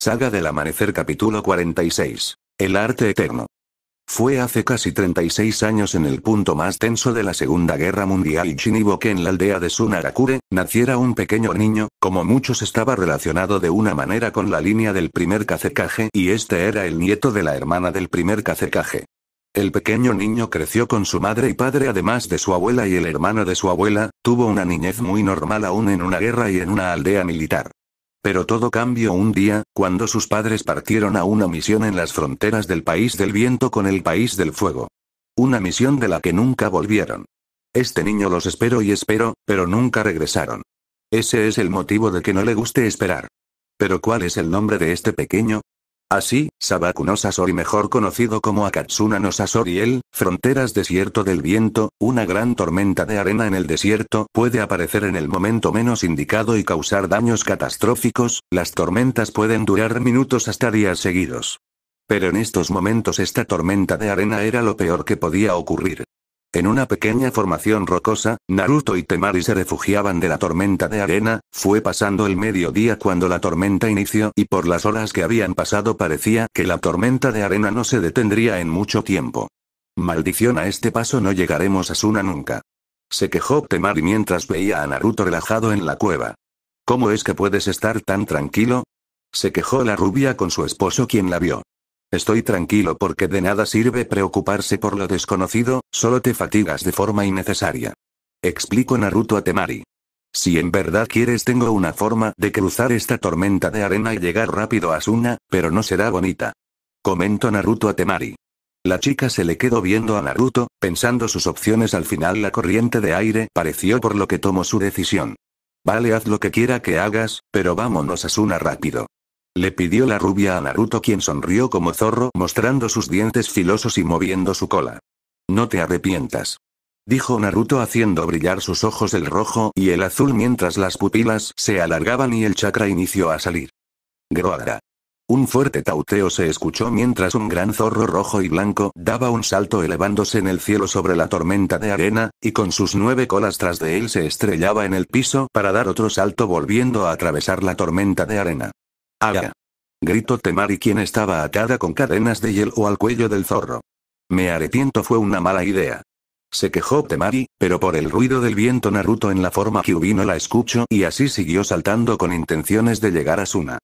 Saga del Amanecer capítulo 46. El arte eterno. Fue hace casi 36 años en el punto más tenso de la Segunda Guerra Mundial y Shinibo que en la aldea de Sunarakure, naciera un pequeño niño, como muchos estaba relacionado de una manera con la línea del primer cacecaje y este era el nieto de la hermana del primer cacecaje el pequeño niño creció con su madre y padre además de su abuela y el hermano de su abuela, tuvo una niñez muy normal aún en una guerra y en una aldea militar. Pero todo cambió un día, cuando sus padres partieron a una misión en las fronteras del país del viento con el país del fuego. Una misión de la que nunca volvieron. Este niño los espero y espero, pero nunca regresaron. Ese es el motivo de que no le guste esperar. Pero ¿cuál es el nombre de este pequeño? Así, Sabaku no Sasori mejor conocido como Akatsuna no Sasori el, Fronteras Desierto del Viento, una gran tormenta de arena en el desierto puede aparecer en el momento menos indicado y causar daños catastróficos, las tormentas pueden durar minutos hasta días seguidos. Pero en estos momentos esta tormenta de arena era lo peor que podía ocurrir. En una pequeña formación rocosa, Naruto y Temari se refugiaban de la tormenta de arena, fue pasando el mediodía cuando la tormenta inició y por las horas que habían pasado parecía que la tormenta de arena no se detendría en mucho tiempo. Maldición a este paso no llegaremos a Suna nunca. Se quejó Temari mientras veía a Naruto relajado en la cueva. ¿Cómo es que puedes estar tan tranquilo? Se quejó la rubia con su esposo quien la vio. Estoy tranquilo porque de nada sirve preocuparse por lo desconocido, solo te fatigas de forma innecesaria. Explico Naruto a Temari. Si en verdad quieres tengo una forma de cruzar esta tormenta de arena y llegar rápido a Suna, pero no será bonita. Comento Naruto a Temari. La chica se le quedó viendo a Naruto, pensando sus opciones al final la corriente de aire pareció por lo que tomó su decisión. Vale haz lo que quiera que hagas, pero vámonos a Suna rápido. Le pidió la rubia a Naruto quien sonrió como zorro mostrando sus dientes filosos y moviendo su cola. No te arrepientas. Dijo Naruto haciendo brillar sus ojos el rojo y el azul mientras las pupilas se alargaban y el chakra inició a salir. Groara. Un fuerte tauteo se escuchó mientras un gran zorro rojo y blanco daba un salto elevándose en el cielo sobre la tormenta de arena, y con sus nueve colas tras de él se estrellaba en el piso para dar otro salto volviendo a atravesar la tormenta de arena. ¡Haga! Gritó Temari quien estaba atada con cadenas de hielo al cuello del zorro. Me arrepiento fue una mala idea. Se quejó Temari, pero por el ruido del viento Naruto en la forma que no la escuchó y así siguió saltando con intenciones de llegar a Suna.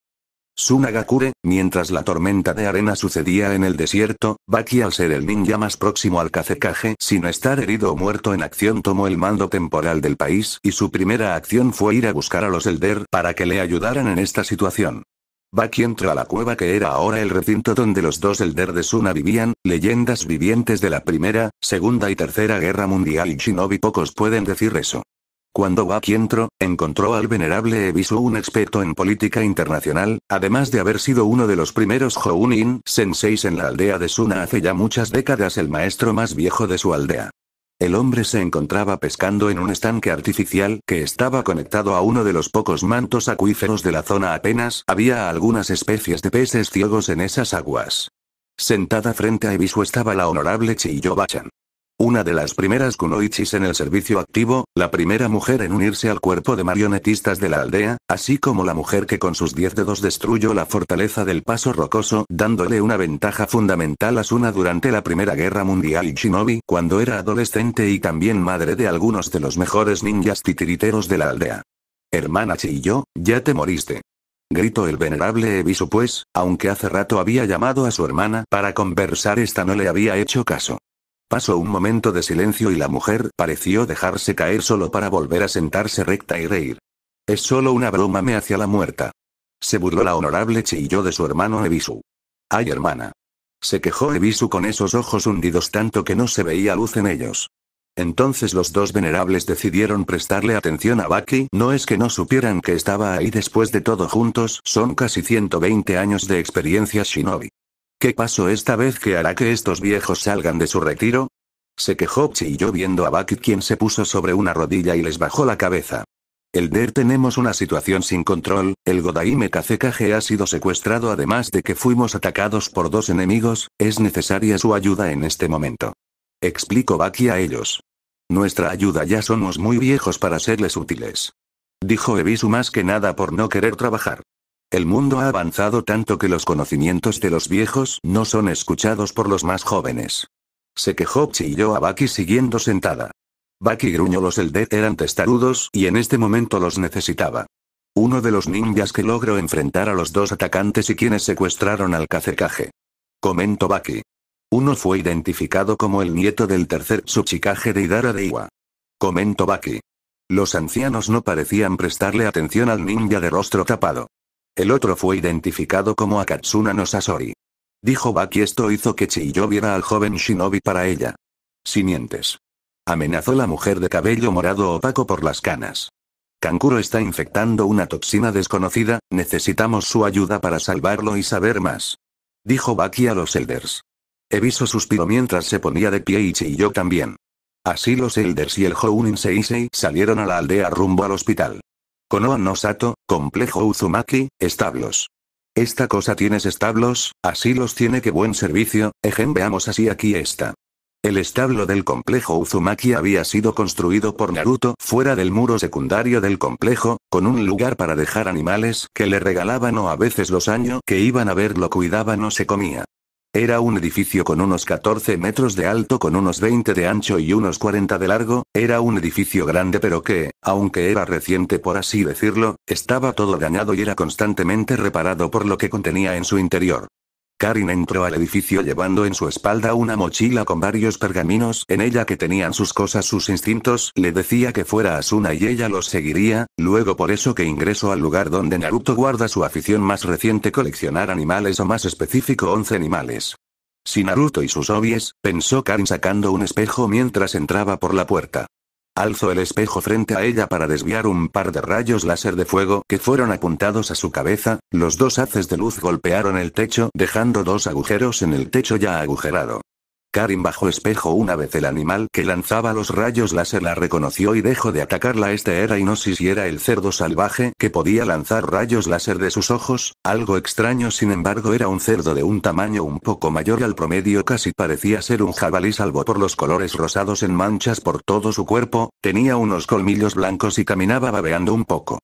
Sunagakure, mientras la tormenta de arena sucedía en el desierto, Baki al ser el ninja más próximo al Kazekage, sin estar herido o muerto en acción tomó el mando temporal del país y su primera acción fue ir a buscar a los Elder para que le ayudaran en esta situación. Baki entró a la cueva que era ahora el recinto donde los dos Elder de Suna vivían, leyendas vivientes de la Primera, Segunda y Tercera Guerra Mundial y Shinobi pocos pueden decir eso. Cuando Baki entró, encontró al venerable Ebisu un experto en política internacional, además de haber sido uno de los primeros Jounin senseis en la aldea de Suna hace ya muchas décadas el maestro más viejo de su aldea. El hombre se encontraba pescando en un estanque artificial que estaba conectado a uno de los pocos mantos acuíferos de la zona apenas había algunas especies de peces ciegos en esas aguas. Sentada frente a Ebisu estaba la honorable Chiyobachan. Una de las primeras kunoichis en el servicio activo, la primera mujer en unirse al cuerpo de marionetistas de la aldea, así como la mujer que con sus diez dedos destruyó la fortaleza del paso rocoso, dándole una ventaja fundamental a Suna durante la Primera Guerra Mundial y Shinobi cuando era adolescente y también madre de algunos de los mejores ninjas titiriteros de la aldea. Hermana Chi yo, ya te moriste. Gritó el venerable Ebisu pues, aunque hace rato había llamado a su hermana para conversar esta no le había hecho caso. Pasó un momento de silencio y la mujer pareció dejarse caer solo para volver a sentarse recta y reír. Es solo una broma me hacia la muerta. Se burló la honorable Chilló de su hermano Ebisu. Ay hermana. Se quejó Ebisu con esos ojos hundidos tanto que no se veía luz en ellos. Entonces los dos venerables decidieron prestarle atención a Baki, no es que no supieran que estaba ahí después de todo juntos, son casi 120 años de experiencia shinobi. ¿Qué pasó esta vez que hará que estos viejos salgan de su retiro? Se quejó yo viendo a Bucket quien se puso sobre una rodilla y les bajó la cabeza. El Der tenemos una situación sin control, el Godaime Kazekage ha sido secuestrado además de que fuimos atacados por dos enemigos, es necesaria su ayuda en este momento. Explico Baki a ellos. Nuestra ayuda ya somos muy viejos para serles útiles. Dijo Ebisu más que nada por no querer trabajar. El mundo ha avanzado tanto que los conocimientos de los viejos no son escuchados por los más jóvenes. Se quejó chilló a Baki siguiendo sentada. Baki gruñó los Eldet eran testarudos y en este momento los necesitaba. Uno de los ninjas que logró enfrentar a los dos atacantes y quienes secuestraron al cacercaje. Comentó Baki. Uno fue identificado como el nieto del tercer subchicaje de Hidara de Iwa. Comentó Baki. Los ancianos no parecían prestarle atención al ninja de rostro tapado. El otro fue identificado como Akatsuna no Sasori. Dijo Baki esto hizo que Chiyo viera al joven Shinobi para ella. mientes. Amenazó la mujer de cabello morado opaco por las canas. Kankuro está infectando una toxina desconocida, necesitamos su ayuda para salvarlo y saber más. Dijo Baki a los elders. Eviso suspiró mientras se ponía de pie y Chiyo también. Así los elders y el Hounin Seisei salieron a la aldea rumbo al hospital. Konoha no Sato, complejo Uzumaki, establos. Esta cosa tienes establos, así los tiene que buen servicio, ejem veamos así aquí está. El establo del complejo Uzumaki había sido construido por Naruto fuera del muro secundario del complejo, con un lugar para dejar animales que le regalaban o a veces los años que iban a ver lo cuidaban o se comía. Era un edificio con unos 14 metros de alto, con unos 20 de ancho y unos 40 de largo, era un edificio grande pero que, aunque era reciente por así decirlo, estaba todo dañado y era constantemente reparado por lo que contenía en su interior. Karin entró al edificio llevando en su espalda una mochila con varios pergaminos, en ella que tenían sus cosas, sus instintos, le decía que fuera Asuna y ella los seguiría, luego por eso que ingresó al lugar donde Naruto guarda su afición más reciente coleccionar animales o más específico 11 animales. Si Naruto y sus obvies, pensó Karin sacando un espejo mientras entraba por la puerta. Alzó el espejo frente a ella para desviar un par de rayos láser de fuego que fueron apuntados a su cabeza, los dos haces de luz golpearon el techo dejando dos agujeros en el techo ya agujerado. Karin bajo espejo una vez el animal que lanzaba los rayos láser la reconoció y dejó de atacarla este era y no si era el cerdo salvaje que podía lanzar rayos láser de sus ojos, algo extraño sin embargo era un cerdo de un tamaño un poco mayor al promedio casi parecía ser un jabalí salvo por los colores rosados en manchas por todo su cuerpo, tenía unos colmillos blancos y caminaba babeando un poco.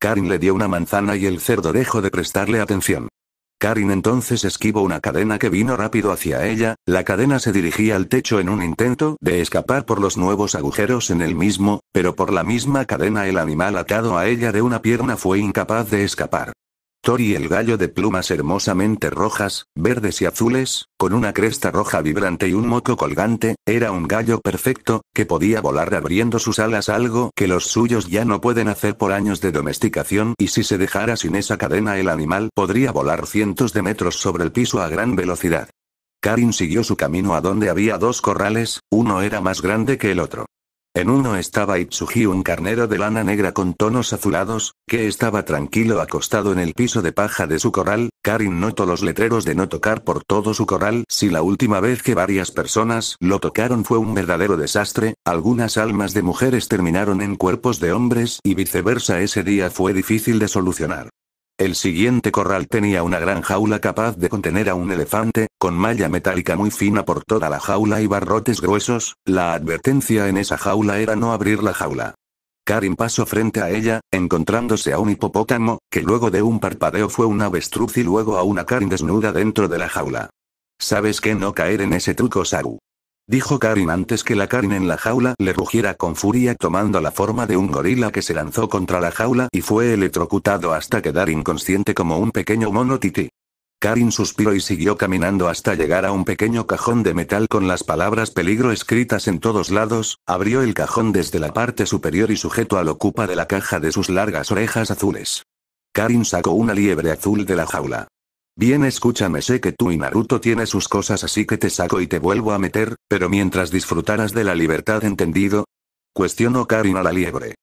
Karin le dio una manzana y el cerdo dejó de prestarle atención. Karin entonces esquivó una cadena que vino rápido hacia ella, la cadena se dirigía al techo en un intento de escapar por los nuevos agujeros en el mismo, pero por la misma cadena el animal atado a ella de una pierna fue incapaz de escapar. Tori el gallo de plumas hermosamente rojas, verdes y azules, con una cresta roja vibrante y un moco colgante, era un gallo perfecto, que podía volar abriendo sus alas algo que los suyos ya no pueden hacer por años de domesticación y si se dejara sin esa cadena el animal podría volar cientos de metros sobre el piso a gran velocidad. Karin siguió su camino a donde había dos corrales, uno era más grande que el otro. En uno estaba Itsuji, un carnero de lana negra con tonos azulados, que estaba tranquilo acostado en el piso de paja de su corral. Karin notó los letreros de no tocar por todo su corral. Si la última vez que varias personas lo tocaron fue un verdadero desastre, algunas almas de mujeres terminaron en cuerpos de hombres y viceversa ese día fue difícil de solucionar. El siguiente corral tenía una gran jaula capaz de contener a un elefante, con malla metálica muy fina por toda la jaula y barrotes gruesos, la advertencia en esa jaula era no abrir la jaula. Karim pasó frente a ella, encontrándose a un hipopótamo, que luego de un parpadeo fue un avestruz y luego a una Karin desnuda dentro de la jaula. Sabes que no caer en ese truco, Saru. Dijo Karin antes que la Karin en la jaula le rugiera con furia tomando la forma de un gorila que se lanzó contra la jaula y fue electrocutado hasta quedar inconsciente como un pequeño mono tití. Karin suspiró y siguió caminando hasta llegar a un pequeño cajón de metal con las palabras peligro escritas en todos lados, abrió el cajón desde la parte superior y sujeto al ocupa de la caja de sus largas orejas azules. Karin sacó una liebre azul de la jaula. Bien, escúchame, sé que tú y Naruto tienen sus cosas, así que te saco y te vuelvo a meter, pero mientras disfrutarás de la libertad, ¿entendido? Cuestionó Karin a la liebre.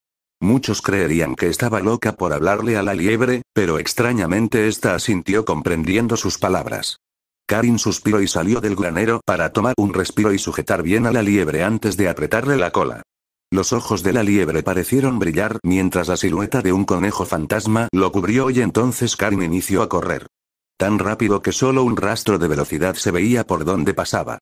Muchos creerían que estaba loca por hablarle a la liebre, pero extrañamente esta asintió comprendiendo sus palabras. Karin suspiró y salió del granero para tomar un respiro y sujetar bien a la liebre antes de apretarle la cola. Los ojos de la liebre parecieron brillar mientras la silueta de un conejo fantasma lo cubrió y entonces Karin inició a correr tan rápido que solo un rastro de velocidad se veía por donde pasaba.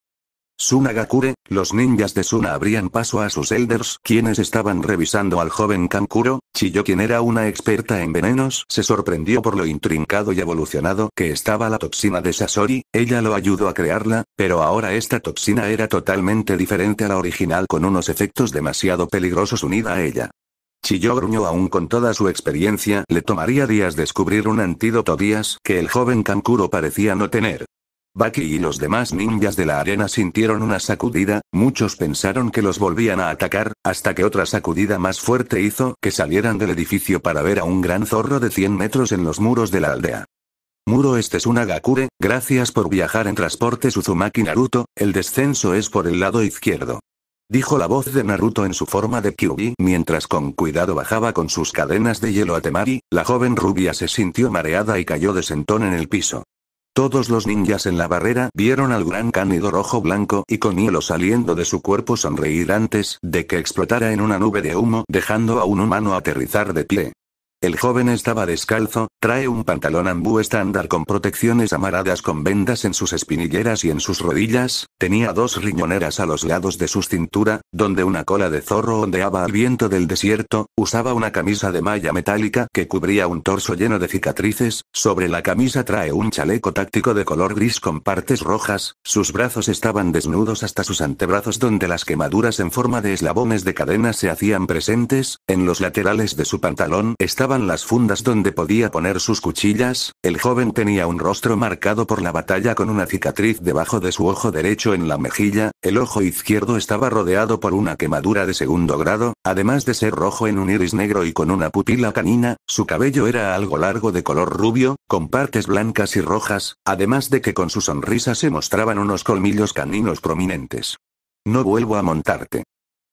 Sunagakure, los ninjas de Suna abrían paso a sus elders, quienes estaban revisando al joven Kankuro, Chiyo quien era una experta en venenos, se sorprendió por lo intrincado y evolucionado que estaba la toxina de Sasori, ella lo ayudó a crearla, pero ahora esta toxina era totalmente diferente a la original con unos efectos demasiado peligrosos unida a ella yo gruñó aún con toda su experiencia, le tomaría días descubrir un antídoto días que el joven Kankuro parecía no tener. Baki y los demás ninjas de la arena sintieron una sacudida, muchos pensaron que los volvían a atacar, hasta que otra sacudida más fuerte hizo que salieran del edificio para ver a un gran zorro de 100 metros en los muros de la aldea. Muro este es un Gakure, gracias por viajar en transporte Suzumaki Naruto, el descenso es por el lado izquierdo dijo la voz de Naruto en su forma de Kyubi mientras con cuidado bajaba con sus cadenas de hielo a Temari, la joven rubia se sintió mareada y cayó de sentón en el piso. Todos los ninjas en la barrera vieron al gran cánido rojo blanco y con hielo saliendo de su cuerpo sonreír antes de que explotara en una nube de humo dejando a un humano aterrizar de pie. El joven estaba descalzo, trae un pantalón ambú estándar con protecciones amaradas con vendas en sus espinilleras y en sus rodillas, tenía dos riñoneras a los lados de su cintura, donde una cola de zorro ondeaba al viento del desierto, usaba una camisa de malla metálica que cubría un torso lleno de cicatrices, sobre la camisa trae un chaleco táctico de color gris con partes rojas, sus brazos estaban desnudos hasta sus antebrazos donde las quemaduras en forma de eslabones de cadena se hacían presentes, en los laterales de su pantalón estaba las fundas donde podía poner sus cuchillas, el joven tenía un rostro marcado por la batalla con una cicatriz debajo de su ojo derecho en la mejilla, el ojo izquierdo estaba rodeado por una quemadura de segundo grado, además de ser rojo en un iris negro y con una pupila canina, su cabello era algo largo de color rubio, con partes blancas y rojas, además de que con su sonrisa se mostraban unos colmillos caninos prominentes. No vuelvo a montarte.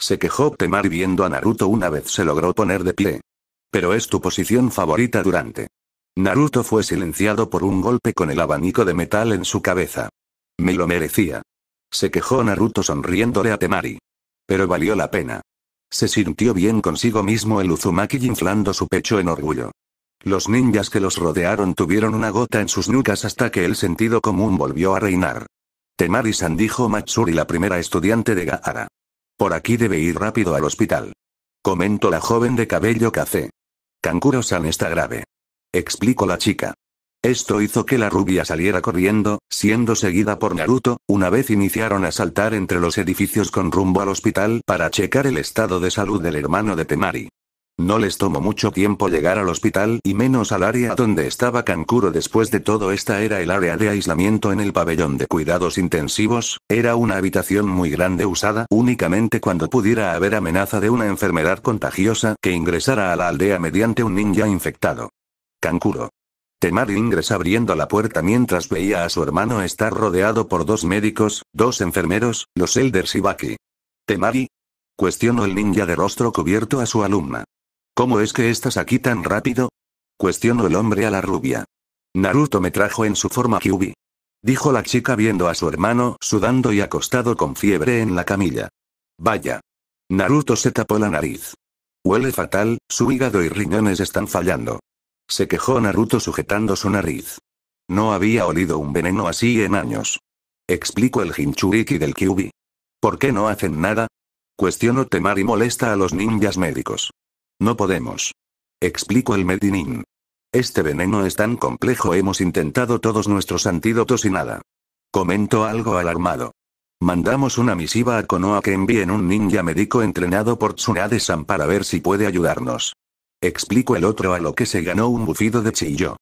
Se quejó Temar viendo a Naruto una vez se logró poner de pie. Pero es tu posición favorita durante. Naruto fue silenciado por un golpe con el abanico de metal en su cabeza. Me lo merecía. Se quejó Naruto sonriéndole a Temari. Pero valió la pena. Se sintió bien consigo mismo el Uzumaki inflando su pecho en orgullo. Los ninjas que los rodearon tuvieron una gota en sus nucas hasta que el sentido común volvió a reinar. Temari-san dijo Matsuri la primera estudiante de Gaara. Por aquí debe ir rápido al hospital. Comentó la joven de cabello café kankuro san está grave. Explicó la chica. Esto hizo que la rubia saliera corriendo, siendo seguida por Naruto, una vez iniciaron a saltar entre los edificios con rumbo al hospital para checar el estado de salud del hermano de Temari. No les tomó mucho tiempo llegar al hospital y menos al área donde estaba Kankuro. Después de todo, esta era el área de aislamiento en el pabellón de cuidados intensivos. Era una habitación muy grande usada únicamente cuando pudiera haber amenaza de una enfermedad contagiosa que ingresara a la aldea mediante un ninja infectado. Kankuro. Temari ingresa abriendo la puerta mientras veía a su hermano estar rodeado por dos médicos, dos enfermeros, los elders y Baki. Temari. Cuestionó el ninja de rostro cubierto a su alumna. ¿Cómo es que estás aquí tan rápido? Cuestionó el hombre a la rubia. Naruto me trajo en su forma Kyubi. Dijo la chica viendo a su hermano sudando y acostado con fiebre en la camilla. Vaya. Naruto se tapó la nariz. Huele fatal, su hígado y riñones están fallando. Se quejó Naruto sujetando su nariz. No había olido un veneno así en años. Explicó el Hinchuriki del Kyubi. ¿Por qué no hacen nada? Cuestionó Temari molesta a los ninjas médicos. No podemos. Explico el Medinin. Este veneno es tan complejo, hemos intentado todos nuestros antídotos y nada. Comento algo alarmado. Mandamos una misiva a Konoha que envíen un ninja médico entrenado por Tsunade-san para ver si puede ayudarnos. Explico el otro a lo que se ganó un bufido de Chiyo.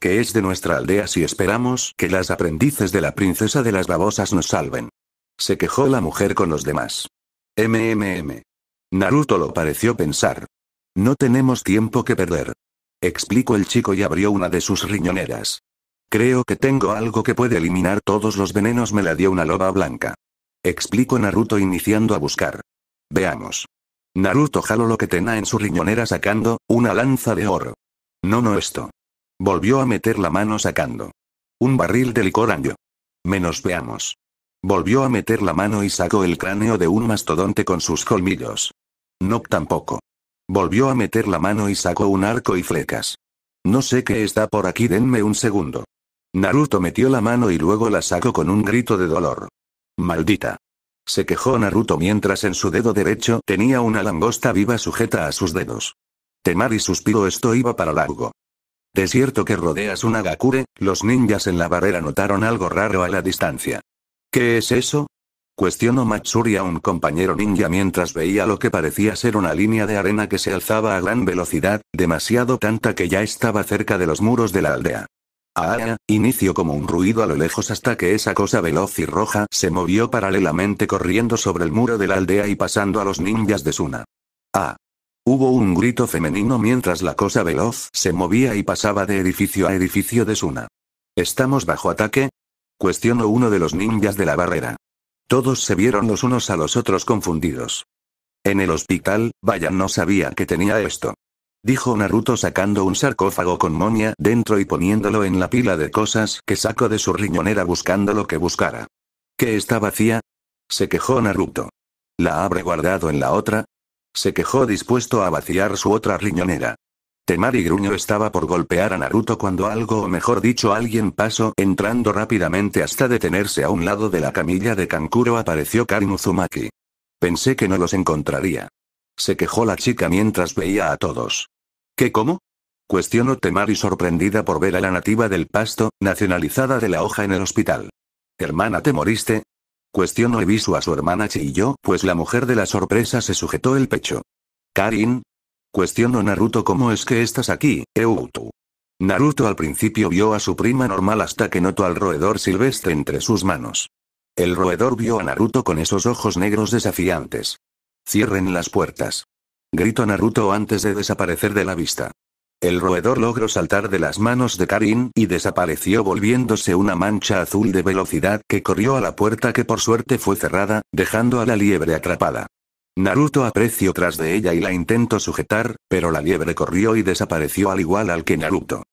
Que es de nuestra aldea si esperamos que las aprendices de la princesa de las babosas nos salven. Se quejó la mujer con los demás. MMM. Naruto lo pareció pensar. No tenemos tiempo que perder. Explicó el chico y abrió una de sus riñoneras. Creo que tengo algo que puede eliminar todos los venenos, me la dio una loba blanca. Explicó Naruto iniciando a buscar. Veamos. Naruto jaló lo que tenía en su riñonera sacando, una lanza de oro. No, no esto. Volvió a meter la mano sacando. Un barril de licor anjo. Menos veamos. Volvió a meter la mano y sacó el cráneo de un mastodonte con sus colmillos. No tampoco. Volvió a meter la mano y sacó un arco y flecas. No sé qué está por aquí, denme un segundo. Naruto metió la mano y luego la sacó con un grito de dolor. Maldita. Se quejó Naruto mientras en su dedo derecho tenía una langosta viva sujeta a sus dedos. Temar y suspiró esto iba para largo. Desierto que rodeas un Agakure, los ninjas en la barrera notaron algo raro a la distancia. ¿Qué es eso? Cuestionó Matsuri a un compañero ninja mientras veía lo que parecía ser una línea de arena que se alzaba a gran velocidad, demasiado tanta que ya estaba cerca de los muros de la aldea. Ah, ah, inició como un ruido a lo lejos hasta que esa cosa veloz y roja se movió paralelamente corriendo sobre el muro de la aldea y pasando a los ninjas de Suna. Ah. Hubo un grito femenino mientras la cosa veloz se movía y pasaba de edificio a edificio de Suna. ¿Estamos bajo ataque? Cuestionó uno de los ninjas de la barrera. Todos se vieron los unos a los otros confundidos. En el hospital, vaya no sabía que tenía esto. Dijo Naruto sacando un sarcófago con momia dentro y poniéndolo en la pila de cosas que sacó de su riñonera buscando lo que buscara. ¿Qué está vacía? Se quejó Naruto. ¿La habré guardado en la otra? Se quejó dispuesto a vaciar su otra riñonera. Temari Gruño estaba por golpear a Naruto cuando algo o mejor dicho alguien pasó entrando rápidamente hasta detenerse a un lado de la camilla de Kankuro apareció Karin Uzumaki. Pensé que no los encontraría. Se quejó la chica mientras veía a todos. ¿Qué cómo? Cuestionó Temari sorprendida por ver a la nativa del pasto, nacionalizada de la hoja en el hospital. ¿Hermana te moriste? Cuestionó Ebisu a su hermana yo pues la mujer de la sorpresa se sujetó el pecho. Karin, Cuestionó Naruto ¿Cómo es que estás aquí, Eutu? Naruto al principio vio a su prima normal hasta que notó al roedor silvestre entre sus manos. El roedor vio a Naruto con esos ojos negros desafiantes. Cierren las puertas. Gritó Naruto antes de desaparecer de la vista. El roedor logró saltar de las manos de Karin y desapareció volviéndose una mancha azul de velocidad que corrió a la puerta que por suerte fue cerrada, dejando a la liebre atrapada. Naruto apreció tras de ella y la intentó sujetar, pero la liebre corrió y desapareció al igual al que Naruto.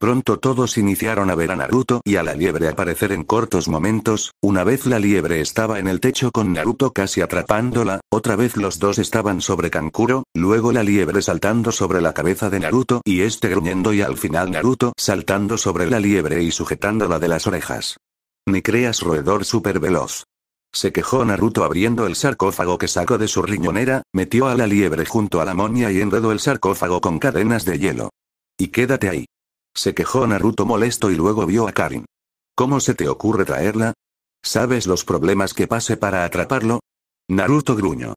Pronto todos iniciaron a ver a Naruto y a la liebre aparecer en cortos momentos, una vez la liebre estaba en el techo con Naruto casi atrapándola, otra vez los dos estaban sobre Kankuro, luego la liebre saltando sobre la cabeza de Naruto y este gruñendo y al final Naruto saltando sobre la liebre y sujetándola de las orejas. Ni creas roedor super veloz. Se quejó Naruto abriendo el sarcófago que sacó de su riñonera, metió a la liebre junto a la monia y enredó el sarcófago con cadenas de hielo. Y quédate ahí. Se quejó Naruto molesto y luego vio a Karin. ¿Cómo se te ocurre traerla? ¿Sabes los problemas que pase para atraparlo? Naruto gruñó.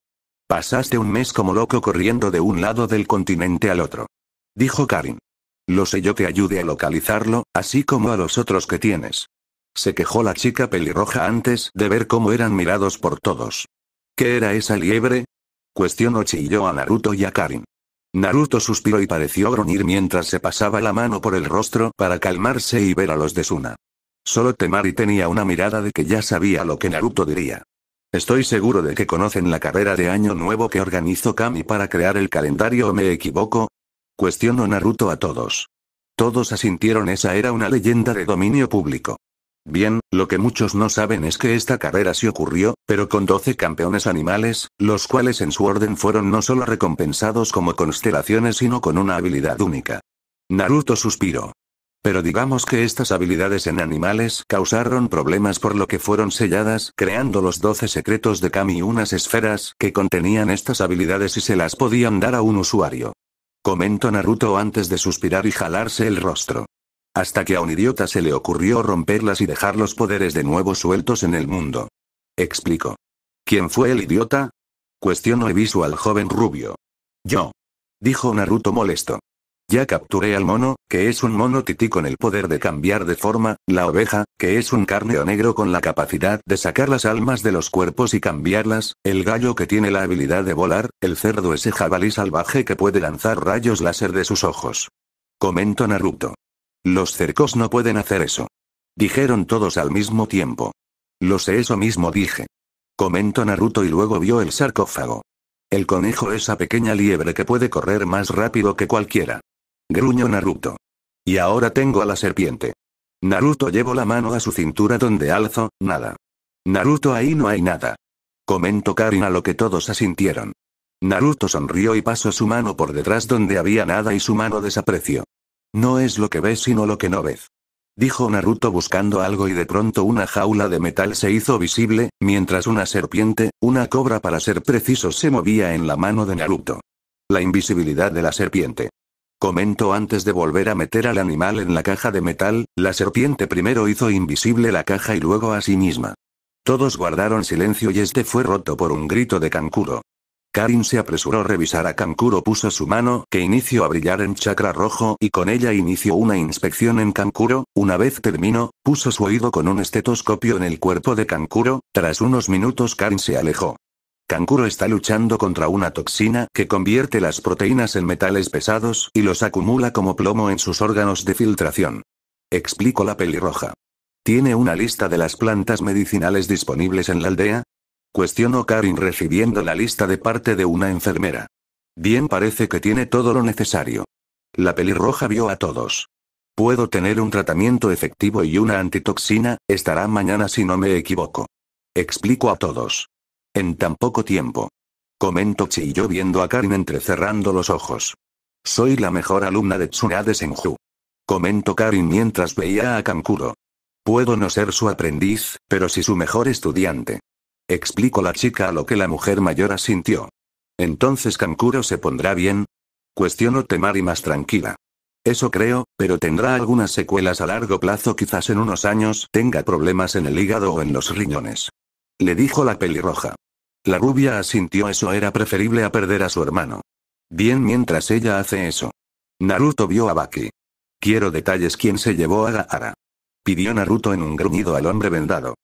Pasaste un mes como loco corriendo de un lado del continente al otro. Dijo Karin. Lo sé yo que ayude a localizarlo, así como a los otros que tienes se quejó la chica pelirroja antes de ver cómo eran mirados por todos. ¿Qué era esa liebre? Cuestionó chilló a Naruto y a Karin. Naruto suspiró y pareció gruñir mientras se pasaba la mano por el rostro para calmarse y ver a los de Suna. Solo Temari tenía una mirada de que ya sabía lo que Naruto diría. Estoy seguro de que conocen la carrera de año nuevo que organizó Kami para crear el calendario o me equivoco. Cuestionó Naruto a todos. Todos asintieron esa era una leyenda de dominio público. Bien, lo que muchos no saben es que esta carrera sí ocurrió, pero con 12 campeones animales, los cuales en su orden fueron no solo recompensados como constelaciones sino con una habilidad única. Naruto suspiró. Pero digamos que estas habilidades en animales causaron problemas por lo que fueron selladas, creando los 12 secretos de Kami unas esferas que contenían estas habilidades y se las podían dar a un usuario. Comentó Naruto antes de suspirar y jalarse el rostro. Hasta que a un idiota se le ocurrió romperlas y dejar los poderes de nuevo sueltos en el mundo. Explicó. ¿Quién fue el idiota? Cuestionó Ebisu al joven rubio. Yo. Dijo Naruto molesto. Ya capturé al mono, que es un mono tití con el poder de cambiar de forma, la oveja, que es un carneo negro con la capacidad de sacar las almas de los cuerpos y cambiarlas, el gallo que tiene la habilidad de volar, el cerdo ese jabalí salvaje que puede lanzar rayos láser de sus ojos. Comento Naruto. Los cercos no pueden hacer eso. Dijeron todos al mismo tiempo. Lo sé, eso mismo dije. Comentó Naruto y luego vio el sarcófago. El conejo, esa pequeña liebre que puede correr más rápido que cualquiera. Gruñó Naruto. Y ahora tengo a la serpiente. Naruto llevó la mano a su cintura donde alzo, nada. Naruto ahí no hay nada. Comentó Karin a lo que todos asintieron. Naruto sonrió y pasó su mano por detrás donde había nada y su mano desapareció. No es lo que ves sino lo que no ves. Dijo Naruto buscando algo y de pronto una jaula de metal se hizo visible, mientras una serpiente, una cobra para ser preciso se movía en la mano de Naruto. La invisibilidad de la serpiente. Comento antes de volver a meter al animal en la caja de metal, la serpiente primero hizo invisible la caja y luego a sí misma. Todos guardaron silencio y este fue roto por un grito de Kankuro. Karin se apresuró a revisar a Kankuro puso su mano, que inició a brillar en chakra rojo, y con ella inició una inspección en Kankuro, una vez terminó, puso su oído con un estetoscopio en el cuerpo de Kankuro, tras unos minutos Karin se alejó. Kankuro está luchando contra una toxina que convierte las proteínas en metales pesados y los acumula como plomo en sus órganos de filtración. Explicó la pelirroja. Tiene una lista de las plantas medicinales disponibles en la aldea, Cuestionó Karin recibiendo la lista de parte de una enfermera. Bien parece que tiene todo lo necesario. La pelirroja vio a todos. Puedo tener un tratamiento efectivo y una antitoxina, estará mañana si no me equivoco. Explico a todos. En tan poco tiempo. Comento yo viendo a Karin entrecerrando los ojos. Soy la mejor alumna de Tsunade Senju. Comento Karin mientras veía a Kankuro. Puedo no ser su aprendiz, pero sí su mejor estudiante. Explicó la chica a lo que la mujer mayor asintió. Entonces Kankuro se pondrá bien. Cuestionó Temari más tranquila. Eso creo, pero tendrá algunas secuelas a largo plazo, quizás en unos años tenga problemas en el hígado o en los riñones. Le dijo la pelirroja. La rubia asintió eso era preferible a perder a su hermano. Bien mientras ella hace eso. Naruto vio a Baki. Quiero detalles quién se llevó a Gaara. Pidió Naruto en un gruñido al hombre vendado.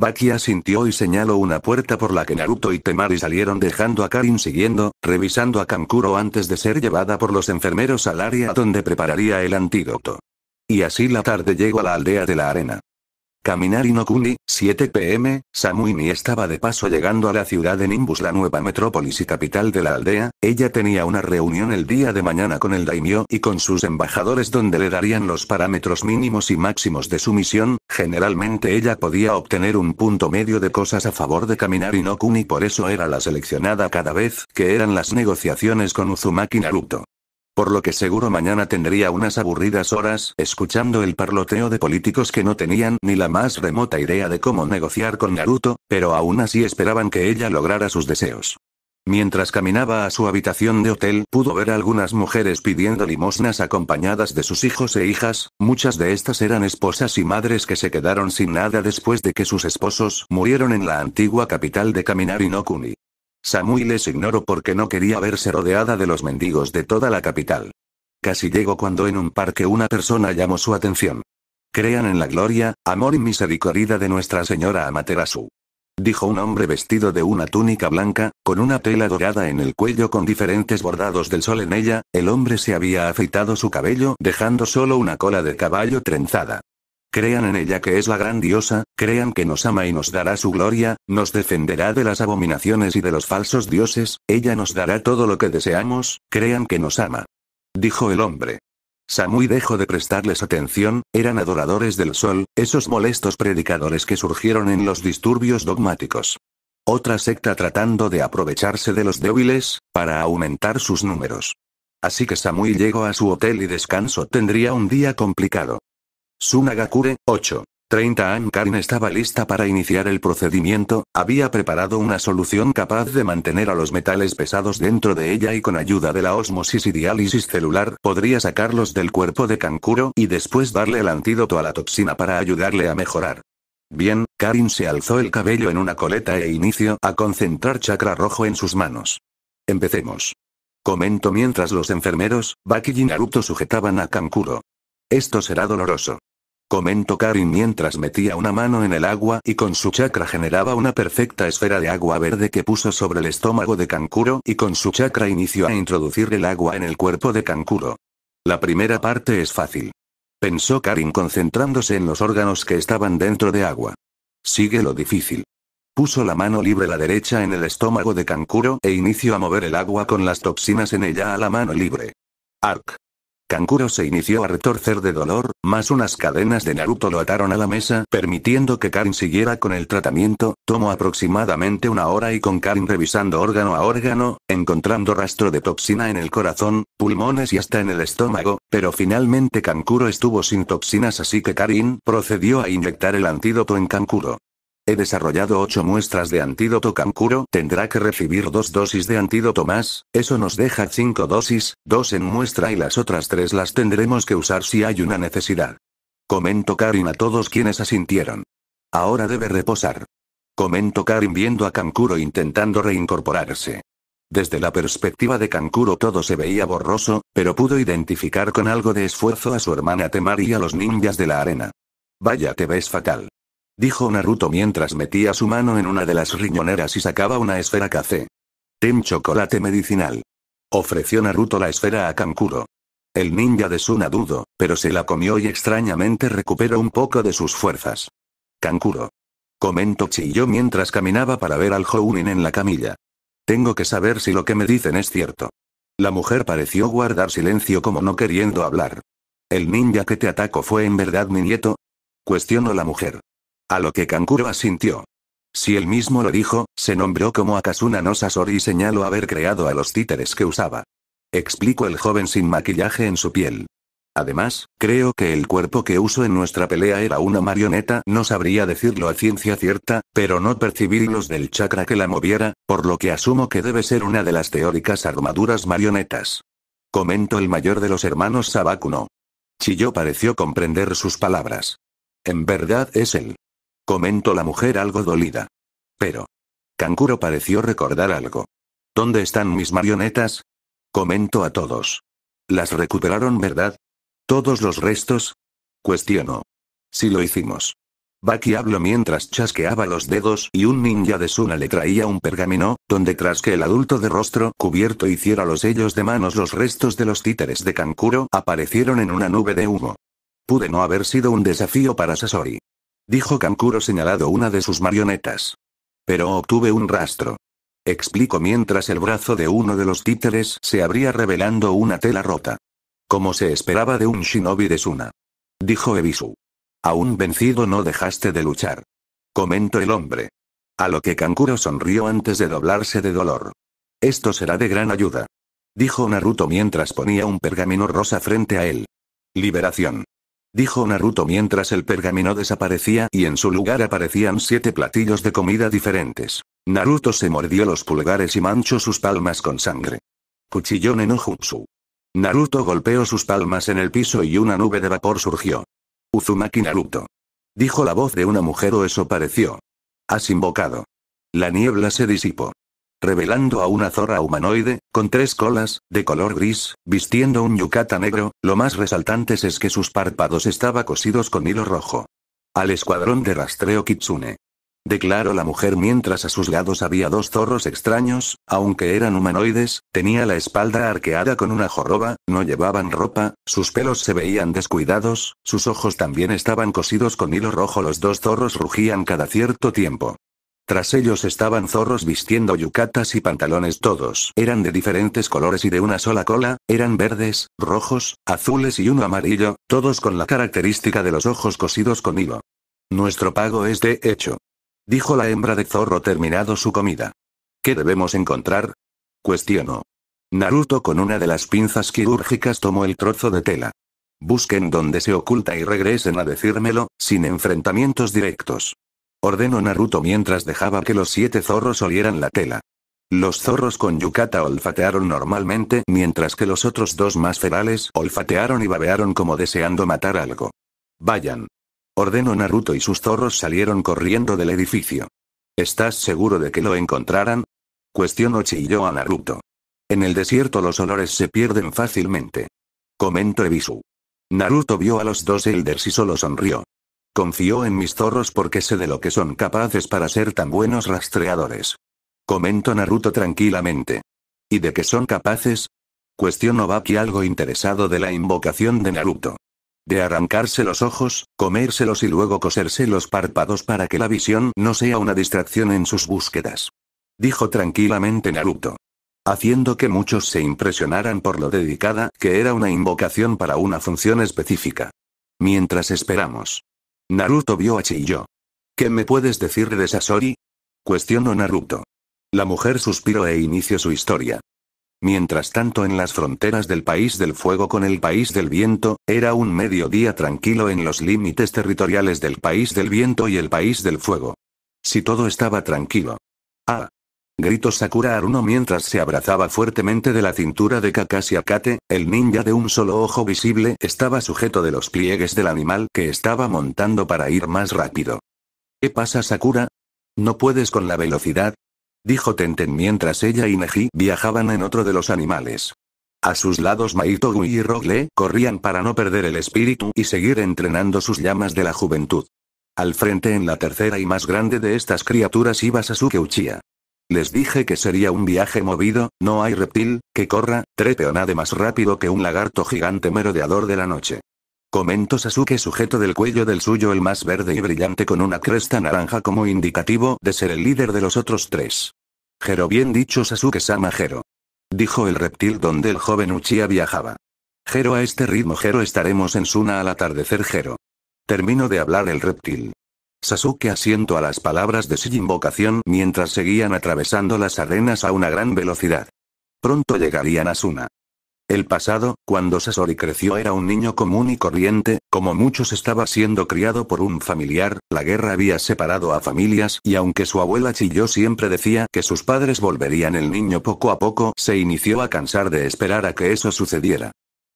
Bakia sintió y señaló una puerta por la que Naruto y Temari salieron dejando a Karin siguiendo, revisando a Kankuro antes de ser llevada por los enfermeros al área donde prepararía el antídoto. Y así la tarde llegó a la aldea de la arena. Caminar Kuni, 7 pm, Samuini estaba de paso llegando a la ciudad de Nimbus, la nueva metrópolis y capital de la aldea, ella tenía una reunión el día de mañana con el daimyo y con sus embajadores donde le darían los parámetros mínimos y máximos de su misión, generalmente ella podía obtener un punto medio de cosas a favor de Caminar Kuni por eso era la seleccionada cada vez que eran las negociaciones con Uzumaki Naruto por lo que seguro mañana tendría unas aburridas horas escuchando el parloteo de políticos que no tenían ni la más remota idea de cómo negociar con Naruto, pero aún así esperaban que ella lograra sus deseos. Mientras caminaba a su habitación de hotel, pudo ver algunas mujeres pidiendo limosnas acompañadas de sus hijos e hijas, muchas de estas eran esposas y madres que se quedaron sin nada después de que sus esposos murieron en la antigua capital de Kaminari no Samui les ignoró porque no quería verse rodeada de los mendigos de toda la capital. Casi llegó cuando en un parque una persona llamó su atención. Crean en la gloria, amor y misericordia de Nuestra Señora Amaterasu. Dijo un hombre vestido de una túnica blanca, con una tela dorada en el cuello con diferentes bordados del sol en ella, el hombre se había afeitado su cabello dejando solo una cola de caballo trenzada. Crean en ella que es la gran diosa, crean que nos ama y nos dará su gloria, nos defenderá de las abominaciones y de los falsos dioses, ella nos dará todo lo que deseamos, crean que nos ama. Dijo el hombre. Samui dejó de prestarles atención, eran adoradores del sol, esos molestos predicadores que surgieron en los disturbios dogmáticos. Otra secta tratando de aprovecharse de los débiles, para aumentar sus números. Así que Samui llegó a su hotel y descanso tendría un día complicado. Sunagakure, 8.30 an Karin estaba lista para iniciar el procedimiento, había preparado una solución capaz de mantener a los metales pesados dentro de ella y con ayuda de la osmosis y diálisis celular podría sacarlos del cuerpo de Kankuro y después darle el antídoto a la toxina para ayudarle a mejorar. Bien, Karin se alzó el cabello en una coleta e inició a concentrar chakra rojo en sus manos. Empecemos. Comento mientras los enfermeros, Baki y Naruto sujetaban a Kankuro. Esto será doloroso comentó Karin mientras metía una mano en el agua y con su chakra generaba una perfecta esfera de agua verde que puso sobre el estómago de Kankuro y con su chakra inició a introducir el agua en el cuerpo de Kankuro. La primera parte es fácil. Pensó Karin concentrándose en los órganos que estaban dentro de agua. Sigue lo difícil. Puso la mano libre la derecha en el estómago de Kankuro e inició a mover el agua con las toxinas en ella a la mano libre. Arc. Kankuro se inició a retorcer de dolor, más unas cadenas de Naruto lo ataron a la mesa, permitiendo que Karin siguiera con el tratamiento, tomó aproximadamente una hora y con Karin revisando órgano a órgano, encontrando rastro de toxina en el corazón, pulmones y hasta en el estómago, pero finalmente Kankuro estuvo sin toxinas así que Karin procedió a inyectar el antídoto en Kankuro. He desarrollado ocho muestras de antídoto Kankuro, tendrá que recibir dos dosis de antídoto más, eso nos deja cinco dosis, dos en muestra y las otras tres las tendremos que usar si hay una necesidad. Comento Karin a todos quienes asintieron. Ahora debe reposar. Comento Karin viendo a Kankuro intentando reincorporarse. Desde la perspectiva de Kankuro todo se veía borroso, pero pudo identificar con algo de esfuerzo a su hermana Temari y a los ninjas de la arena. Vaya te ves fatal dijo Naruto mientras metía su mano en una de las riñoneras y sacaba una esfera café. Ten chocolate medicinal. Ofreció Naruto la esfera a Kankuro. El ninja de Suna dudó, pero se la comió y extrañamente recuperó un poco de sus fuerzas. Kankuro. Comento Chiyo mientras caminaba para ver al Jounin en la camilla. Tengo que saber si lo que me dicen es cierto. La mujer pareció guardar silencio como no queriendo hablar. ¿El ninja que te atacó fue en verdad mi nieto? Cuestionó la mujer. A lo que Kankuro asintió. Si él mismo lo dijo, se nombró como Akasuna no Sasori y señaló haber creado a los títeres que usaba. Explicó el joven sin maquillaje en su piel. Además, creo que el cuerpo que uso en nuestra pelea era una marioneta, no sabría decirlo a ciencia cierta, pero no percibí los del chakra que la moviera, por lo que asumo que debe ser una de las teóricas armaduras marionetas. Comentó el mayor de los hermanos Sabakuno. Chiyo pareció comprender sus palabras. En verdad es él comentó la mujer algo dolida. Pero. Kankuro pareció recordar algo. ¿Dónde están mis marionetas? Comentó a todos. ¿Las recuperaron, verdad? ¿Todos los restos? Cuestionó. Si lo hicimos. Baki habló mientras chasqueaba los dedos y un ninja de Suna le traía un pergamino, donde tras que el adulto de rostro cubierto hiciera los sellos de manos los restos de los títeres de Kankuro aparecieron en una nube de humo. Pude no haber sido un desafío para Sasori. Dijo Kankuro señalado una de sus marionetas. Pero obtuve un rastro. Explico mientras el brazo de uno de los títeres se abría revelando una tela rota. Como se esperaba de un shinobi de Suna. Dijo Ebisu. Aún vencido no dejaste de luchar. Comentó el hombre. A lo que Kankuro sonrió antes de doblarse de dolor. Esto será de gran ayuda. Dijo Naruto mientras ponía un pergamino rosa frente a él. Liberación dijo Naruto mientras el pergamino desaparecía y en su lugar aparecían siete platillos de comida diferentes. Naruto se mordió los pulgares y manchó sus palmas con sangre. Cuchillón en Naruto golpeó sus palmas en el piso y una nube de vapor surgió. Uzumaki Naruto. Dijo la voz de una mujer o eso pareció. Has invocado. La niebla se disipó revelando a una zorra humanoide, con tres colas, de color gris, vistiendo un yucata negro, lo más resaltantes es que sus párpados estaban cosidos con hilo rojo. Al escuadrón de rastreo Kitsune. Declaró la mujer mientras a sus lados había dos zorros extraños, aunque eran humanoides, tenía la espalda arqueada con una joroba, no llevaban ropa, sus pelos se veían descuidados, sus ojos también estaban cosidos con hilo rojo. Los dos zorros rugían cada cierto tiempo. Tras ellos estaban zorros vistiendo yucatas y pantalones todos. Eran de diferentes colores y de una sola cola, eran verdes, rojos, azules y uno amarillo, todos con la característica de los ojos cosidos con hilo. Nuestro pago es de hecho. Dijo la hembra de zorro terminado su comida. ¿Qué debemos encontrar? Cuestionó. Naruto con una de las pinzas quirúrgicas tomó el trozo de tela. Busquen donde se oculta y regresen a decírmelo, sin enfrentamientos directos ordenó Naruto mientras dejaba que los siete zorros olieran la tela. Los zorros con yukata olfatearon normalmente mientras que los otros dos más ferales olfatearon y babearon como deseando matar algo. Vayan. Ordenó Naruto y sus zorros salieron corriendo del edificio. ¿Estás seguro de que lo encontraran? Cuestionó Chiyo a Naruto. En el desierto los olores se pierden fácilmente. Comentó Ebisu. Naruto vio a los dos Elders y solo sonrió. Confío en mis zorros porque sé de lo que son capaces para ser tan buenos rastreadores. Comento Naruto tranquilamente. ¿Y de qué son capaces? Cuestionó Baki algo interesado de la invocación de Naruto. De arrancarse los ojos, comérselos y luego coserse los párpados para que la visión no sea una distracción en sus búsquedas. Dijo tranquilamente Naruto. Haciendo que muchos se impresionaran por lo dedicada que era una invocación para una función específica. Mientras esperamos. Naruto vio a Chiyo. ¿Qué me puedes decir de Sasori? Cuestionó Naruto. La mujer suspiró e inició su historia. Mientras tanto en las fronteras del país del fuego con el país del viento, era un mediodía tranquilo en los límites territoriales del país del viento y el país del fuego. Si todo estaba tranquilo, gritó Sakura Aruno mientras se abrazaba fuertemente de la cintura de Kakashi Akate, el ninja de un solo ojo visible estaba sujeto de los pliegues del animal que estaba montando para ir más rápido. ¿Qué pasa Sakura? ¿No puedes con la velocidad? Dijo Tenten mientras ella y Neji viajaban en otro de los animales. A sus lados Maitogui y Rogle corrían para no perder el espíritu y seguir entrenando sus llamas de la juventud. Al frente en la tercera y más grande de estas criaturas iba Sasuke Uchiha. Les dije que sería un viaje movido, no hay reptil, que corra, trepe o nade más rápido que un lagarto gigante merodeador de la noche. Comento Sasuke sujeto del cuello del suyo el más verde y brillante con una cresta naranja como indicativo de ser el líder de los otros tres. Jero bien dicho Sasuke-sama Jero. Dijo el reptil donde el joven Uchiha viajaba. Jero a este ritmo Jero estaremos en Suna al atardecer Jero. Termino de hablar el reptil. Sasuke asiento a las palabras de su invocación mientras seguían atravesando las arenas a una gran velocidad. Pronto llegarían a Suna. El pasado, cuando Sasori creció era un niño común y corriente, como muchos estaba siendo criado por un familiar, la guerra había separado a familias y aunque su abuela Chiyo siempre decía que sus padres volverían el niño poco a poco se inició a cansar de esperar a que eso sucediera.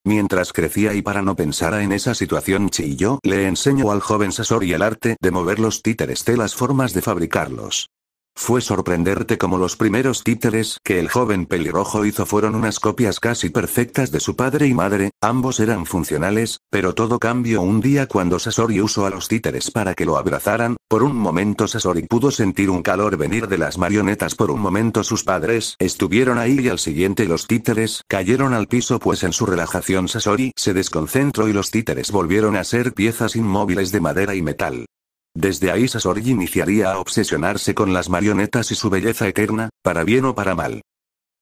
Mientras crecía y para no pensar en esa situación chilló, le enseñó al joven Sasori el arte de mover los títeres de las formas de fabricarlos. Fue sorprenderte como los primeros títeres que el joven pelirrojo hizo fueron unas copias casi perfectas de su padre y madre, ambos eran funcionales, pero todo cambió un día cuando Sasori usó a los títeres para que lo abrazaran, por un momento Sasori pudo sentir un calor venir de las marionetas por un momento sus padres estuvieron ahí y al siguiente los títeres cayeron al piso pues en su relajación Sasori se desconcentró y los títeres volvieron a ser piezas inmóviles de madera y metal. Desde ahí Sasori iniciaría a obsesionarse con las marionetas y su belleza eterna, para bien o para mal.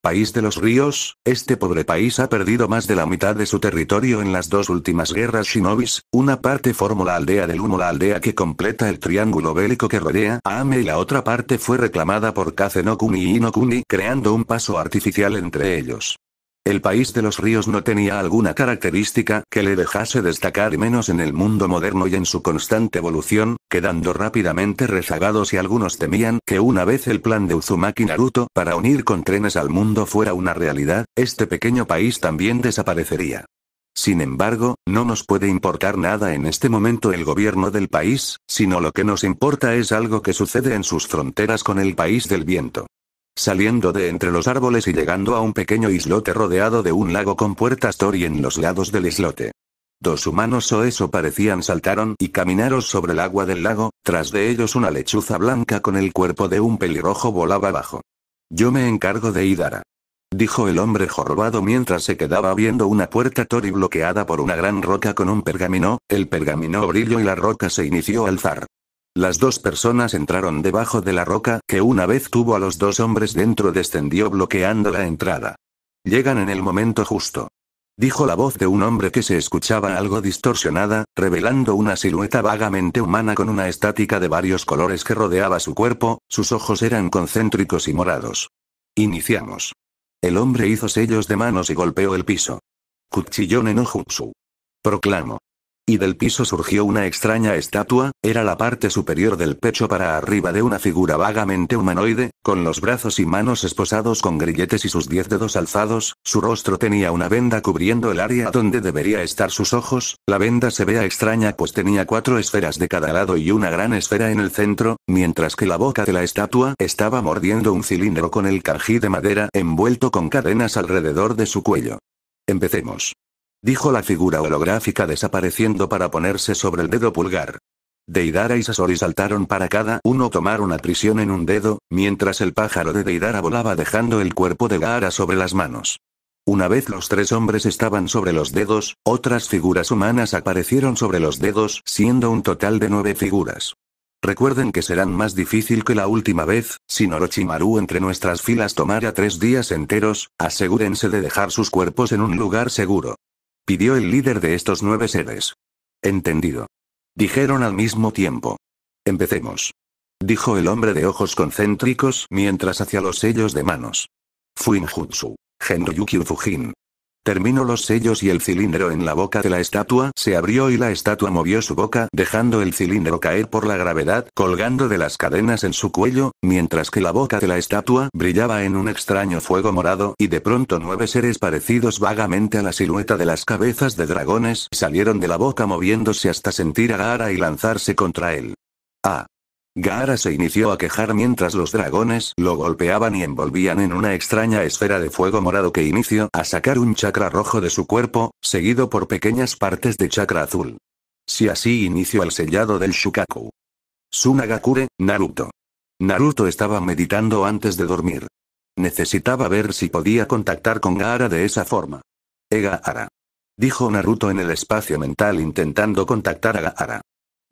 País de los ríos, este pobre país ha perdido más de la mitad de su territorio en las dos últimas guerras shinobis, una parte formó la aldea del humo la aldea que completa el triángulo bélico que rodea a Ame y la otra parte fue reclamada por Kaze no Kuni y Inokuni creando un paso artificial entre ellos. El país de los ríos no tenía alguna característica que le dejase destacar menos en el mundo moderno y en su constante evolución, quedando rápidamente rezagados y algunos temían que una vez el plan de Uzumaki Naruto para unir con trenes al mundo fuera una realidad, este pequeño país también desaparecería. Sin embargo, no nos puede importar nada en este momento el gobierno del país, sino lo que nos importa es algo que sucede en sus fronteras con el país del viento. Saliendo de entre los árboles y llegando a un pequeño islote rodeado de un lago con puertas Tori en los lados del islote. Dos humanos o eso parecían saltaron y caminaron sobre el agua del lago, tras de ellos una lechuza blanca con el cuerpo de un pelirrojo volaba abajo. Yo me encargo de Idara. Dijo el hombre jorobado mientras se quedaba viendo una puerta Tori bloqueada por una gran roca con un pergamino, el pergamino brilló y la roca se inició a alzar. Las dos personas entraron debajo de la roca que una vez tuvo a los dos hombres dentro descendió bloqueando la entrada. Llegan en el momento justo. Dijo la voz de un hombre que se escuchaba algo distorsionada, revelando una silueta vagamente humana con una estática de varios colores que rodeaba su cuerpo, sus ojos eran concéntricos y morados. Iniciamos. El hombre hizo sellos de manos y golpeó el piso. Cuchillón en Ojutsu. Proclamo y del piso surgió una extraña estatua, era la parte superior del pecho para arriba de una figura vagamente humanoide, con los brazos y manos esposados con grilletes y sus diez dedos alzados, su rostro tenía una venda cubriendo el área donde debería estar sus ojos, la venda se vea extraña pues tenía cuatro esferas de cada lado y una gran esfera en el centro, mientras que la boca de la estatua estaba mordiendo un cilindro con el carjí de madera envuelto con cadenas alrededor de su cuello. Empecemos dijo la figura holográfica desapareciendo para ponerse sobre el dedo pulgar. Deidara y Sasori saltaron para cada uno tomar una prisión en un dedo, mientras el pájaro de Deidara volaba dejando el cuerpo de Gaara sobre las manos. Una vez los tres hombres estaban sobre los dedos, otras figuras humanas aparecieron sobre los dedos, siendo un total de nueve figuras. Recuerden que serán más difícil que la última vez, si Norochimaru entre nuestras filas tomara tres días enteros, asegúrense de dejar sus cuerpos en un lugar seguro. Pidió el líder de estos nueve seres. Entendido. Dijeron al mismo tiempo. Empecemos. Dijo el hombre de ojos concéntricos mientras hacia los sellos de manos. Fuinjutsu. Genryukyu Fujin. Terminó los sellos y el cilindro en la boca de la estatua se abrió y la estatua movió su boca dejando el cilindro caer por la gravedad colgando de las cadenas en su cuello, mientras que la boca de la estatua brillaba en un extraño fuego morado y de pronto nueve seres parecidos vagamente a la silueta de las cabezas de dragones salieron de la boca moviéndose hasta sentir a Gara y lanzarse contra él. Ah. Gaara se inició a quejar mientras los dragones lo golpeaban y envolvían en una extraña esfera de fuego morado que inició a sacar un chakra rojo de su cuerpo, seguido por pequeñas partes de chakra azul. Si así inició el sellado del Shukaku. Sunagakure, Naruto. Naruto estaba meditando antes de dormir. Necesitaba ver si podía contactar con Gaara de esa forma. Egaara. Dijo Naruto en el espacio mental intentando contactar a Gaara.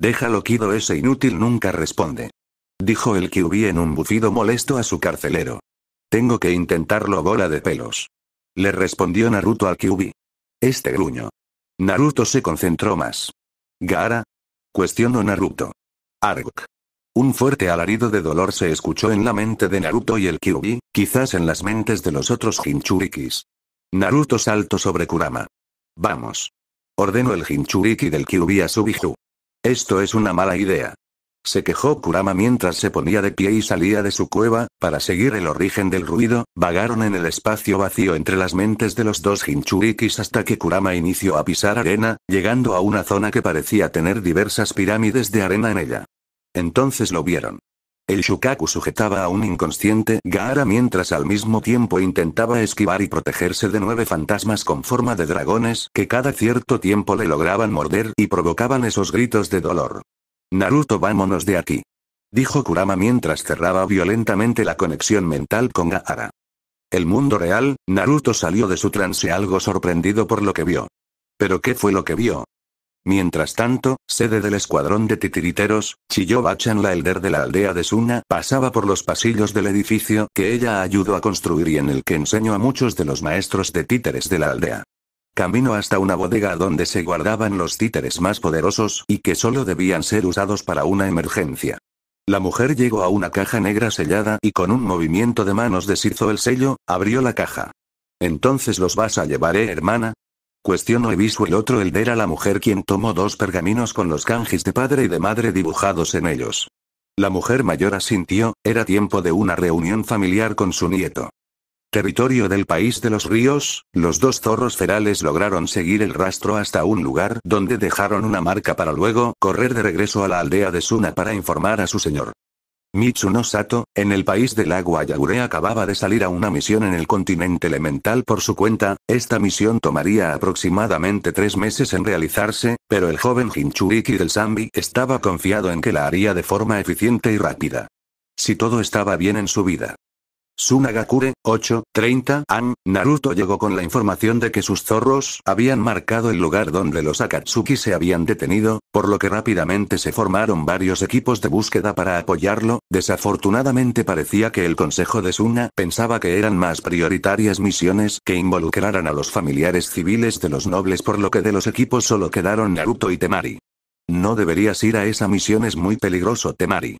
Déjalo Kido ese inútil nunca responde. Dijo el Kyubi en un bufido molesto a su carcelero. Tengo que intentarlo bola de pelos. Le respondió Naruto al Kyubi. Este gruño. Naruto se concentró más. ¿Gara? Cuestionó Naruto. Ark. Un fuerte alarido de dolor se escuchó en la mente de Naruto y el Kyubi, quizás en las mentes de los otros Hinchurikis. Naruto saltó sobre Kurama. Vamos. Ordenó el Hinchuriki del Kyubi a Subiju. Esto es una mala idea. Se quejó Kurama mientras se ponía de pie y salía de su cueva, para seguir el origen del ruido, vagaron en el espacio vacío entre las mentes de los dos hinchurikis hasta que Kurama inició a pisar arena, llegando a una zona que parecía tener diversas pirámides de arena en ella. Entonces lo vieron. El Shukaku sujetaba a un inconsciente Gaara mientras al mismo tiempo intentaba esquivar y protegerse de nueve fantasmas con forma de dragones que cada cierto tiempo le lograban morder y provocaban esos gritos de dolor. Naruto vámonos de aquí. Dijo Kurama mientras cerraba violentamente la conexión mental con Gaara. El mundo real, Naruto salió de su trance algo sorprendido por lo que vio. ¿Pero qué fue lo que vio? Mientras tanto, sede del escuadrón de titiriteros, chilló Bachan la elder de la aldea de Suna, pasaba por los pasillos del edificio que ella ayudó a construir y en el que enseñó a muchos de los maestros de títeres de la aldea. Camino hasta una bodega donde se guardaban los títeres más poderosos y que solo debían ser usados para una emergencia. La mujer llegó a una caja negra sellada y con un movimiento de manos deshizo el sello, abrió la caja. Entonces los vas a llevar, ¿eh, hermana, Cuestionó Evisu el otro el era la mujer quien tomó dos pergaminos con los kanjis de padre y de madre dibujados en ellos. La mujer mayor asintió, era tiempo de una reunión familiar con su nieto. Territorio del país de los ríos, los dos zorros ferales lograron seguir el rastro hasta un lugar donde dejaron una marca para luego correr de regreso a la aldea de Suna para informar a su señor. Mitsuno Sato, en el país del agua Yagure acababa de salir a una misión en el continente elemental por su cuenta, esta misión tomaría aproximadamente tres meses en realizarse, pero el joven Hinchuriki del Zambi estaba confiado en que la haría de forma eficiente y rápida. Si todo estaba bien en su vida. Sunagakure, 8, 30 An, Naruto llegó con la información de que sus zorros habían marcado el lugar donde los Akatsuki se habían detenido, por lo que rápidamente se formaron varios equipos de búsqueda para apoyarlo, desafortunadamente parecía que el consejo de Suna pensaba que eran más prioritarias misiones que involucraran a los familiares civiles de los nobles por lo que de los equipos solo quedaron Naruto y Temari. No deberías ir a esa misión es muy peligroso Temari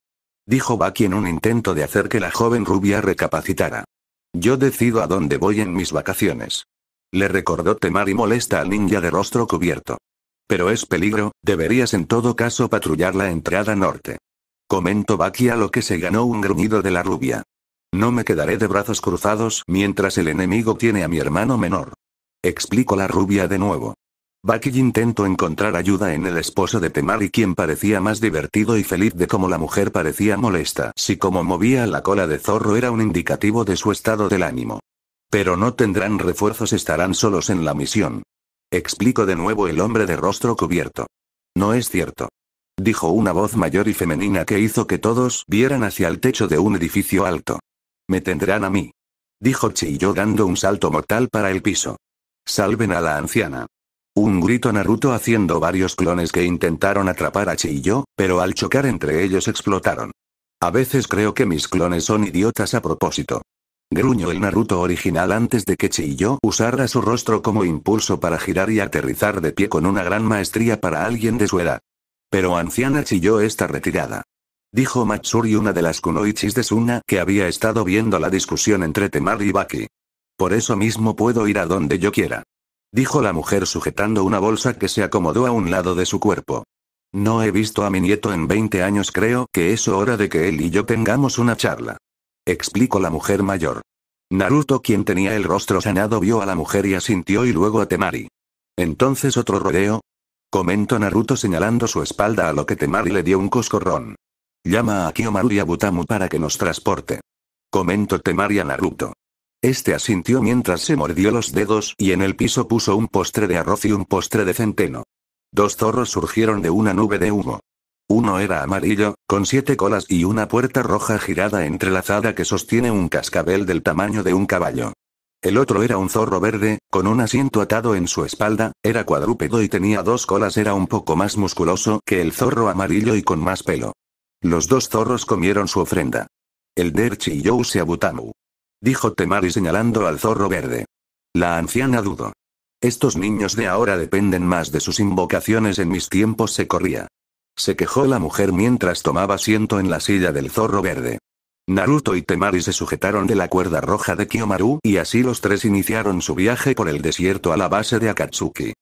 dijo Bucky en un intento de hacer que la joven rubia recapacitara. Yo decido a dónde voy en mis vacaciones. Le recordó temar y molesta al ninja de rostro cubierto. Pero es peligro, deberías en todo caso patrullar la entrada norte. Comentó Bucky a lo que se ganó un gruñido de la rubia. No me quedaré de brazos cruzados mientras el enemigo tiene a mi hermano menor. Explicó la rubia de nuevo. Bucky intentó encontrar ayuda en el esposo de Temari quien parecía más divertido y feliz de cómo la mujer parecía molesta. Si como movía la cola de zorro era un indicativo de su estado del ánimo. Pero no tendrán refuerzos estarán solos en la misión. Explicó de nuevo el hombre de rostro cubierto. No es cierto. Dijo una voz mayor y femenina que hizo que todos vieran hacia el techo de un edificio alto. Me tendrán a mí. Dijo yo dando un salto mortal para el piso. Salven a la anciana. Un grito Naruto haciendo varios clones que intentaron atrapar a Chiyo, pero al chocar entre ellos explotaron. A veces creo que mis clones son idiotas a propósito. Gruñó el Naruto original antes de que Chiyo usara su rostro como impulso para girar y aterrizar de pie con una gran maestría para alguien de su edad. Pero anciana Chiyo está retirada. Dijo Matsuri una de las kunoichis de Suna que había estado viendo la discusión entre Temari y Baki. Por eso mismo puedo ir a donde yo quiera dijo la mujer sujetando una bolsa que se acomodó a un lado de su cuerpo. No he visto a mi nieto en 20 años, creo que es hora de que él y yo tengamos una charla. Explicó la mujer mayor. Naruto, quien tenía el rostro sanado, vio a la mujer y asintió y luego a Temari. Entonces otro rodeo. Comentó Naruto señalando su espalda a lo que Temari le dio un coscorrón. Llama a Kiyomaru y a Butamu para que nos transporte. Comentó Temari a Naruto. Este asintió mientras se mordió los dedos y en el piso puso un postre de arroz y un postre de centeno. Dos zorros surgieron de una nube de humo. Uno era amarillo, con siete colas y una puerta roja girada entrelazada que sostiene un cascabel del tamaño de un caballo. El otro era un zorro verde, con un asiento atado en su espalda, era cuadrúpedo y tenía dos colas, era un poco más musculoso que el zorro amarillo y con más pelo. Los dos zorros comieron su ofrenda. El Derchi y yo dijo Temari señalando al zorro verde. La anciana dudó. Estos niños de ahora dependen más de sus invocaciones en mis tiempos se corría. Se quejó la mujer mientras tomaba asiento en la silla del zorro verde. Naruto y Temari se sujetaron de la cuerda roja de Kiyomaru y así los tres iniciaron su viaje por el desierto a la base de Akatsuki.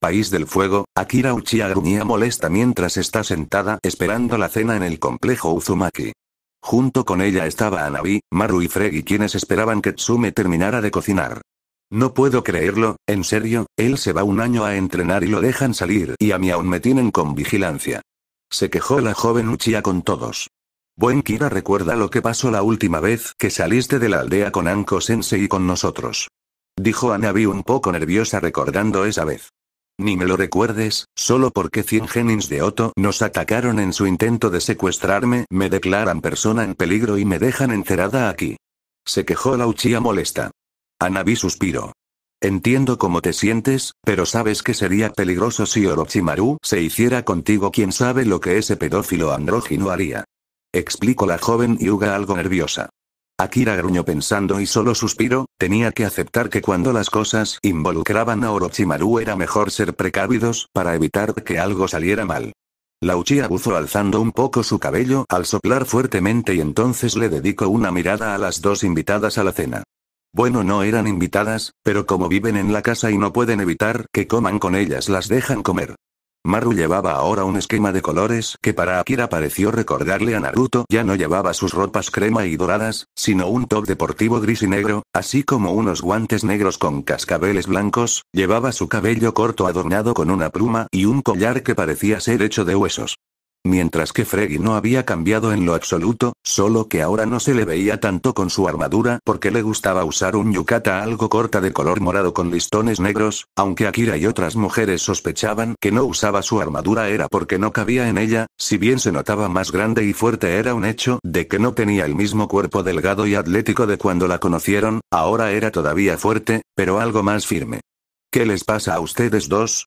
País del Fuego, Akira Uchiha gruñía molesta mientras está sentada esperando la cena en el complejo Uzumaki. Junto con ella estaba Anabi, Maru y y quienes esperaban que Tsume terminara de cocinar. No puedo creerlo, en serio, él se va un año a entrenar y lo dejan salir y a mí aún me tienen con vigilancia. Se quejó la joven Uchiha con todos. Buen Kira recuerda lo que pasó la última vez que saliste de la aldea con Anko Sensei y con nosotros. Dijo Anabi un poco nerviosa recordando esa vez. Ni me lo recuerdes, solo porque 100 genins de Oto nos atacaron en su intento de secuestrarme, me declaran persona en peligro y me dejan encerrada aquí. Se quejó la Uchia molesta. Anabi suspiró. Entiendo cómo te sientes, pero sabes que sería peligroso si Orochimaru se hiciera contigo quién sabe lo que ese pedófilo andrógino haría. Explicó la joven Yuga algo nerviosa. Akira gruñó pensando y solo suspiró, tenía que aceptar que cuando las cosas involucraban a Orochimaru era mejor ser precavidos, para evitar que algo saliera mal. La Uchiha buzó alzando un poco su cabello al soplar fuertemente y entonces le dedicó una mirada a las dos invitadas a la cena. Bueno no eran invitadas, pero como viven en la casa y no pueden evitar que coman con ellas las dejan comer. Maru llevaba ahora un esquema de colores que para Akira pareció recordarle a Naruto. Ya no llevaba sus ropas crema y doradas, sino un top deportivo gris y negro, así como unos guantes negros con cascabeles blancos, llevaba su cabello corto adornado con una pluma y un collar que parecía ser hecho de huesos mientras que Freddy no había cambiado en lo absoluto, solo que ahora no se le veía tanto con su armadura porque le gustaba usar un yukata algo corta de color morado con listones negros, aunque Akira y otras mujeres sospechaban que no usaba su armadura era porque no cabía en ella, si bien se notaba más grande y fuerte era un hecho de que no tenía el mismo cuerpo delgado y atlético de cuando la conocieron, ahora era todavía fuerte, pero algo más firme. ¿Qué les pasa a ustedes dos?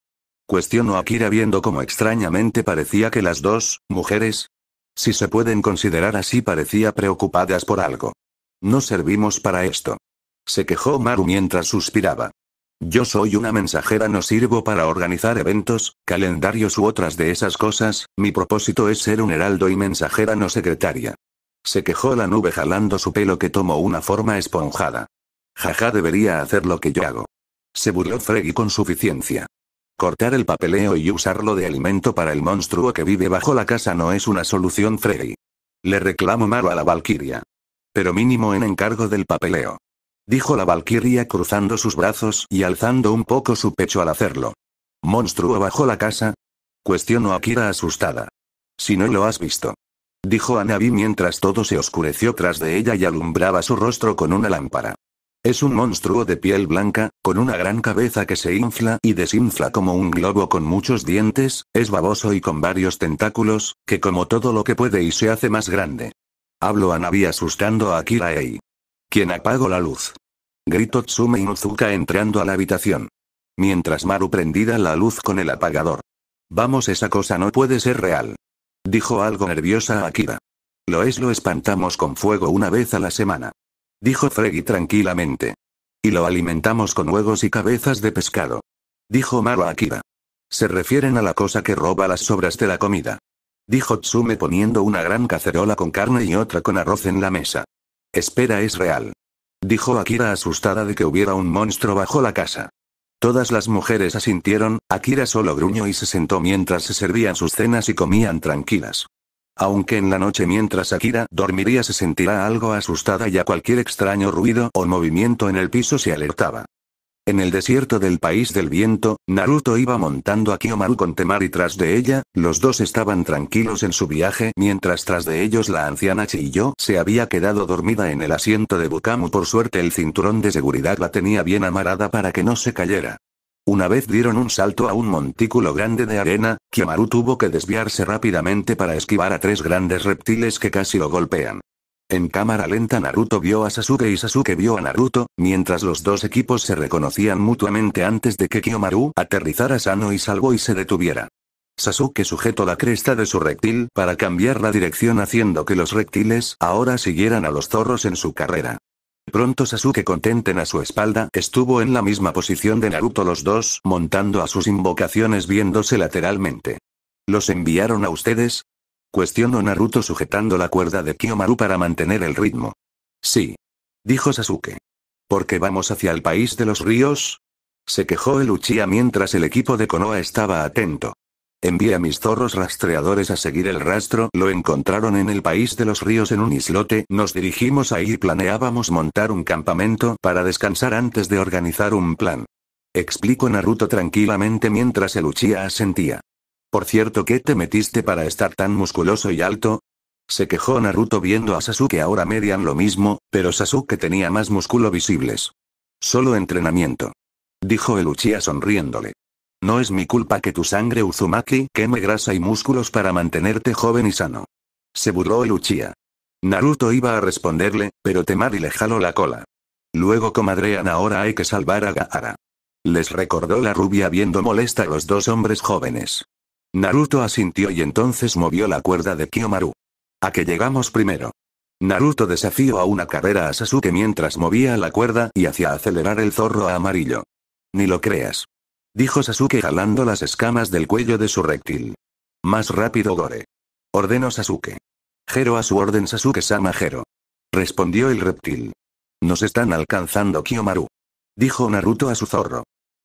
Cuestionó Akira viendo cómo extrañamente parecía que las dos, mujeres, si se pueden considerar así, parecía preocupadas por algo. No servimos para esto. Se quejó Maru mientras suspiraba. Yo soy una mensajera, no sirvo para organizar eventos, calendarios u otras de esas cosas, mi propósito es ser un heraldo y mensajera, no secretaria. Se quejó la nube jalando su pelo que tomó una forma esponjada. Jaja debería hacer lo que yo hago. Se burló Freddy con suficiencia. Cortar el papeleo y usarlo de alimento para el monstruo que vive bajo la casa no es una solución, Freddy. Le reclamo malo a la Valquiria. Pero mínimo en encargo del papeleo. Dijo la Valquiria cruzando sus brazos y alzando un poco su pecho al hacerlo. ¿Monstruo bajo la casa? Cuestionó Akira asustada. Si no lo has visto. Dijo Anabi mientras todo se oscureció tras de ella y alumbraba su rostro con una lámpara. Es un monstruo de piel blanca, con una gran cabeza que se infla y desinfla como un globo con muchos dientes, es baboso y con varios tentáculos, que como todo lo que puede y se hace más grande. Hablo a Navi asustando a I. Quien apagó la luz. Gritó Tsume Inuzuka entrando a la habitación. Mientras Maru prendida la luz con el apagador. Vamos, esa cosa no puede ser real. Dijo algo nerviosa Akira. Lo es, lo espantamos con fuego una vez a la semana. Dijo Freddy tranquilamente. Y lo alimentamos con huevos y cabezas de pescado. Dijo Maro Akira. Se refieren a la cosa que roba las sobras de la comida. Dijo Tsume poniendo una gran cacerola con carne y otra con arroz en la mesa. Espera es real. Dijo Akira asustada de que hubiera un monstruo bajo la casa. Todas las mujeres asintieron, Akira solo gruñó y se sentó mientras se servían sus cenas y comían tranquilas. Aunque en la noche mientras Akira dormiría se sentirá algo asustada y a cualquier extraño ruido o movimiento en el piso se alertaba. En el desierto del país del viento, Naruto iba montando a Kiyomaru con Temari tras de ella, los dos estaban tranquilos en su viaje mientras tras de ellos la anciana Chiyo se había quedado dormida en el asiento de Bukamu por suerte el cinturón de seguridad la tenía bien amarada para que no se cayera. Una vez dieron un salto a un montículo grande de arena, Kiyomaru tuvo que desviarse rápidamente para esquivar a tres grandes reptiles que casi lo golpean. En cámara lenta Naruto vio a Sasuke y Sasuke vio a Naruto, mientras los dos equipos se reconocían mutuamente antes de que Kiyomaru aterrizara sano y salvo y se detuviera. Sasuke sujetó la cresta de su reptil para cambiar la dirección haciendo que los reptiles ahora siguieran a los zorros en su carrera pronto Sasuke contenten a su espalda estuvo en la misma posición de Naruto los dos montando a sus invocaciones viéndose lateralmente. ¿Los enviaron a ustedes? Cuestionó Naruto sujetando la cuerda de Kiyomaru para mantener el ritmo. Sí. Dijo Sasuke. ¿Por qué vamos hacia el país de los ríos? Se quejó el Uchiha mientras el equipo de Konoha estaba atento envía a mis zorros rastreadores a seguir el rastro. Lo encontraron en el país de los ríos en un islote. Nos dirigimos ahí y planeábamos montar un campamento para descansar antes de organizar un plan. Explicó Naruto tranquilamente mientras el Uchiha asentía. Por cierto, ¿qué te metiste para estar tan musculoso y alto? Se quejó Naruto viendo a Sasuke ahora median lo mismo, pero Sasuke tenía más músculo visibles. Solo entrenamiento. Dijo el Uchiha sonriéndole. No es mi culpa que tu sangre Uzumaki queme grasa y músculos para mantenerte joven y sano. Se burló el Uchiha. Naruto iba a responderle, pero Temari le jaló la cola. Luego comadrean ahora hay que salvar a Gaara. Les recordó la rubia viendo molesta a los dos hombres jóvenes. Naruto asintió y entonces movió la cuerda de Kiyomaru. A que llegamos primero. Naruto desafió a una carrera a Sasuke mientras movía la cuerda y hacía acelerar el zorro amarillo. Ni lo creas. Dijo Sasuke jalando las escamas del cuello de su reptil. Más rápido Gore. Ordeno Sasuke. Jero a su orden Sasuke-sama Jero. Respondió el reptil. Nos están alcanzando Kiyomaru. Dijo Naruto a su zorro.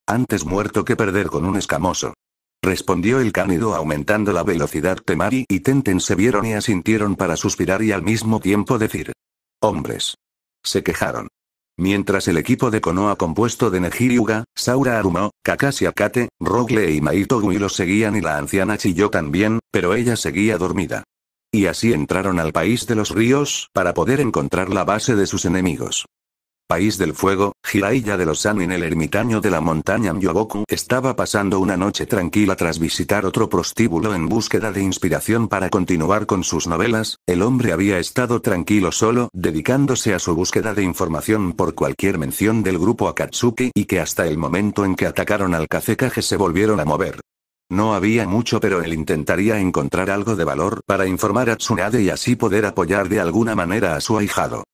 Antes muerto que perder con un escamoso. Respondió el cánido aumentando la velocidad Temari y Tenten se vieron y asintieron para suspirar y al mismo tiempo decir. Hombres. Se quejaron. Mientras el equipo de Konoha compuesto de Nejiryuga, Saura Arumo, Kakashi Akate, Rogle y Maito Gumi los seguían y la anciana Chiyo también, pero ella seguía dormida. Y así entraron al país de los ríos, para poder encontrar la base de sus enemigos. País del Fuego, Jiraiya de los en el ermitaño de la montaña Myoboku estaba pasando una noche tranquila tras visitar otro prostíbulo en búsqueda de inspiración para continuar con sus novelas, el hombre había estado tranquilo solo dedicándose a su búsqueda de información por cualquier mención del grupo Akatsuki y que hasta el momento en que atacaron al Kazekage se volvieron a mover. No había mucho pero él intentaría encontrar algo de valor para informar a Tsunade y así poder apoyar de alguna manera a su ahijado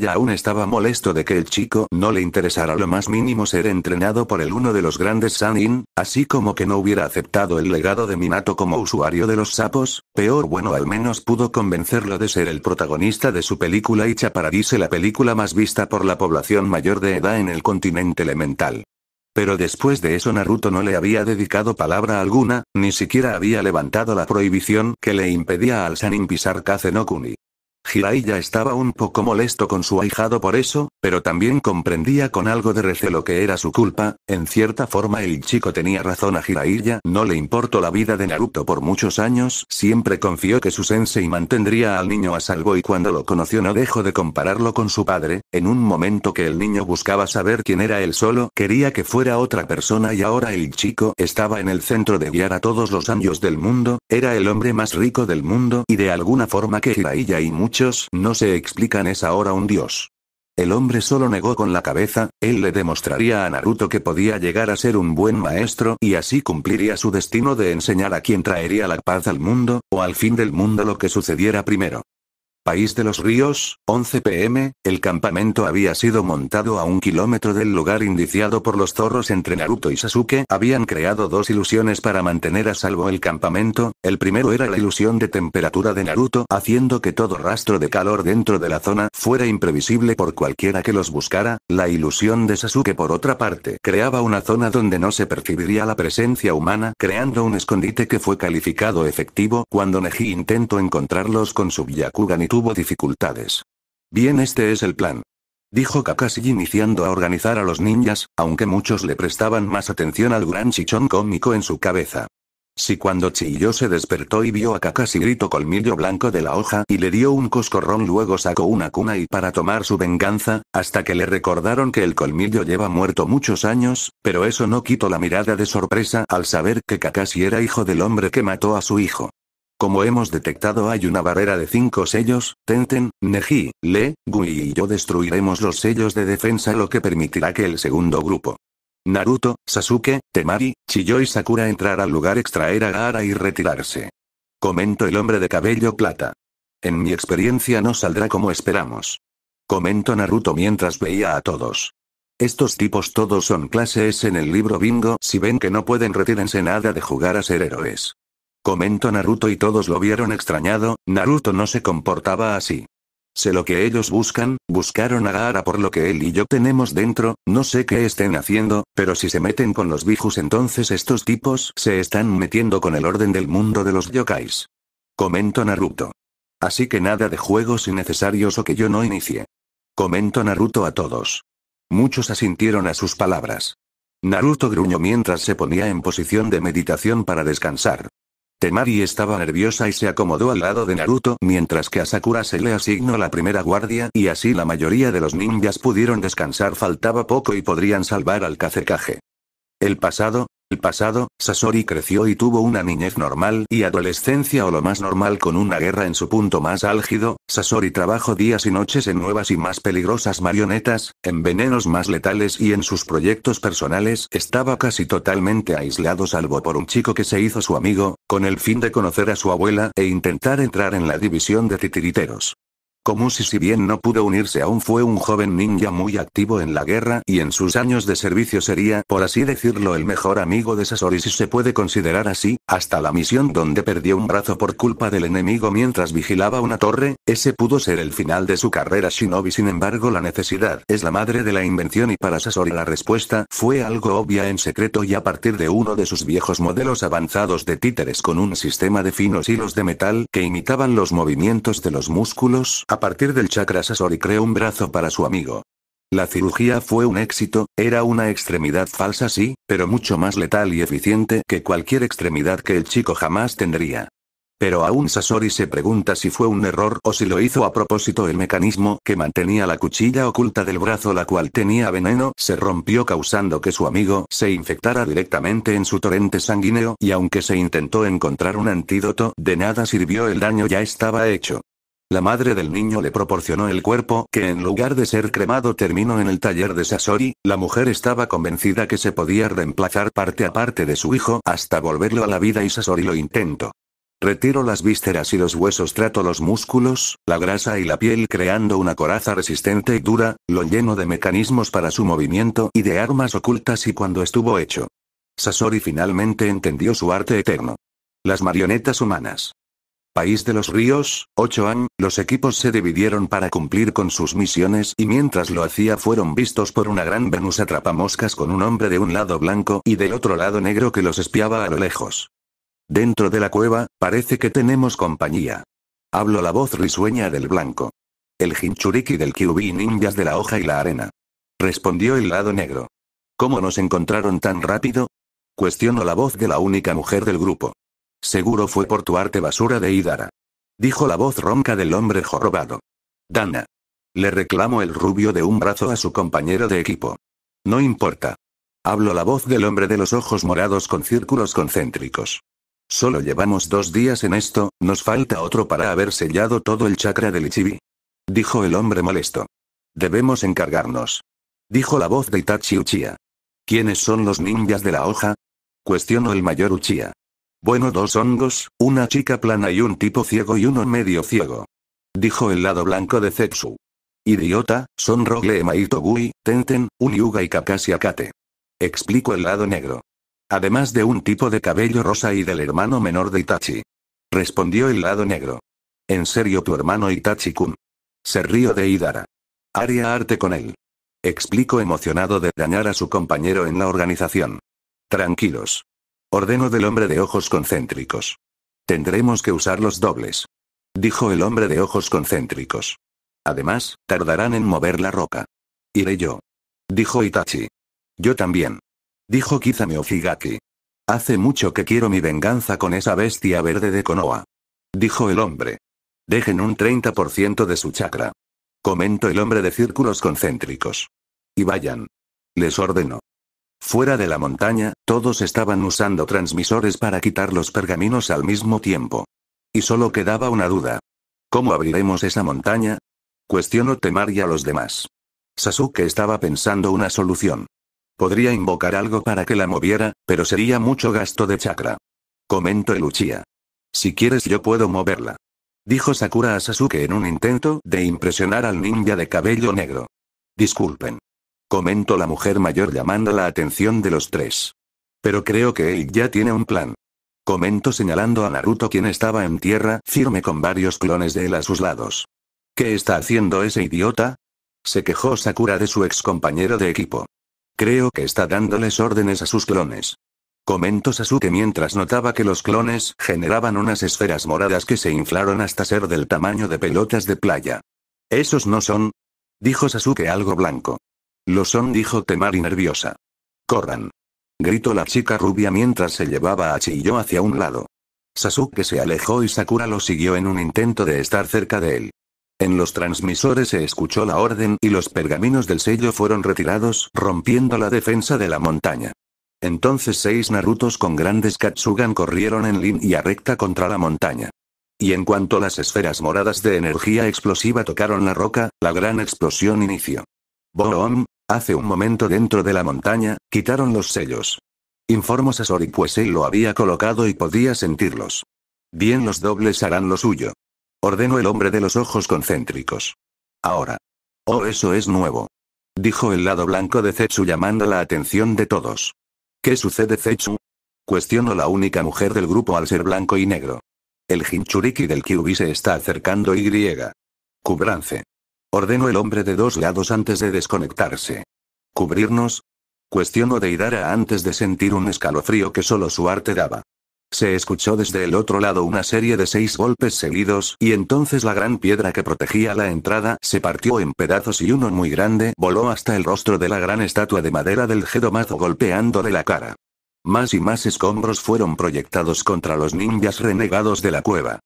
ya aún estaba molesto de que el chico no le interesara lo más mínimo ser entrenado por el uno de los grandes Sanin, así como que no hubiera aceptado el legado de Minato como usuario de los sapos, peor bueno al menos pudo convencerlo de ser el protagonista de su película y Paradise la película más vista por la población mayor de edad en el continente elemental. Pero después de eso Naruto no le había dedicado palabra alguna, ni siquiera había levantado la prohibición que le impedía al Sanin pisar Kazenokuni. Jiraiya estaba un poco molesto con su ahijado por eso, pero también comprendía con algo de recelo que era su culpa, en cierta forma el chico tenía razón a Jiraiya no le importó la vida de Naruto por muchos años, siempre confió que su sensei mantendría al niño a salvo y cuando lo conoció no dejó de compararlo con su padre, en un momento que el niño buscaba saber quién era él solo, quería que fuera otra persona y ahora el chico estaba en el centro de guiar a todos los años del mundo, era el hombre más rico del mundo y de alguna forma que Jiraiya y muchos no se explican es ahora un dios. El hombre solo negó con la cabeza, él le demostraría a Naruto que podía llegar a ser un buen maestro y así cumpliría su destino de enseñar a quien traería la paz al mundo, o al fin del mundo lo que sucediera primero. País de los Ríos, 11 pm, el campamento había sido montado a un kilómetro del lugar indiciado por los zorros entre Naruto y Sasuke. Habían creado dos ilusiones para mantener a salvo el campamento, el primero era la ilusión de temperatura de Naruto, haciendo que todo rastro de calor dentro de la zona fuera imprevisible por cualquiera que los buscara, la ilusión de Sasuke por otra parte creaba una zona donde no se percibiría la presencia humana, creando un escondite que fue calificado efectivo cuando Neji intentó encontrarlos con su Byakugan tuvo dificultades. Bien, este es el plan. Dijo Kakashi iniciando a organizar a los ninjas, aunque muchos le prestaban más atención al gran chichón cómico en su cabeza. Si cuando Chilló se despertó y vio a Kakashi grito colmillo blanco de la hoja y le dio un coscorrón luego sacó una cuna y para tomar su venganza, hasta que le recordaron que el colmillo lleva muerto muchos años, pero eso no quitó la mirada de sorpresa al saber que Kakashi era hijo del hombre que mató a su hijo. Como hemos detectado hay una barrera de cinco sellos, Tenten, Neji, Le, Gui y yo destruiremos los sellos de defensa lo que permitirá que el segundo grupo, Naruto, Sasuke, Temari, Chiyo y Sakura entrar al lugar extraer a Gaara y retirarse. Comento el hombre de cabello plata. En mi experiencia no saldrá como esperamos. Comento Naruto mientras veía a todos. Estos tipos todos son clases en el libro bingo si ven que no pueden retírense nada de jugar a ser héroes. Comentó Naruto y todos lo vieron extrañado, Naruto no se comportaba así. Sé lo que ellos buscan, buscaron a Gara por lo que él y yo tenemos dentro, no sé qué estén haciendo, pero si se meten con los Bijus entonces estos tipos se están metiendo con el orden del mundo de los yokais. Comentó Naruto. Así que nada de juegos innecesarios o que yo no inicie. Comentó Naruto a todos. Muchos asintieron a sus palabras. Naruto gruñó mientras se ponía en posición de meditación para descansar. Temari estaba nerviosa y se acomodó al lado de Naruto mientras que a Sakura se le asignó la primera guardia y así la mayoría de los ninjas pudieron descansar faltaba poco y podrían salvar al Kazekage. El pasado, el pasado, Sasori creció y tuvo una niñez normal y adolescencia o lo más normal con una guerra en su punto más álgido, Sasori trabajó días y noches en nuevas y más peligrosas marionetas, en venenos más letales y en sus proyectos personales estaba casi totalmente aislado salvo por un chico que se hizo su amigo, con el fin de conocer a su abuela e intentar entrar en la división de titiriteros. Como si bien no pudo unirse aún fue un joven ninja muy activo en la guerra y en sus años de servicio sería, por así decirlo, el mejor amigo de Sasori si se puede considerar así, hasta la misión donde perdió un brazo por culpa del enemigo mientras vigilaba una torre, ese pudo ser el final de su carrera shinobi sin embargo la necesidad es la madre de la invención y para Sasori la respuesta fue algo obvia en secreto y a partir de uno de sus viejos modelos avanzados de títeres con un sistema de finos hilos de metal que imitaban los movimientos de los músculos, a partir del chakra Sasori creó un brazo para su amigo. La cirugía fue un éxito, era una extremidad falsa sí, pero mucho más letal y eficiente que cualquier extremidad que el chico jamás tendría. Pero aún Sasori se pregunta si fue un error o si lo hizo a propósito el mecanismo que mantenía la cuchilla oculta del brazo la cual tenía veneno se rompió causando que su amigo se infectara directamente en su torrente sanguíneo y aunque se intentó encontrar un antídoto de nada sirvió el daño ya estaba hecho. La madre del niño le proporcionó el cuerpo, que en lugar de ser cremado terminó en el taller de Sasori, la mujer estaba convencida que se podía reemplazar parte a parte de su hijo hasta volverlo a la vida y Sasori lo intentó. Retiro las vísceras y los huesos, trato los músculos, la grasa y la piel creando una coraza resistente y dura, lo lleno de mecanismos para su movimiento y de armas ocultas y cuando estuvo hecho. Sasori finalmente entendió su arte eterno. Las marionetas humanas. País de los Ríos, 8 los equipos se dividieron para cumplir con sus misiones y mientras lo hacía fueron vistos por una gran Venus atrapamoscas con un hombre de un lado blanco y del otro lado negro que los espiaba a lo lejos. Dentro de la cueva, parece que tenemos compañía. Hablo la voz risueña del blanco. El Jinchuriki del Kyubi ninjas de la hoja y la arena. Respondió el lado negro. ¿Cómo nos encontraron tan rápido? Cuestionó la voz de la única mujer del grupo. Seguro fue por tu arte basura de Idara. Dijo la voz ronca del hombre jorobado. Dana. Le reclamó el rubio de un brazo a su compañero de equipo. No importa. Hablo la voz del hombre de los ojos morados con círculos concéntricos. Solo llevamos dos días en esto, nos falta otro para haber sellado todo el chakra del Ichibi. Dijo el hombre molesto. Debemos encargarnos. Dijo la voz de Itachi Uchiha. ¿Quiénes son los ninjas de la hoja? Cuestionó el mayor Uchiha. Bueno, dos hongos, una chica plana y un tipo ciego y uno medio ciego. Dijo el lado blanco de Zetsu. Idiota, son Rogle Togui, Tenten, un y Kakashi Akate. Explico el lado negro. Además de un tipo de cabello rosa y del hermano menor de Itachi. Respondió el lado negro. En serio tu hermano Itachi-kun. Se río de Idara. Haría arte con él. Explico emocionado de dañar a su compañero en la organización. Tranquilos. Ordeno del hombre de ojos concéntricos. Tendremos que usar los dobles. Dijo el hombre de ojos concéntricos. Además, tardarán en mover la roca. Iré yo. Dijo Itachi. Yo también. Dijo Kizame Ofigaki. Hace mucho que quiero mi venganza con esa bestia verde de Konoha. Dijo el hombre. Dejen un 30% de su chakra. Comentó el hombre de círculos concéntricos. Y vayan. Les ordeno. Fuera de la montaña, todos estaban usando transmisores para quitar los pergaminos al mismo tiempo. Y solo quedaba una duda. ¿Cómo abriremos esa montaña? Cuestionó Temari a los demás. Sasuke estaba pensando una solución. Podría invocar algo para que la moviera, pero sería mucho gasto de chakra. Comentó el Si quieres yo puedo moverla. Dijo Sakura a Sasuke en un intento de impresionar al ninja de cabello negro. Disculpen comentó la mujer mayor llamando la atención de los tres. Pero creo que él ya tiene un plan. Comento señalando a Naruto quien estaba en tierra firme con varios clones de él a sus lados. ¿Qué está haciendo ese idiota? Se quejó Sakura de su ex compañero de equipo. Creo que está dándoles órdenes a sus clones. Comento Sasuke mientras notaba que los clones generaban unas esferas moradas que se inflaron hasta ser del tamaño de pelotas de playa. ¿Esos no son? Dijo Sasuke algo blanco. Lo son, dijo Temari nerviosa. Corran. Gritó la chica rubia mientras se llevaba a Chiyo hacia un lado. Sasuke se alejó y Sakura lo siguió en un intento de estar cerca de él. En los transmisores se escuchó la orden y los pergaminos del sello fueron retirados, rompiendo la defensa de la montaña. Entonces seis Narutos con grandes Katsugan corrieron en línea recta contra la montaña. Y en cuanto las esferas moradas de energía explosiva tocaron la roca, la gran explosión inició. Boom, Hace un momento dentro de la montaña, quitaron los sellos. Informó Sasori pues él lo había colocado y podía sentirlos. Bien los dobles harán lo suyo. Ordenó el hombre de los ojos concéntricos. Ahora. Oh, eso es nuevo. Dijo el lado blanco de Zetsu llamando la atención de todos. ¿Qué sucede Zetsu? Cuestionó la única mujer del grupo al ser blanco y negro. El hinchuriki del Kyubi se está acercando y griega. Cubrance. Ordenó el hombre de dos lados antes de desconectarse. ¿Cubrirnos? Cuestionó Deidara antes de sentir un escalofrío que solo su arte daba. Se escuchó desde el otro lado una serie de seis golpes seguidos y entonces la gran piedra que protegía la entrada se partió en pedazos y uno muy grande voló hasta el rostro de la gran estatua de madera del golpeando de la cara. Más y más escombros fueron proyectados contra los ninjas renegados de la cueva.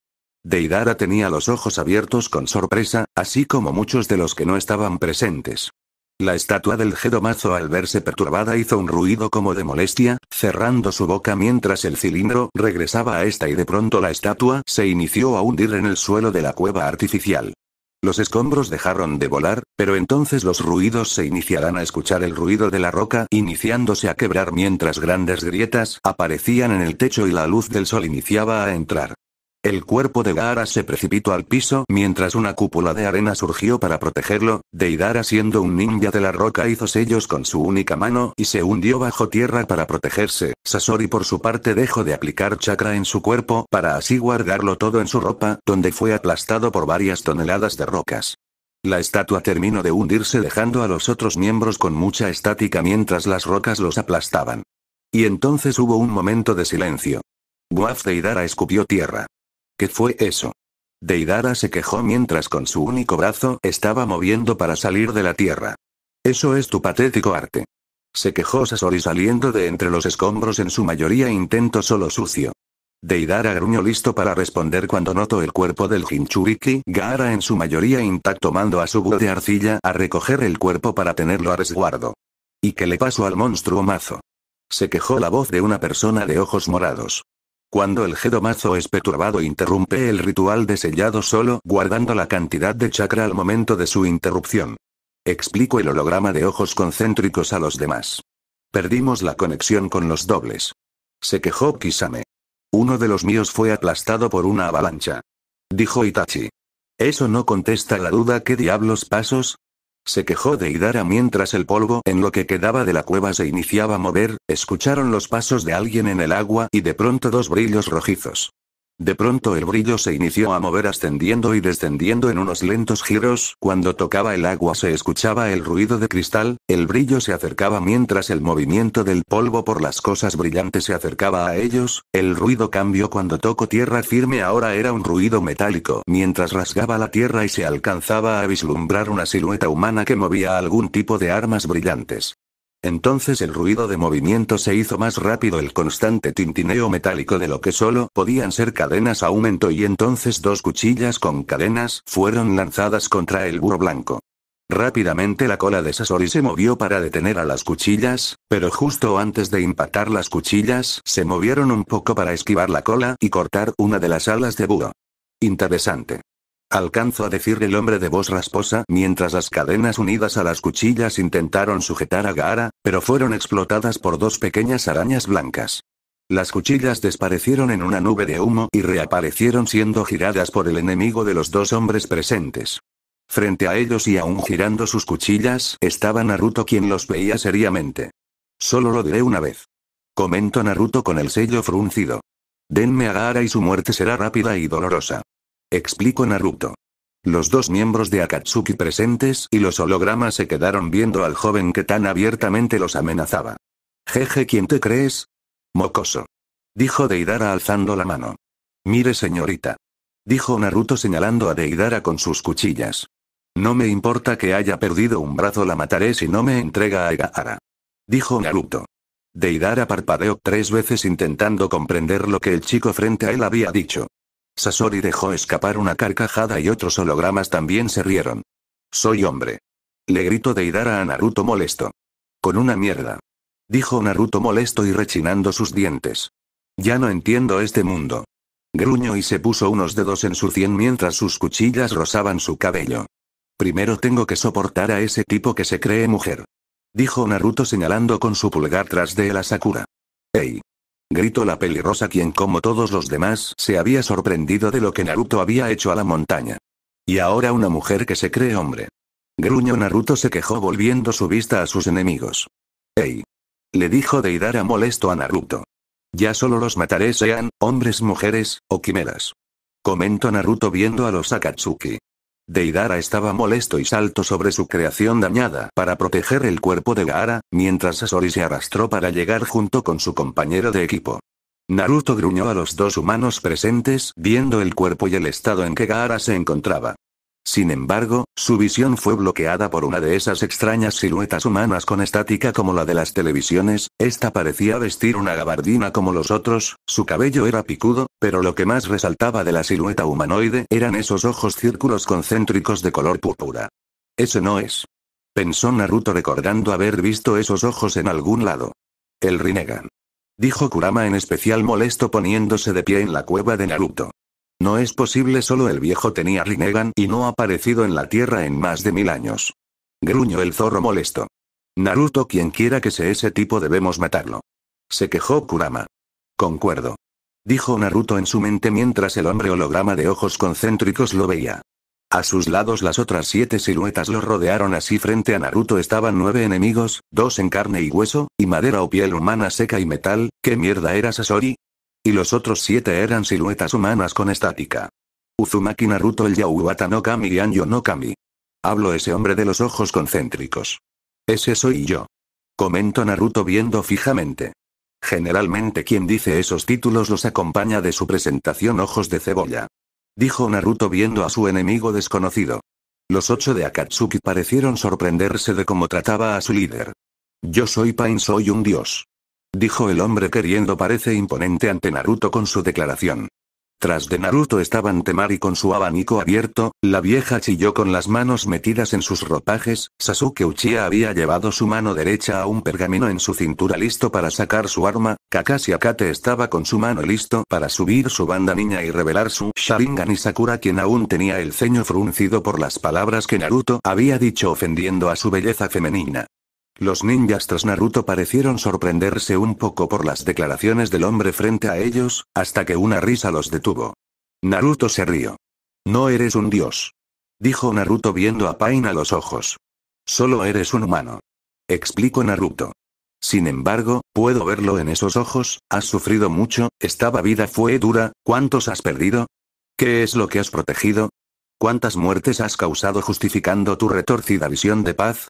Deidara tenía los ojos abiertos con sorpresa, así como muchos de los que no estaban presentes. La estatua del jedomazo al verse perturbada hizo un ruido como de molestia, cerrando su boca mientras el cilindro regresaba a esta y de pronto la estatua se inició a hundir en el suelo de la cueva artificial. Los escombros dejaron de volar, pero entonces los ruidos se iniciarán a escuchar el ruido de la roca iniciándose a quebrar mientras grandes grietas aparecían en el techo y la luz del sol iniciaba a entrar. El cuerpo de Gaara se precipitó al piso mientras una cúpula de arena surgió para protegerlo, Deidara siendo un ninja de la roca hizo sellos con su única mano y se hundió bajo tierra para protegerse, Sasori por su parte dejó de aplicar chakra en su cuerpo para así guardarlo todo en su ropa, donde fue aplastado por varias toneladas de rocas. La estatua terminó de hundirse dejando a los otros miembros con mucha estática mientras las rocas los aplastaban. Y entonces hubo un momento de silencio. Guaf Deidara escupió tierra. ¿Qué fue eso? Deidara se quejó mientras con su único brazo estaba moviendo para salir de la tierra. Eso es tu patético arte. Se quejó Sasori saliendo de entre los escombros en su mayoría intento solo sucio. Deidara gruñó listo para responder cuando notó el cuerpo del Hinchuriki Gaara en su mayoría intacto mando a su búho de arcilla a recoger el cuerpo para tenerlo a resguardo. ¿Y qué le pasó al monstruo mazo? Se quejó la voz de una persona de ojos morados. Cuando el Gedomazo es perturbado interrumpe el ritual de sellado solo guardando la cantidad de chakra al momento de su interrupción. Explico el holograma de ojos concéntricos a los demás. Perdimos la conexión con los dobles. Se quejó Kisame. Uno de los míos fue aplastado por una avalancha. Dijo Itachi. Eso no contesta la duda qué diablos pasos, se quejó de Hidara mientras el polvo en lo que quedaba de la cueva se iniciaba a mover, escucharon los pasos de alguien en el agua y de pronto dos brillos rojizos, de pronto el brillo se inició a mover ascendiendo y descendiendo en unos lentos giros, cuando tocaba el agua se escuchaba el ruido de cristal, el brillo se acercaba mientras el movimiento del polvo por las cosas brillantes se acercaba a ellos, el ruido cambió cuando tocó tierra firme ahora era un ruido metálico mientras rasgaba la tierra y se alcanzaba a vislumbrar una silueta humana que movía algún tipo de armas brillantes. Entonces el ruido de movimiento se hizo más rápido, el constante tintineo metálico de lo que solo podían ser cadenas aumento y entonces dos cuchillas con cadenas fueron lanzadas contra el burro blanco. Rápidamente la cola de Sasori se movió para detener a las cuchillas, pero justo antes de impactar las cuchillas se movieron un poco para esquivar la cola y cortar una de las alas de burro. Interesante. Alcanzo a decir el hombre de voz rasposa mientras las cadenas unidas a las cuchillas intentaron sujetar a Gaara, pero fueron explotadas por dos pequeñas arañas blancas. Las cuchillas desaparecieron en una nube de humo y reaparecieron siendo giradas por el enemigo de los dos hombres presentes. Frente a ellos y aún girando sus cuchillas, estaba Naruto quien los veía seriamente. Solo lo diré una vez. Comento Naruto con el sello fruncido. Denme a Gaara y su muerte será rápida y dolorosa explicó Naruto. Los dos miembros de Akatsuki presentes y los hologramas se quedaron viendo al joven que tan abiertamente los amenazaba. Jeje, ¿quién te crees? Mocoso. Dijo Deidara alzando la mano. Mire, señorita. Dijo Naruto señalando a Deidara con sus cuchillas. No me importa que haya perdido un brazo, la mataré si no me entrega a Gaara. Dijo Naruto. Deidara parpadeó tres veces intentando comprender lo que el chico frente a él había dicho. Sasori dejó escapar una carcajada y otros hologramas también se rieron. Soy hombre. Le gritó Deidara a Naruto molesto. Con una mierda. Dijo Naruto molesto y rechinando sus dientes. Ya no entiendo este mundo. Gruñó y se puso unos dedos en su cien mientras sus cuchillas rozaban su cabello. Primero tengo que soportar a ese tipo que se cree mujer. Dijo Naruto señalando con su pulgar tras de la Sakura. ¡Ey! gritó la pelirrosa quien como todos los demás se había sorprendido de lo que Naruto había hecho a la montaña. Y ahora una mujer que se cree hombre. Gruñó Naruto se quejó volviendo su vista a sus enemigos. ¡Ey! Le dijo Deidara molesto a Naruto. Ya solo los mataré sean, hombres mujeres, o quimeras. Comentó Naruto viendo a los Akatsuki. Deidara estaba molesto y saltó sobre su creación dañada para proteger el cuerpo de Gaara, mientras Asori se arrastró para llegar junto con su compañero de equipo. Naruto gruñó a los dos humanos presentes viendo el cuerpo y el estado en que Gaara se encontraba. Sin embargo, su visión fue bloqueada por una de esas extrañas siluetas humanas con estática como la de las televisiones, esta parecía vestir una gabardina como los otros, su cabello era picudo, pero lo que más resaltaba de la silueta humanoide eran esos ojos círculos concéntricos de color púrpura. Eso no es. Pensó Naruto recordando haber visto esos ojos en algún lado. El Rinnegan. Dijo Kurama en especial molesto poniéndose de pie en la cueva de Naruto. No es posible solo el viejo tenía Rinnegan y no ha aparecido en la Tierra en más de mil años. Gruñó el zorro molesto. Naruto quien quiera que sea ese tipo debemos matarlo. Se quejó Kurama. Concuerdo. Dijo Naruto en su mente mientras el hombre holograma de ojos concéntricos lo veía. A sus lados las otras siete siluetas lo rodearon así frente a Naruto estaban nueve enemigos, dos en carne y hueso, y madera o piel humana seca y metal, ¿qué mierda era Sasori? Y los otros siete eran siluetas humanas con estática. Uzumaki Naruto el Yawata no Kami y Anjo no Kami. Hablo ese hombre de los ojos concéntricos. Ese soy yo. Comento Naruto viendo fijamente. Generalmente quien dice esos títulos los acompaña de su presentación Ojos de Cebolla. Dijo Naruto viendo a su enemigo desconocido. Los ocho de Akatsuki parecieron sorprenderse de cómo trataba a su líder. Yo soy Pain, soy un dios. Dijo el hombre queriendo parece imponente ante Naruto con su declaración. Tras de Naruto estaban Temari con su abanico abierto, la vieja chilló con las manos metidas en sus ropajes, Sasuke Uchiha había llevado su mano derecha a un pergamino en su cintura listo para sacar su arma, Kakashi Akate estaba con su mano listo para subir su banda niña y revelar su Sharingan y Sakura quien aún tenía el ceño fruncido por las palabras que Naruto había dicho ofendiendo a su belleza femenina. Los ninjas tras Naruto parecieron sorprenderse un poco por las declaraciones del hombre frente a ellos, hasta que una risa los detuvo. Naruto se rió. No eres un dios. Dijo Naruto viendo a Pain a los ojos. Solo eres un humano. Explicó Naruto. Sin embargo, puedo verlo en esos ojos, has sufrido mucho, esta vida fue dura, ¿cuántos has perdido? ¿Qué es lo que has protegido? ¿Cuántas muertes has causado justificando tu retorcida visión de paz?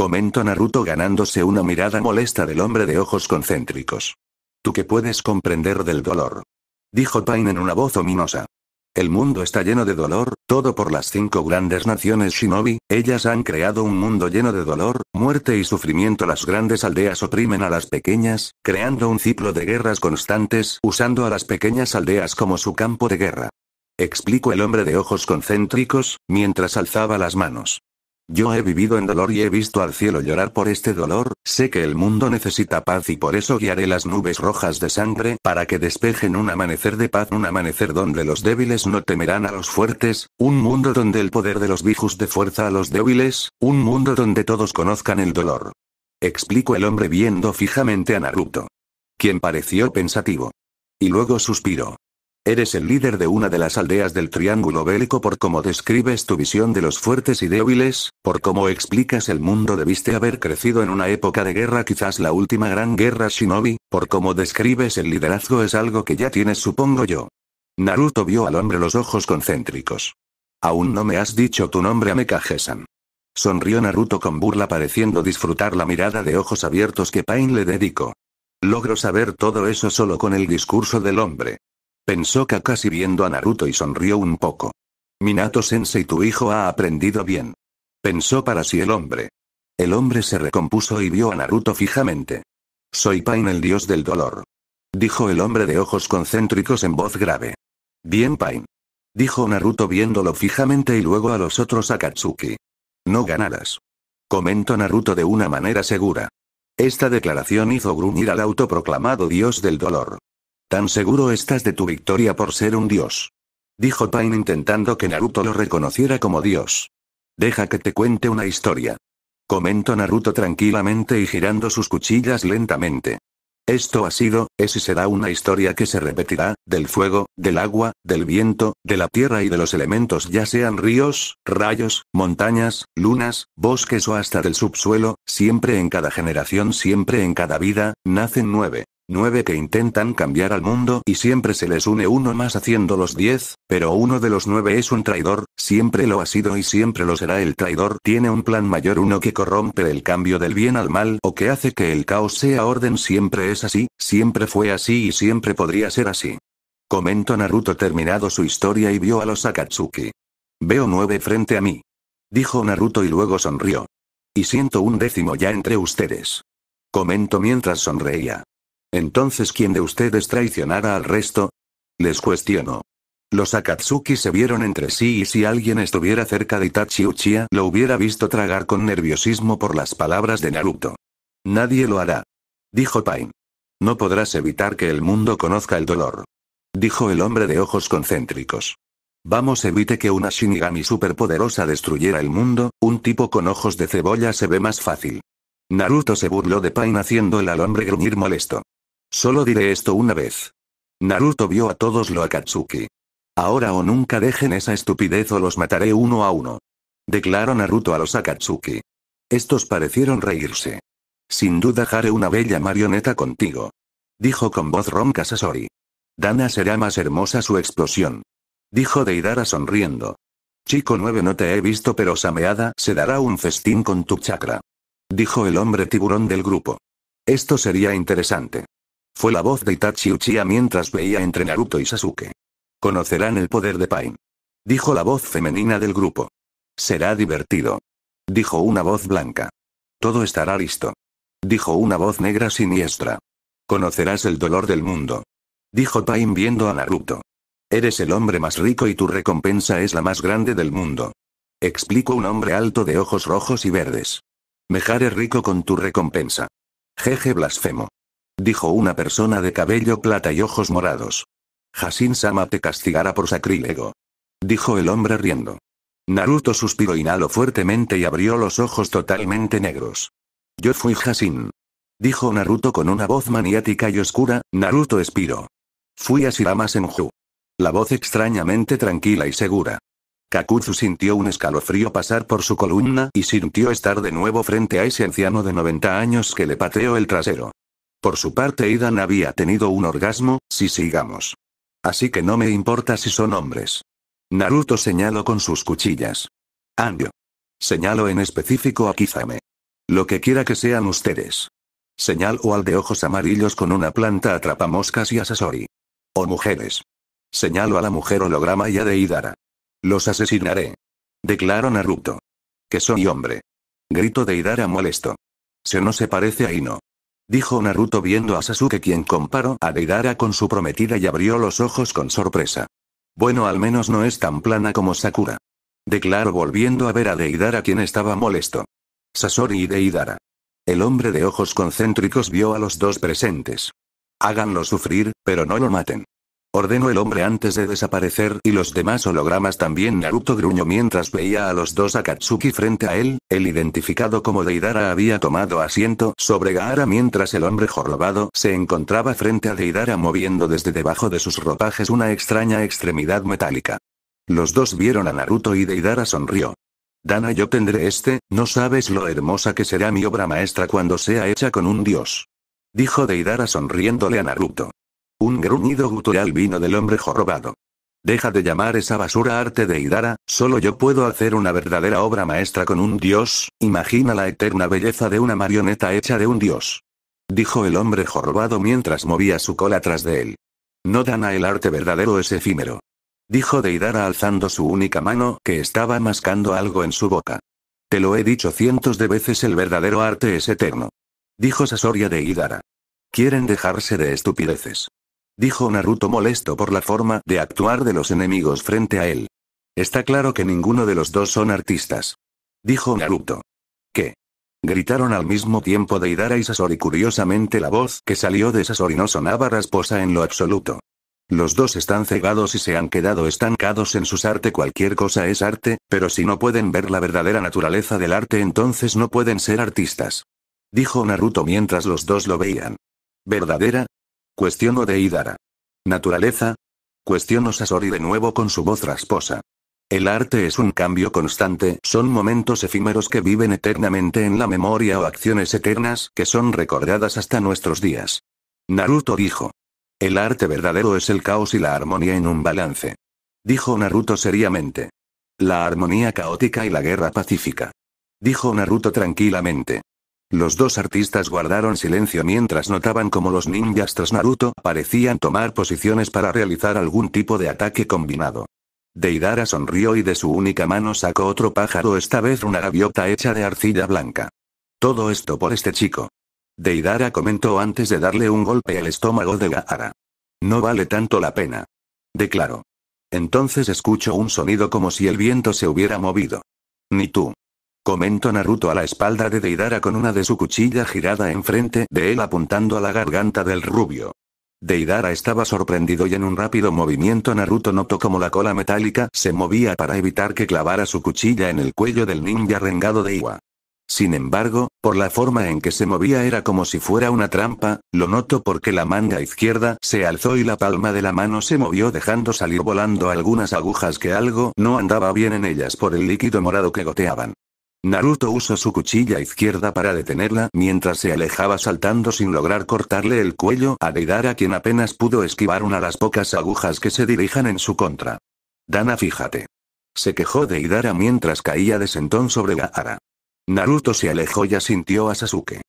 Comentó Naruto ganándose una mirada molesta del hombre de ojos concéntricos. Tú que puedes comprender del dolor. Dijo Pain en una voz ominosa. El mundo está lleno de dolor, todo por las cinco grandes naciones shinobi, ellas han creado un mundo lleno de dolor, muerte y sufrimiento. Las grandes aldeas oprimen a las pequeñas, creando un ciclo de guerras constantes, usando a las pequeñas aldeas como su campo de guerra. Explicó el hombre de ojos concéntricos, mientras alzaba las manos. Yo he vivido en dolor y he visto al cielo llorar por este dolor, sé que el mundo necesita paz y por eso guiaré las nubes rojas de sangre para que despejen un amanecer de paz, un amanecer donde los débiles no temerán a los fuertes, un mundo donde el poder de los bijus de fuerza a los débiles, un mundo donde todos conozcan el dolor. Explicó el hombre viendo fijamente a Naruto. Quien pareció pensativo. Y luego suspiró. Eres el líder de una de las aldeas del Triángulo Bélico por cómo describes tu visión de los fuertes y débiles, por cómo explicas el mundo debiste haber crecido en una época de guerra quizás la última gran guerra shinobi, por cómo describes el liderazgo es algo que ya tienes supongo yo. Naruto vio al hombre los ojos concéntricos. Aún no me has dicho tu nombre Amekagesan. Sonrió Naruto con burla pareciendo disfrutar la mirada de ojos abiertos que Pain le dedicó. Logro saber todo eso solo con el discurso del hombre. Pensó Kakashi viendo a Naruto y sonrió un poco. Minato-sensei tu hijo ha aprendido bien. Pensó para sí el hombre. El hombre se recompuso y vio a Naruto fijamente. Soy Pain el dios del dolor. Dijo el hombre de ojos concéntricos en voz grave. Bien Pain. Dijo Naruto viéndolo fijamente y luego a los otros Akatsuki. No ganarás. Comentó Naruto de una manera segura. Esta declaración hizo gruñir al autoproclamado dios del dolor. Tan seguro estás de tu victoria por ser un dios. Dijo Pain intentando que Naruto lo reconociera como dios. Deja que te cuente una historia. Comentó Naruto tranquilamente y girando sus cuchillas lentamente. Esto ha sido, es y será una historia que se repetirá, del fuego, del agua, del viento, de la tierra y de los elementos ya sean ríos, rayos, montañas, lunas, bosques o hasta del subsuelo, siempre en cada generación, siempre en cada vida, nacen nueve nueve que intentan cambiar al mundo y siempre se les une uno más haciendo los diez, pero uno de los nueve es un traidor, siempre lo ha sido y siempre lo será el traidor tiene un plan mayor uno que corrompe el cambio del bien al mal o que hace que el caos sea orden siempre es así, siempre fue así y siempre podría ser así. Comento Naruto terminado su historia y vio a los Akatsuki. Veo nueve frente a mí. Dijo Naruto y luego sonrió. Y siento un décimo ya entre ustedes. Comento mientras sonreía. Entonces, ¿quién de ustedes traicionará al resto? Les cuestionó. Los Akatsuki se vieron entre sí y si alguien estuviera cerca de Itachi Uchiha lo hubiera visto tragar con nerviosismo por las palabras de Naruto. Nadie lo hará. Dijo Pain. No podrás evitar que el mundo conozca el dolor. Dijo el hombre de ojos concéntricos. Vamos evite que una Shinigami superpoderosa destruyera el mundo, un tipo con ojos de cebolla se ve más fácil. Naruto se burló de Pain haciendo el al hombre gruñir molesto. Solo diré esto una vez. Naruto vio a todos lo Akatsuki. Ahora o nunca dejen esa estupidez o los mataré uno a uno. Declaró Naruto a los Akatsuki. Estos parecieron reírse. Sin duda haré una bella marioneta contigo. Dijo con voz ronca Sasori. Dana será más hermosa su explosión. Dijo Deidara sonriendo. Chico 9 no te he visto pero Sameada se dará un festín con tu chakra. Dijo el hombre tiburón del grupo. Esto sería interesante. Fue la voz de Itachi Uchiha mientras veía entre Naruto y Sasuke. Conocerán el poder de Pain. Dijo la voz femenina del grupo. Será divertido. Dijo una voz blanca. Todo estará listo. Dijo una voz negra siniestra. Conocerás el dolor del mundo. Dijo Pain viendo a Naruto. Eres el hombre más rico y tu recompensa es la más grande del mundo. Explicó un hombre alto de ojos rojos y verdes. Mejare rico con tu recompensa. Jeje blasfemo dijo una persona de cabello plata y ojos morados. Hasin Sama te castigará por sacrílego. Dijo el hombre riendo. Naruto suspiró inhaló fuertemente y abrió los ojos totalmente negros. Yo fui Hasin. Dijo Naruto con una voz maniática y oscura, Naruto espiró. Fui a Shirama Senju. La voz extrañamente tranquila y segura. Kakuzu sintió un escalofrío pasar por su columna y sintió estar de nuevo frente a ese anciano de 90 años que le pateó el trasero. Por su parte Idan había tenido un orgasmo, si sigamos. Así que no me importa si son hombres. Naruto señaló con sus cuchillas. Angio. Señalo en específico a Kizame. Lo que quiera que sean ustedes. o al de ojos amarillos con una planta atrapamoscas y Sasori. O mujeres. Señalo a la mujer holograma ya de Idara. Los asesinaré. Declaró Naruto. Que soy hombre. Grito de Idara molesto. Se no se parece a Ino dijo Naruto viendo a Sasuke quien comparó a Deidara con su prometida y abrió los ojos con sorpresa. Bueno al menos no es tan plana como Sakura. Declaró volviendo a ver a Deidara quien estaba molesto. Sasori y Deidara. El hombre de ojos concéntricos vio a los dos presentes. Háganlo sufrir, pero no lo maten. Ordenó el hombre antes de desaparecer y los demás hologramas también Naruto gruñó mientras veía a los dos Akatsuki frente a él, el identificado como Deidara había tomado asiento sobre Gaara mientras el hombre jorobado se encontraba frente a Deidara moviendo desde debajo de sus ropajes una extraña extremidad metálica. Los dos vieron a Naruto y Deidara sonrió. Dana yo tendré este, no sabes lo hermosa que será mi obra maestra cuando sea hecha con un dios. Dijo Deidara sonriéndole a Naruto. Un gruñido gutural vino del hombre jorobado. Deja de llamar esa basura arte de Hidara, solo yo puedo hacer una verdadera obra maestra con un dios, imagina la eterna belleza de una marioneta hecha de un dios. Dijo el hombre jorobado mientras movía su cola tras de él. No Dana el arte verdadero es efímero. Dijo Deidara alzando su única mano que estaba mascando algo en su boca. Te lo he dicho cientos de veces el verdadero arte es eterno. Dijo Sasoria de Hidara. Quieren dejarse de estupideces dijo Naruto molesto por la forma de actuar de los enemigos frente a él. Está claro que ninguno de los dos son artistas. Dijo Naruto. ¿Qué? Gritaron al mismo tiempo Deidara y Sasori. Curiosamente la voz que salió de Sasori no sonaba rasposa en lo absoluto. Los dos están cegados y se han quedado estancados en sus arte. Cualquier cosa es arte, pero si no pueden ver la verdadera naturaleza del arte entonces no pueden ser artistas. Dijo Naruto mientras los dos lo veían. ¿Verdadera? Cuestiono de Idara. ¿Naturaleza? Cuestiono Sasori de nuevo con su voz rasposa. El arte es un cambio constante, son momentos efímeros que viven eternamente en la memoria o acciones eternas que son recordadas hasta nuestros días. Naruto dijo. El arte verdadero es el caos y la armonía en un balance. Dijo Naruto seriamente. La armonía caótica y la guerra pacífica. Dijo Naruto tranquilamente. Los dos artistas guardaron silencio mientras notaban cómo los ninjas tras Naruto parecían tomar posiciones para realizar algún tipo de ataque combinado. Deidara sonrió y de su única mano sacó otro pájaro, esta vez una gaviota hecha de arcilla blanca. Todo esto por este chico. Deidara comentó antes de darle un golpe al estómago de Gaara. No vale tanto la pena. Declaró. Entonces escucho un sonido como si el viento se hubiera movido. Ni tú. Comentó Naruto a la espalda de Deidara con una de su cuchilla girada enfrente de él apuntando a la garganta del rubio. Deidara estaba sorprendido y en un rápido movimiento Naruto notó como la cola metálica se movía para evitar que clavara su cuchilla en el cuello del ninja rengado de Iwa. Sin embargo, por la forma en que se movía era como si fuera una trampa, lo notó porque la manga izquierda se alzó y la palma de la mano se movió dejando salir volando algunas agujas que algo no andaba bien en ellas por el líquido morado que goteaban. Naruto usa su cuchilla izquierda para detenerla mientras se alejaba saltando sin lograr cortarle el cuello a Deidara quien apenas pudo esquivar una de las pocas agujas que se dirijan en su contra. Dana fíjate. Se quejó de Deidara mientras caía de sentón sobre Gaara. Naruto se alejó y asintió a Sasuke.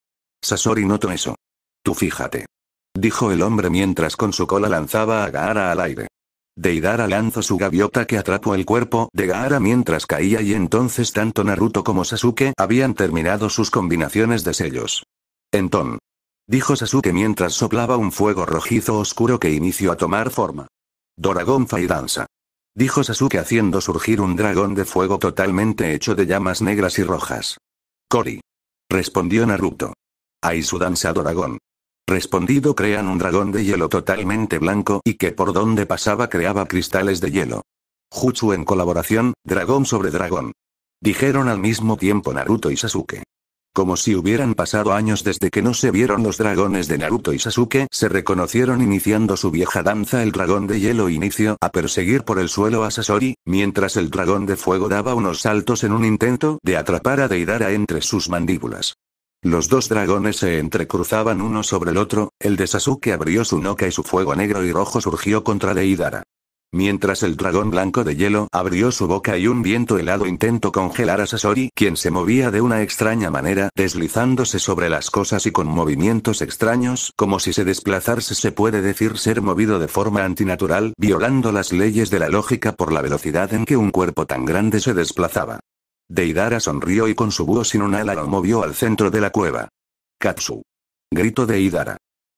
Sasori notó eso. Tú fíjate. Dijo el hombre mientras con su cola lanzaba a Gaara al aire. Deidara lanzó su gaviota que atrapó el cuerpo de Gaara mientras caía y entonces tanto Naruto como Sasuke habían terminado sus combinaciones de sellos. Entón, Dijo Sasuke mientras soplaba un fuego rojizo oscuro que inició a tomar forma. Dragón Fire Danza. Dijo Sasuke haciendo surgir un dragón de fuego totalmente hecho de llamas negras y rojas. Kori. Respondió Naruto. su danza dragón. Respondido crean un dragón de hielo totalmente blanco y que por donde pasaba creaba cristales de hielo. Jutsu en colaboración, dragón sobre dragón. Dijeron al mismo tiempo Naruto y Sasuke. Como si hubieran pasado años desde que no se vieron los dragones de Naruto y Sasuke, se reconocieron iniciando su vieja danza el dragón de hielo inició a perseguir por el suelo a Sasori, mientras el dragón de fuego daba unos saltos en un intento de atrapar a Deidara entre sus mandíbulas. Los dos dragones se entrecruzaban uno sobre el otro, el de Sasuke abrió su noca y su fuego negro y rojo surgió contra Deidara. Mientras el dragón blanco de hielo abrió su boca y un viento helado intentó congelar a Sasori, quien se movía de una extraña manera, deslizándose sobre las cosas y con movimientos extraños, como si se desplazarse se puede decir ser movido de forma antinatural, violando las leyes de la lógica por la velocidad en que un cuerpo tan grande se desplazaba. Deidara sonrió y con su búho sin un ala lo movió al centro de la cueva. Katsu. Grito de Deidara.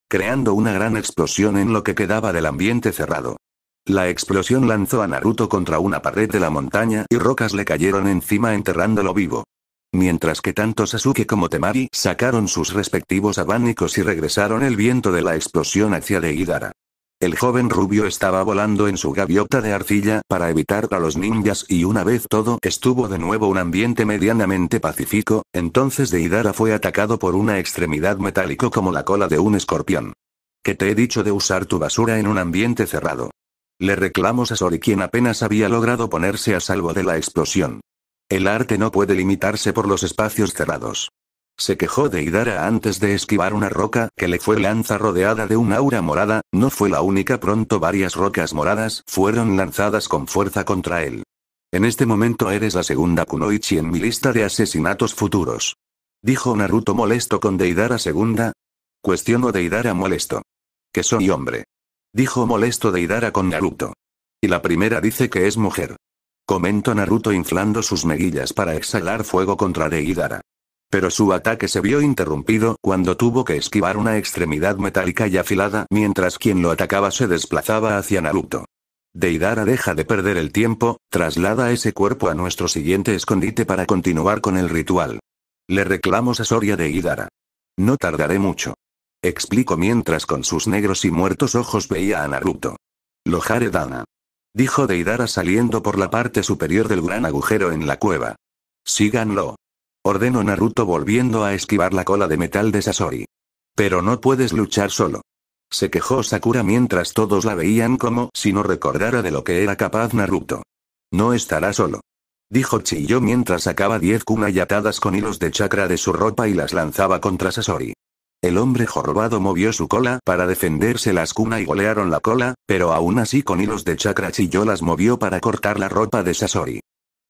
Creando una gran explosión en lo que quedaba del ambiente cerrado. La explosión lanzó a Naruto contra una pared de la montaña y rocas le cayeron encima enterrándolo vivo. Mientras que tanto Sasuke como Temari sacaron sus respectivos abanicos y regresaron el viento de la explosión hacia Deidara. El joven rubio estaba volando en su gaviota de arcilla para evitar a los ninjas y una vez todo estuvo de nuevo un ambiente medianamente pacífico, entonces Deidara fue atacado por una extremidad metálico como la cola de un escorpión. Que te he dicho de usar tu basura en un ambiente cerrado. Le reclamos a Sori quien apenas había logrado ponerse a salvo de la explosión. El arte no puede limitarse por los espacios cerrados. Se quejó de Hidara antes de esquivar una roca que le fue lanza rodeada de un aura morada, no fue la única pronto varias rocas moradas fueron lanzadas con fuerza contra él. En este momento eres la segunda Kunoichi en mi lista de asesinatos futuros. Dijo Naruto molesto con Deidara segunda. Cuestiono Deidara molesto. Que soy hombre. Dijo molesto Deidara con Naruto. Y la primera dice que es mujer. comentó Naruto inflando sus mejillas para exhalar fuego contra Deidara. Pero su ataque se vio interrumpido cuando tuvo que esquivar una extremidad metálica y afilada mientras quien lo atacaba se desplazaba hacia Naruto. Deidara deja de perder el tiempo, traslada ese cuerpo a nuestro siguiente escondite para continuar con el ritual. Le reclamo a de Deidara. No tardaré mucho. Explico mientras con sus negros y muertos ojos veía a Naruto. haré, Dana. Dijo Deidara saliendo por la parte superior del gran agujero en la cueva. Síganlo. Ordenó Naruto volviendo a esquivar la cola de metal de Sasori. Pero no puedes luchar solo. Se quejó Sakura mientras todos la veían como si no recordara de lo que era capaz Naruto. No estará solo. Dijo Chiyo mientras sacaba diez y atadas con hilos de chakra de su ropa y las lanzaba contra Sasori. El hombre jorobado movió su cola para defenderse las cuna y golearon la cola, pero aún así con hilos de chakra Chiyo las movió para cortar la ropa de Sasori.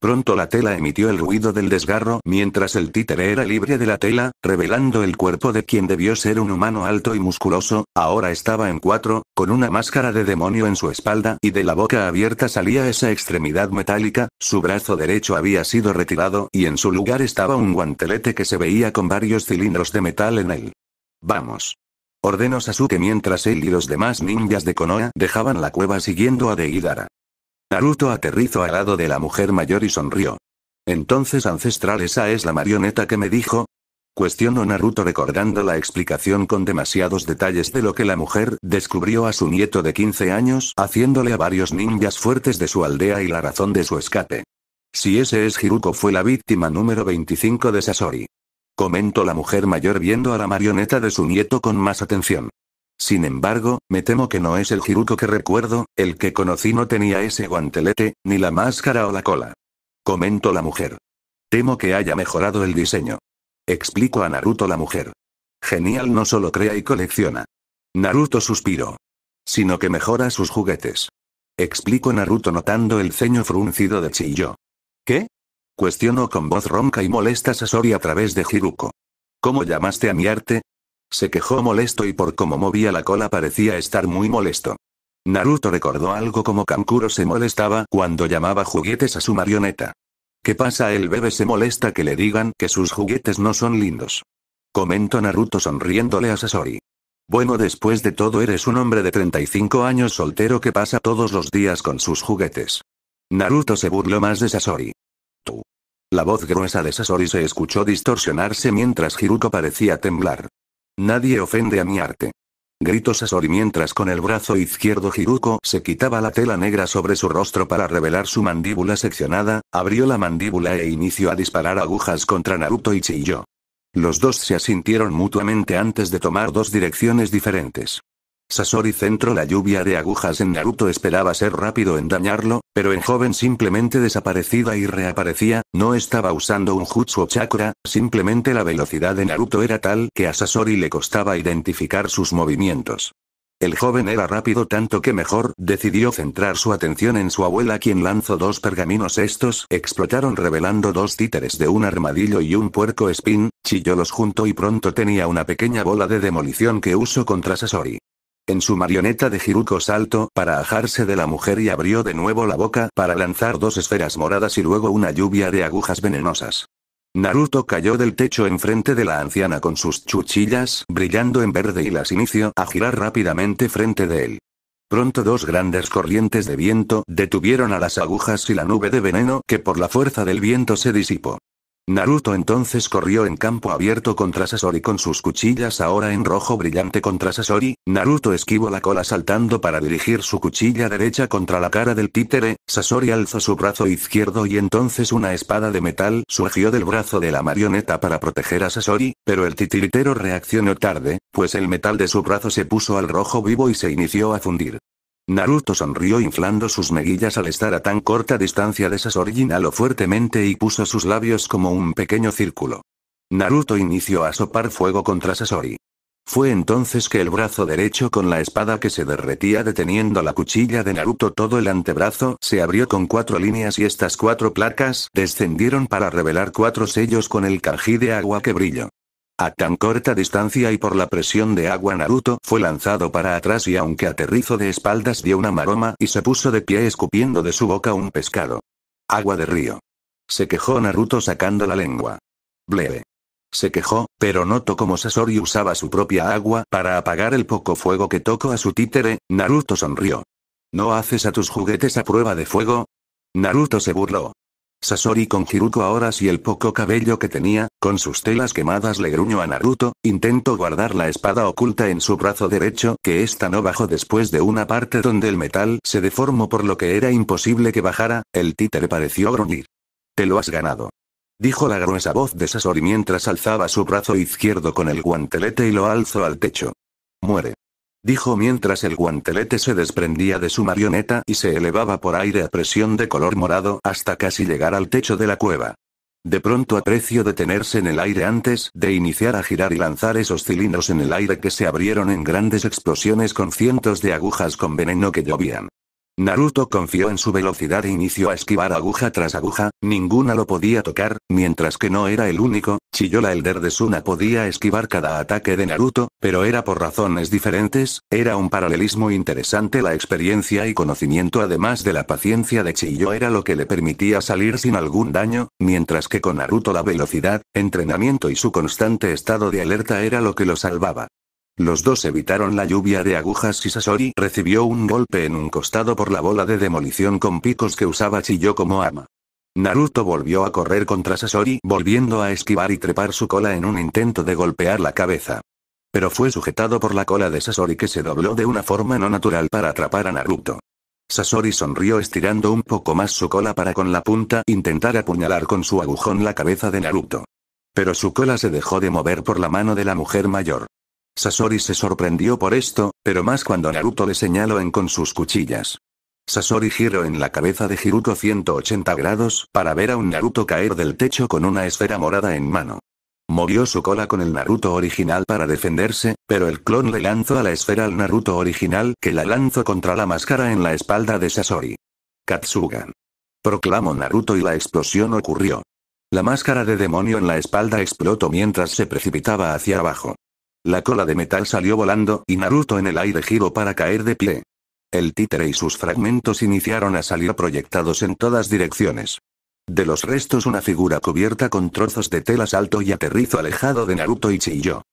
Pronto la tela emitió el ruido del desgarro mientras el títere era libre de la tela, revelando el cuerpo de quien debió ser un humano alto y musculoso, ahora estaba en cuatro, con una máscara de demonio en su espalda y de la boca abierta salía esa extremidad metálica, su brazo derecho había sido retirado y en su lugar estaba un guantelete que se veía con varios cilindros de metal en él. Vamos. Ordenó Sasuke mientras él y los demás ninjas de Konoha dejaban la cueva siguiendo a Deidara. Naruto aterrizó al lado de la mujer mayor y sonrió. Entonces ancestral esa es la marioneta que me dijo. Cuestionó Naruto recordando la explicación con demasiados detalles de lo que la mujer descubrió a su nieto de 15 años haciéndole a varios ninjas fuertes de su aldea y la razón de su escape. Si ese es Hiruko fue la víctima número 25 de Sasori. Comentó la mujer mayor viendo a la marioneta de su nieto con más atención. Sin embargo, me temo que no es el Jiruko que recuerdo, el que conocí no tenía ese guantelete, ni la máscara o la cola. Comento la mujer. Temo que haya mejorado el diseño. Explico a Naruto la mujer. Genial no solo crea y colecciona. Naruto suspiró. Sino que mejora sus juguetes. Explico Naruto notando el ceño fruncido de Chiyo. ¿Qué? Cuestionó con voz ronca y molesta Sasori a través de Hiruko. ¿Cómo llamaste a mi arte? Se quejó molesto y por cómo movía la cola parecía estar muy molesto. Naruto recordó algo como Kankuro se molestaba cuando llamaba juguetes a su marioneta. ¿Qué pasa? El bebé se molesta que le digan que sus juguetes no son lindos. Comentó Naruto sonriéndole a Sasori. Bueno, después de todo eres un hombre de 35 años soltero que pasa todos los días con sus juguetes. Naruto se burló más de Sasori. Tú. La voz gruesa de Sasori se escuchó distorsionarse mientras Hiruko parecía temblar. Nadie ofende a mi arte. Gritó Sasori mientras con el brazo izquierdo Hiruko se quitaba la tela negra sobre su rostro para revelar su mandíbula seccionada, abrió la mandíbula e inició a disparar agujas contra Naruto y Chiyo. Los dos se asintieron mutuamente antes de tomar dos direcciones diferentes. Sasori centró la lluvia de agujas en Naruto esperaba ser rápido en dañarlo, pero en joven simplemente desaparecida y reaparecía, no estaba usando un jutsu o chakra, simplemente la velocidad de Naruto era tal que a Sasori le costaba identificar sus movimientos. El joven era rápido tanto que mejor, decidió centrar su atención en su abuela quien lanzó dos pergaminos estos, explotaron revelando dos títeres de un armadillo y un puerco spin, chilló los junto y pronto tenía una pequeña bola de demolición que usó contra Sasori en su marioneta de Jiruko saltó para ajarse de la mujer y abrió de nuevo la boca para lanzar dos esferas moradas y luego una lluvia de agujas venenosas. Naruto cayó del techo enfrente de la anciana con sus chuchillas brillando en verde y las inició a girar rápidamente frente de él. Pronto dos grandes corrientes de viento detuvieron a las agujas y la nube de veneno que por la fuerza del viento se disipó. Naruto entonces corrió en campo abierto contra Sasori con sus cuchillas ahora en rojo brillante contra Sasori, Naruto esquivó la cola saltando para dirigir su cuchilla derecha contra la cara del títere, Sasori alzó su brazo izquierdo y entonces una espada de metal surgió del brazo de la marioneta para proteger a Sasori, pero el titiritero reaccionó tarde, pues el metal de su brazo se puso al rojo vivo y se inició a fundir. Naruto sonrió inflando sus mejillas al estar a tan corta distancia de Sasori Inhaló fuertemente y puso sus labios como un pequeño círculo. Naruto inició a sopar fuego contra Sasori. Fue entonces que el brazo derecho con la espada que se derretía deteniendo la cuchilla de Naruto todo el antebrazo se abrió con cuatro líneas y estas cuatro placas descendieron para revelar cuatro sellos con el kanji de agua que brilló. A tan corta distancia y por la presión de agua Naruto fue lanzado para atrás y aunque aterrizó de espaldas dio una maroma y se puso de pie escupiendo de su boca un pescado. Agua de río. Se quejó Naruto sacando la lengua. Bleve. Se quejó, pero notó como Sasori usaba su propia agua para apagar el poco fuego que tocó a su títere, Naruto sonrió. ¿No haces a tus juguetes a prueba de fuego? Naruto se burló. Sasori con Hiruko ahora si el poco cabello que tenía, con sus telas quemadas le gruñó a Naruto, intentó guardar la espada oculta en su brazo derecho que esta no bajó después de una parte donde el metal se deformó por lo que era imposible que bajara, el títere pareció gruñir. Te lo has ganado. Dijo la gruesa voz de Sasori mientras alzaba su brazo izquierdo con el guantelete y lo alzó al techo. Muere dijo mientras el guantelete se desprendía de su marioneta y se elevaba por aire a presión de color morado hasta casi llegar al techo de la cueva. De pronto aprecio detenerse en el aire antes de iniciar a girar y lanzar esos cilindros en el aire que se abrieron en grandes explosiones con cientos de agujas con veneno que llovían. Naruto confió en su velocidad e inició a esquivar aguja tras aguja, ninguna lo podía tocar, mientras que no era el único, Chiyola Elder de Suna podía esquivar cada ataque de Naruto, pero era por razones diferentes, era un paralelismo interesante la experiencia y conocimiento además de la paciencia de Chiyo era lo que le permitía salir sin algún daño, mientras que con Naruto la velocidad, entrenamiento y su constante estado de alerta era lo que lo salvaba. Los dos evitaron la lluvia de agujas y Sasori recibió un golpe en un costado por la bola de demolición con picos que usaba Chiyo como arma. Naruto volvió a correr contra Sasori volviendo a esquivar y trepar su cola en un intento de golpear la cabeza. Pero fue sujetado por la cola de Sasori que se dobló de una forma no natural para atrapar a Naruto. Sasori sonrió estirando un poco más su cola para con la punta intentar apuñalar con su agujón la cabeza de Naruto. Pero su cola se dejó de mover por la mano de la mujer mayor. Sasori se sorprendió por esto, pero más cuando Naruto le señaló en con sus cuchillas. Sasori giró en la cabeza de Hiruko 180 grados para ver a un Naruto caer del techo con una esfera morada en mano. Movió su cola con el Naruto original para defenderse, pero el clon le lanzó a la esfera al Naruto original que la lanzó contra la máscara en la espalda de Sasori. Katsugan. Proclamó Naruto y la explosión ocurrió. La máscara de demonio en la espalda explotó mientras se precipitaba hacia abajo. La cola de metal salió volando, y Naruto en el aire giró para caer de pie. El títere y sus fragmentos iniciaron a salir proyectados en todas direcciones. De los restos una figura cubierta con trozos de tela saltó y aterrizo alejado de Naruto y chilló.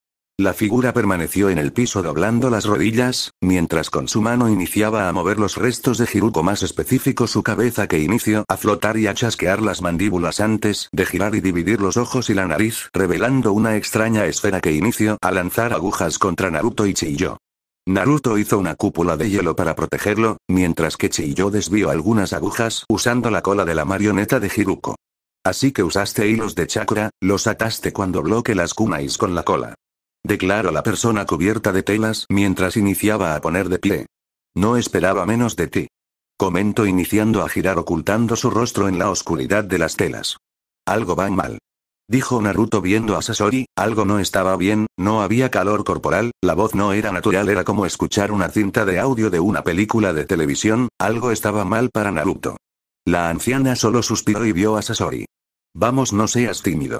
La figura permaneció en el piso doblando las rodillas, mientras con su mano iniciaba a mover los restos de Hiruko más específico su cabeza que inició a flotar y a chasquear las mandíbulas antes de girar y dividir los ojos y la nariz, revelando una extraña esfera que inició a lanzar agujas contra Naruto y Chiyo. Naruto hizo una cúpula de hielo para protegerlo, mientras que Chiyo desvió algunas agujas usando la cola de la marioneta de Hiruko. Así que usaste hilos de chakra, los ataste cuando bloque las kunais con la cola declaró la persona cubierta de telas mientras iniciaba a poner de pie. No esperaba menos de ti. Comentó iniciando a girar ocultando su rostro en la oscuridad de las telas. Algo va mal. Dijo Naruto viendo a Sasori, algo no estaba bien, no había calor corporal, la voz no era natural, era como escuchar una cinta de audio de una película de televisión, algo estaba mal para Naruto. La anciana solo suspiró y vio a Sasori. Vamos, no seas tímido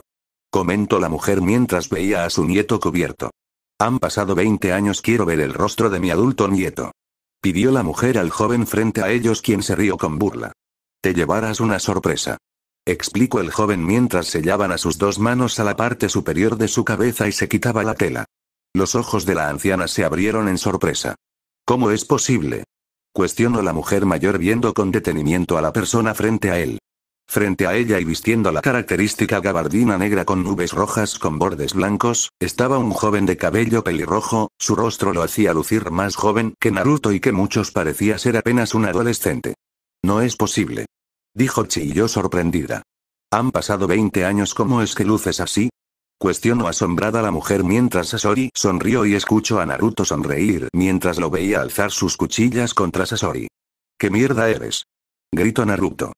comentó la mujer mientras veía a su nieto cubierto. Han pasado 20 años, quiero ver el rostro de mi adulto nieto. Pidió la mujer al joven frente a ellos quien se rió con burla. Te llevarás una sorpresa. Explicó el joven mientras sellaban a sus dos manos a la parte superior de su cabeza y se quitaba la tela. Los ojos de la anciana se abrieron en sorpresa. ¿Cómo es posible? Cuestionó la mujer mayor viendo con detenimiento a la persona frente a él. Frente a ella y vistiendo la característica gabardina negra con nubes rojas con bordes blancos, estaba un joven de cabello pelirrojo, su rostro lo hacía lucir más joven que Naruto y que muchos parecía ser apenas un adolescente. No es posible. Dijo Chiyo sorprendida. Han pasado 20 años, ¿cómo es que luces así? Cuestionó asombrada la mujer mientras Sasori sonrió y escuchó a Naruto sonreír mientras lo veía alzar sus cuchillas contra Sasori. ¿Qué mierda eres? Gritó Naruto.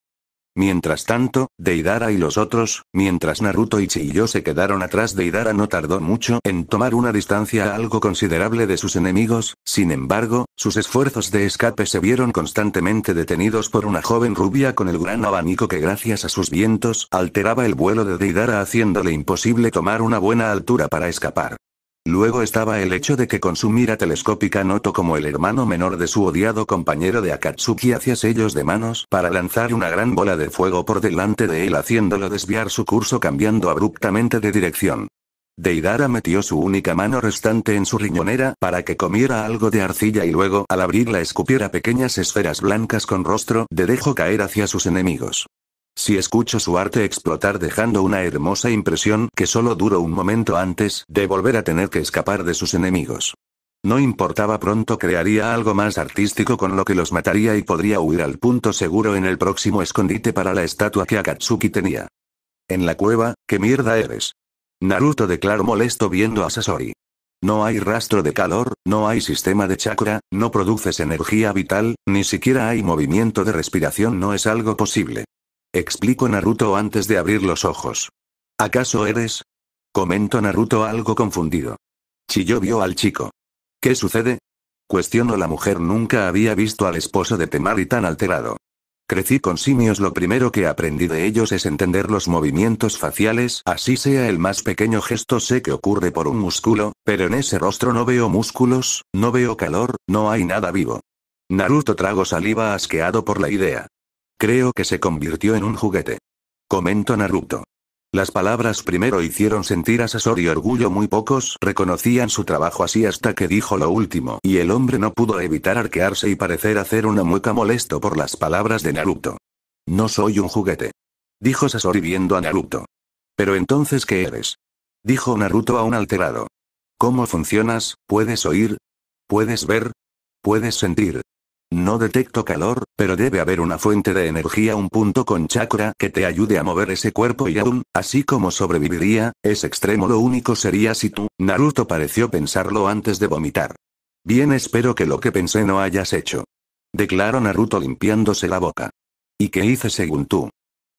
Mientras tanto, Deidara y los otros, mientras Naruto y Chiyo se quedaron atrás, Deidara no tardó mucho en tomar una distancia algo considerable de sus enemigos, sin embargo, sus esfuerzos de escape se vieron constantemente detenidos por una joven rubia con el gran abanico que gracias a sus vientos alteraba el vuelo de Deidara haciéndole imposible tomar una buena altura para escapar. Luego estaba el hecho de que con su mira telescópica notó como el hermano menor de su odiado compañero de Akatsuki hacía sellos de manos para lanzar una gran bola de fuego por delante de él haciéndolo desviar su curso cambiando abruptamente de dirección. Deidara metió su única mano restante en su riñonera para que comiera algo de arcilla y luego al abrirla escupiera pequeñas esferas blancas con rostro de dejo caer hacia sus enemigos. Si escucho su arte explotar dejando una hermosa impresión que solo duró un momento antes de volver a tener que escapar de sus enemigos. No importaba pronto crearía algo más artístico con lo que los mataría y podría huir al punto seguro en el próximo escondite para la estatua que Akatsuki tenía. En la cueva, ¿qué mierda eres? Naruto declaró molesto viendo a Sasori. No hay rastro de calor, no hay sistema de chakra, no produces energía vital, ni siquiera hay movimiento de respiración, no es algo posible. Explico Naruto antes de abrir los ojos. ¿Acaso eres? Comento Naruto algo confundido. Chiyo vio al chico. ¿Qué sucede? Cuestiono la mujer nunca había visto al esposo de Temari tan alterado. Crecí con simios lo primero que aprendí de ellos es entender los movimientos faciales, así sea el más pequeño gesto sé que ocurre por un músculo, pero en ese rostro no veo músculos, no veo calor, no hay nada vivo. Naruto trago saliva asqueado por la idea. Creo que se convirtió en un juguete. Comento Naruto. Las palabras primero hicieron sentir a Sasori orgullo muy pocos reconocían su trabajo así hasta que dijo lo último y el hombre no pudo evitar arquearse y parecer hacer una mueca molesto por las palabras de Naruto. No soy un juguete. Dijo Sasori viendo a Naruto. Pero entonces ¿qué eres? Dijo Naruto aún alterado. ¿Cómo funcionas? ¿Puedes oír? ¿Puedes ver? ¿Puedes sentir? No detecto calor, pero debe haber una fuente de energía, un punto con chakra que te ayude a mover ese cuerpo y aún, así como sobreviviría, es extremo. Lo único sería si tú, Naruto pareció pensarlo antes de vomitar. Bien, espero que lo que pensé no hayas hecho. Declaró Naruto limpiándose la boca. ¿Y qué hice según tú?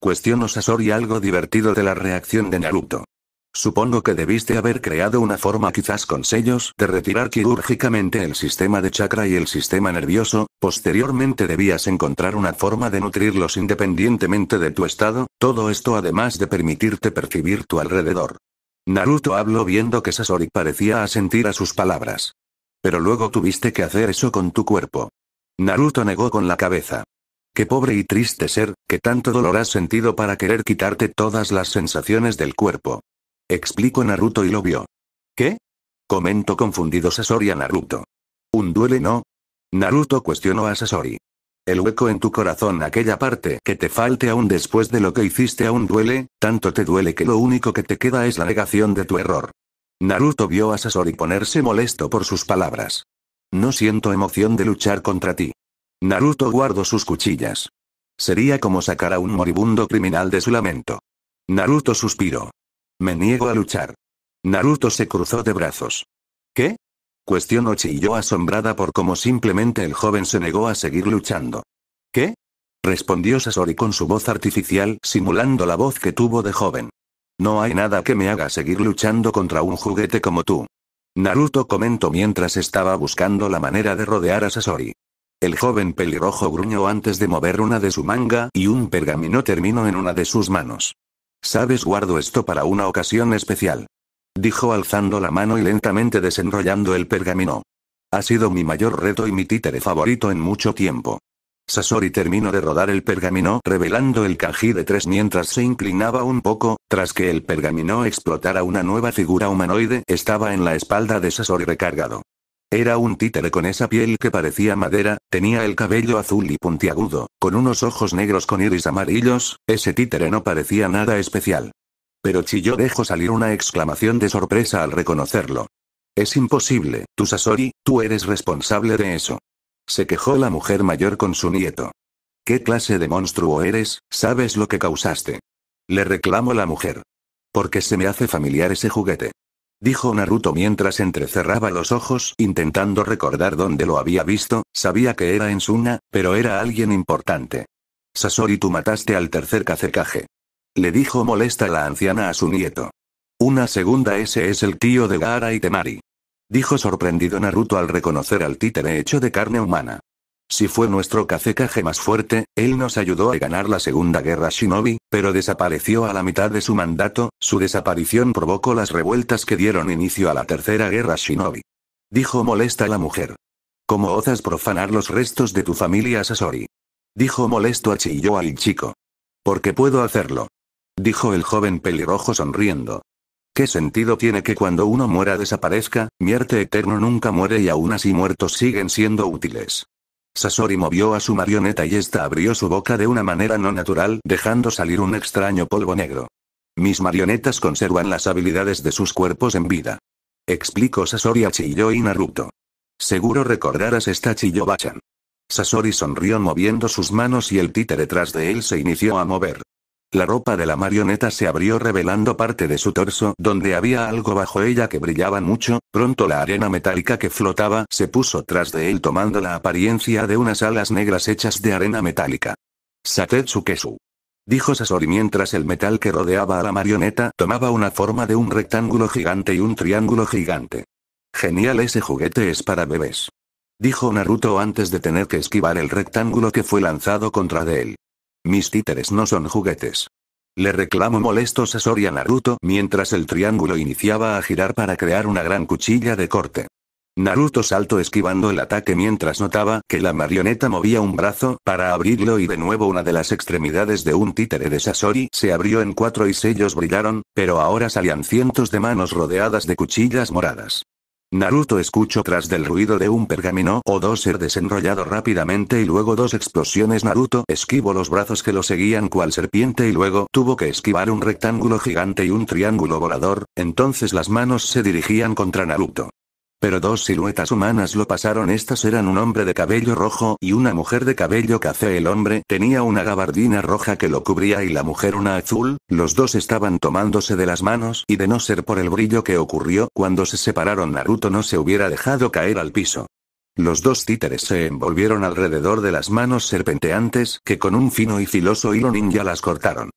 Cuestionó Sasori algo divertido de la reacción de Naruto. Supongo que debiste haber creado una forma quizás con sellos de retirar quirúrgicamente el sistema de chakra y el sistema nervioso, posteriormente debías encontrar una forma de nutrirlos independientemente de tu estado, todo esto además de permitirte percibir tu alrededor. Naruto habló viendo que Sasori parecía asentir a sus palabras. Pero luego tuviste que hacer eso con tu cuerpo. Naruto negó con la cabeza. Qué pobre y triste ser, que tanto dolor has sentido para querer quitarte todas las sensaciones del cuerpo explico Naruto y lo vio. ¿Qué? Comentó confundido Sasori a Naruto. ¿Un duele no? Naruto cuestionó a Sasori. El hueco en tu corazón, aquella parte que te falte aún después de lo que hiciste aún duele, tanto te duele que lo único que te queda es la negación de tu error. Naruto vio a Sasori ponerse molesto por sus palabras. No siento emoción de luchar contra ti. Naruto guardó sus cuchillas. Sería como sacar a un moribundo criminal de su lamento. Naruto suspiró. Me niego a luchar. Naruto se cruzó de brazos. ¿Qué? Cuestionó Chiyo asombrada por cómo simplemente el joven se negó a seguir luchando. ¿Qué? Respondió Sasori con su voz artificial, simulando la voz que tuvo de joven. No hay nada que me haga seguir luchando contra un juguete como tú. Naruto comentó mientras estaba buscando la manera de rodear a Sasori. El joven pelirrojo gruñó antes de mover una de su manga y un pergamino terminó en una de sus manos. Sabes, guardo esto para una ocasión especial. Dijo alzando la mano y lentamente desenrollando el pergamino. Ha sido mi mayor reto y mi títere favorito en mucho tiempo. Sasori terminó de rodar el pergamino revelando el kanji de tres mientras se inclinaba un poco, tras que el pergamino explotara una nueva figura humanoide estaba en la espalda de Sasori recargado. Era un títere con esa piel que parecía madera, tenía el cabello azul y puntiagudo, con unos ojos negros con iris amarillos, ese títere no parecía nada especial. Pero Chiyo dejó salir una exclamación de sorpresa al reconocerlo. Es imposible, tú Sasori, tú eres responsable de eso. Se quejó la mujer mayor con su nieto. ¿Qué clase de monstruo eres? ¿Sabes lo que causaste? Le reclamó la mujer. Porque se me hace familiar ese juguete dijo Naruto mientras entrecerraba los ojos intentando recordar dónde lo había visto, sabía que era en Suna, pero era alguien importante. Sasori tú mataste al tercer Kazekage. Le dijo molesta la anciana a su nieto. Una segunda ese es el tío de Gaara y Temari. Dijo sorprendido Naruto al reconocer al títere hecho de carne humana. Si fue nuestro Kazekage más fuerte, él nos ayudó a ganar la Segunda Guerra Shinobi, pero desapareció a la mitad de su mandato, su desaparición provocó las revueltas que dieron inicio a la Tercera Guerra Shinobi. Dijo molesta la mujer. ¿Cómo ozas profanar los restos de tu familia Sasori? Dijo molesto a Chiyo al chico. ¿Por qué puedo hacerlo. Dijo el joven pelirrojo sonriendo. ¿Qué sentido tiene que cuando uno muera desaparezca? Mierte eterno nunca muere y aún así muertos siguen siendo útiles. Sasori movió a su marioneta y esta abrió su boca de una manera no natural, dejando salir un extraño polvo negro. Mis marionetas conservan las habilidades de sus cuerpos en vida. Explicó Sasori a Chiyo y Naruto. Seguro recordarás esta Chiyo-bachan. Sasori sonrió moviendo sus manos y el títere detrás de él se inició a mover. La ropa de la marioneta se abrió revelando parte de su torso donde había algo bajo ella que brillaba mucho, pronto la arena metálica que flotaba se puso tras de él tomando la apariencia de unas alas negras hechas de arena metálica. Satetsu Kesu. Dijo Sasori mientras el metal que rodeaba a la marioneta tomaba una forma de un rectángulo gigante y un triángulo gigante. Genial ese juguete es para bebés. Dijo Naruto antes de tener que esquivar el rectángulo que fue lanzado contra de él. Mis títeres no son juguetes. Le reclamó Sasori a Naruto mientras el triángulo iniciaba a girar para crear una gran cuchilla de corte. Naruto saltó esquivando el ataque mientras notaba que la marioneta movía un brazo para abrirlo y de nuevo una de las extremidades de un títere de Sasori se abrió en cuatro y sellos brillaron, pero ahora salían cientos de manos rodeadas de cuchillas moradas. Naruto escuchó tras del ruido de un pergamino o dos ser desenrollado rápidamente y luego dos explosiones Naruto esquivó los brazos que lo seguían cual serpiente y luego tuvo que esquivar un rectángulo gigante y un triángulo volador, entonces las manos se dirigían contra Naruto. Pero dos siluetas humanas lo pasaron. Estas eran un hombre de cabello rojo y una mujer de cabello café. El hombre tenía una gabardina roja que lo cubría y la mujer una azul. Los dos estaban tomándose de las manos y de no ser por el brillo que ocurrió cuando se separaron Naruto no se hubiera dejado caer al piso. Los dos títeres se envolvieron alrededor de las manos serpenteantes que con un fino y filoso hilo ninja las cortaron.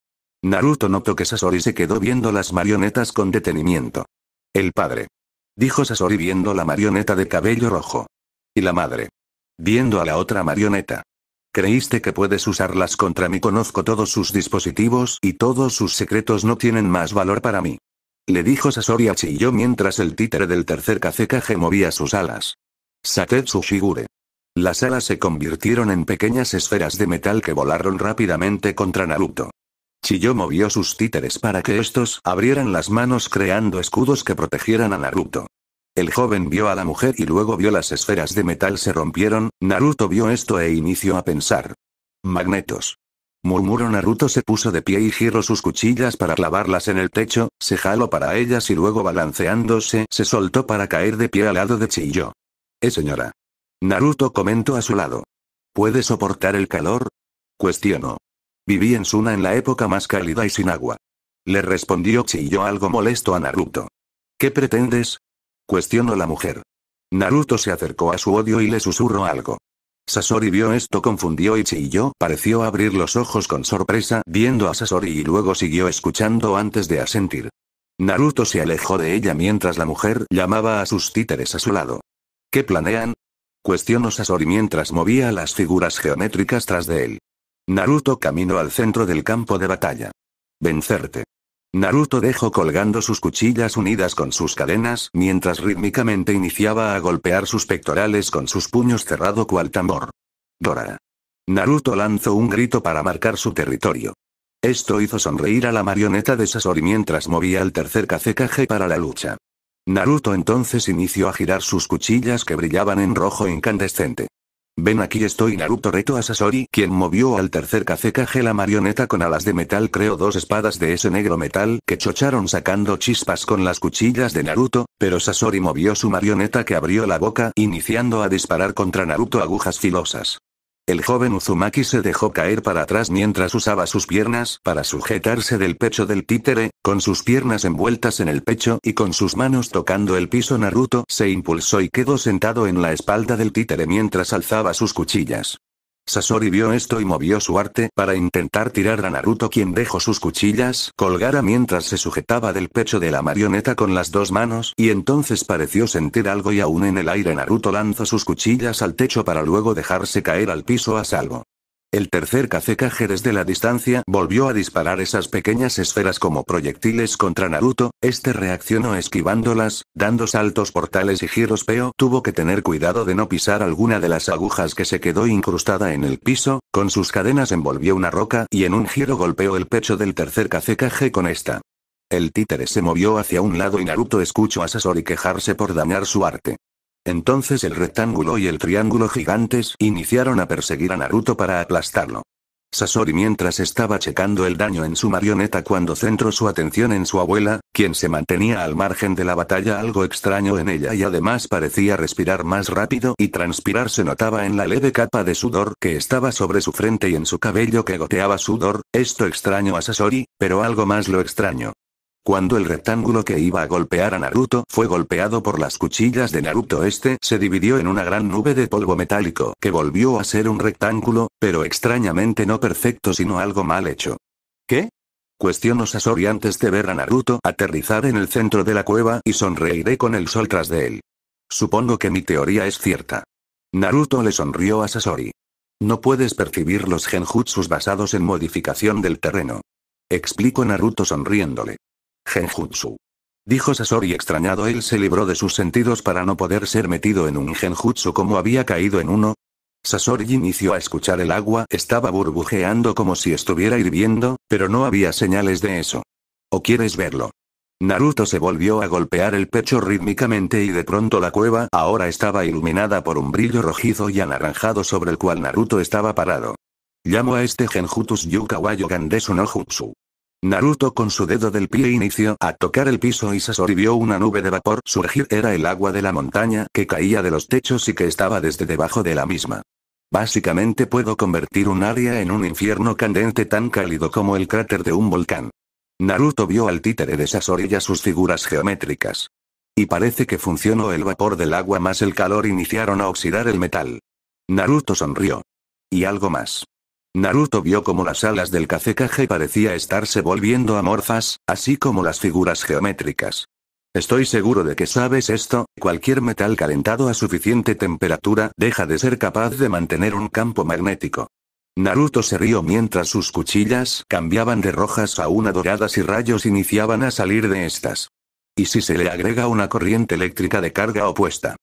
Naruto notó que Sasori se quedó viendo las marionetas con detenimiento. El padre. Dijo Sasori viendo la marioneta de cabello rojo. Y la madre. Viendo a la otra marioneta. Creíste que puedes usarlas contra mí. Conozco todos sus dispositivos y todos sus secretos no tienen más valor para mí. Le dijo Sasori a Chiyo mientras el títere del tercer Kazekage movía sus alas. Satetsu Shigure. Las alas se convirtieron en pequeñas esferas de metal que volaron rápidamente contra Naruto. Chiyo movió sus títeres para que estos abrieran las manos creando escudos que protegieran a Naruto. El joven vio a la mujer y luego vio las esferas de metal se rompieron, Naruto vio esto e inició a pensar. Magnetos. Murmuró Naruto se puso de pie y giró sus cuchillas para clavarlas en el techo, se jaló para ellas y luego balanceándose se soltó para caer de pie al lado de Chiyo. Eh señora. Naruto comentó a su lado. ¿Puede soportar el calor? Cuestionó. Viví en Suna en la época más cálida y sin agua. Le respondió Chiyo algo molesto a Naruto. ¿Qué pretendes? Cuestionó la mujer. Naruto se acercó a su odio y le susurró algo. Sasori vio esto confundió y Chiyo pareció abrir los ojos con sorpresa viendo a Sasori y luego siguió escuchando antes de asentir. Naruto se alejó de ella mientras la mujer llamaba a sus títeres a su lado. ¿Qué planean? Cuestionó Sasori mientras movía las figuras geométricas tras de él. Naruto caminó al centro del campo de batalla. Vencerte. Naruto dejó colgando sus cuchillas unidas con sus cadenas mientras rítmicamente iniciaba a golpear sus pectorales con sus puños cerrado cual tambor. Dora. Naruto lanzó un grito para marcar su territorio. Esto hizo sonreír a la marioneta de Sasori mientras movía el tercer Kazekage para la lucha. Naruto entonces inició a girar sus cuchillas que brillaban en rojo incandescente. Ven aquí estoy Naruto reto a Sasori quien movió al tercer Kazekage la marioneta con alas de metal creo dos espadas de ese negro metal que chocharon sacando chispas con las cuchillas de Naruto, pero Sasori movió su marioneta que abrió la boca iniciando a disparar contra Naruto agujas filosas. El joven Uzumaki se dejó caer para atrás mientras usaba sus piernas para sujetarse del pecho del títere, con sus piernas envueltas en el pecho y con sus manos tocando el piso Naruto se impulsó y quedó sentado en la espalda del títere mientras alzaba sus cuchillas. Sasori vio esto y movió su arte para intentar tirar a Naruto quien dejó sus cuchillas colgara mientras se sujetaba del pecho de la marioneta con las dos manos y entonces pareció sentir algo y aún en el aire Naruto lanzó sus cuchillas al techo para luego dejarse caer al piso a salvo. El tercer Kazekajeres de la distancia volvió a disparar esas pequeñas esferas como proyectiles contra Naruto, este reaccionó esquivándolas, dando saltos portales y giros pero tuvo que tener cuidado de no pisar alguna de las agujas que se quedó incrustada en el piso, con sus cadenas envolvió una roca y en un giro golpeó el pecho del tercer Kazekage con esta. El títere se movió hacia un lado y Naruto escuchó a Sasori quejarse por dañar su arte. Entonces el rectángulo y el triángulo gigantes iniciaron a perseguir a Naruto para aplastarlo. Sasori mientras estaba checando el daño en su marioneta cuando centró su atención en su abuela, quien se mantenía al margen de la batalla algo extraño en ella y además parecía respirar más rápido y transpirar se notaba en la leve capa de sudor que estaba sobre su frente y en su cabello que goteaba sudor, esto extraño a Sasori, pero algo más lo extraño, cuando el rectángulo que iba a golpear a Naruto fue golpeado por las cuchillas de Naruto, este se dividió en una gran nube de polvo metálico que volvió a ser un rectángulo, pero extrañamente no perfecto sino algo mal hecho. ¿Qué? Cuestionó Sasori antes de ver a Naruto aterrizar en el centro de la cueva y sonreiré con el sol tras de él. Supongo que mi teoría es cierta. Naruto le sonrió a Sasori. No puedes percibir los genjutsus basados en modificación del terreno. Explicó Naruto sonriéndole. Genjutsu. Dijo Sasori extrañado él se libró de sus sentidos para no poder ser metido en un genjutsu como había caído en uno. Sasori inició a escuchar el agua, estaba burbujeando como si estuviera hirviendo, pero no había señales de eso. ¿O quieres verlo? Naruto se volvió a golpear el pecho rítmicamente y de pronto la cueva ahora estaba iluminada por un brillo rojizo y anaranjado sobre el cual Naruto estaba parado. Llamo a este genjutsu Yukawayo Gandesu no Jutsu. Naruto con su dedo del pie inició a tocar el piso y Sasori vio una nube de vapor surgir era el agua de la montaña que caía de los techos y que estaba desde debajo de la misma. Básicamente puedo convertir un área en un infierno candente tan cálido como el cráter de un volcán. Naruto vio al títere de Sasori y sus figuras geométricas. Y parece que funcionó el vapor del agua más el calor iniciaron a oxidar el metal. Naruto sonrió. Y algo más. Naruto vio como las alas del Kazekage parecía estarse volviendo amorfas, así como las figuras geométricas. Estoy seguro de que sabes esto, cualquier metal calentado a suficiente temperatura deja de ser capaz de mantener un campo magnético. Naruto se rió mientras sus cuchillas cambiaban de rojas a una doradas y rayos iniciaban a salir de estas. ¿Y si se le agrega una corriente eléctrica de carga opuesta?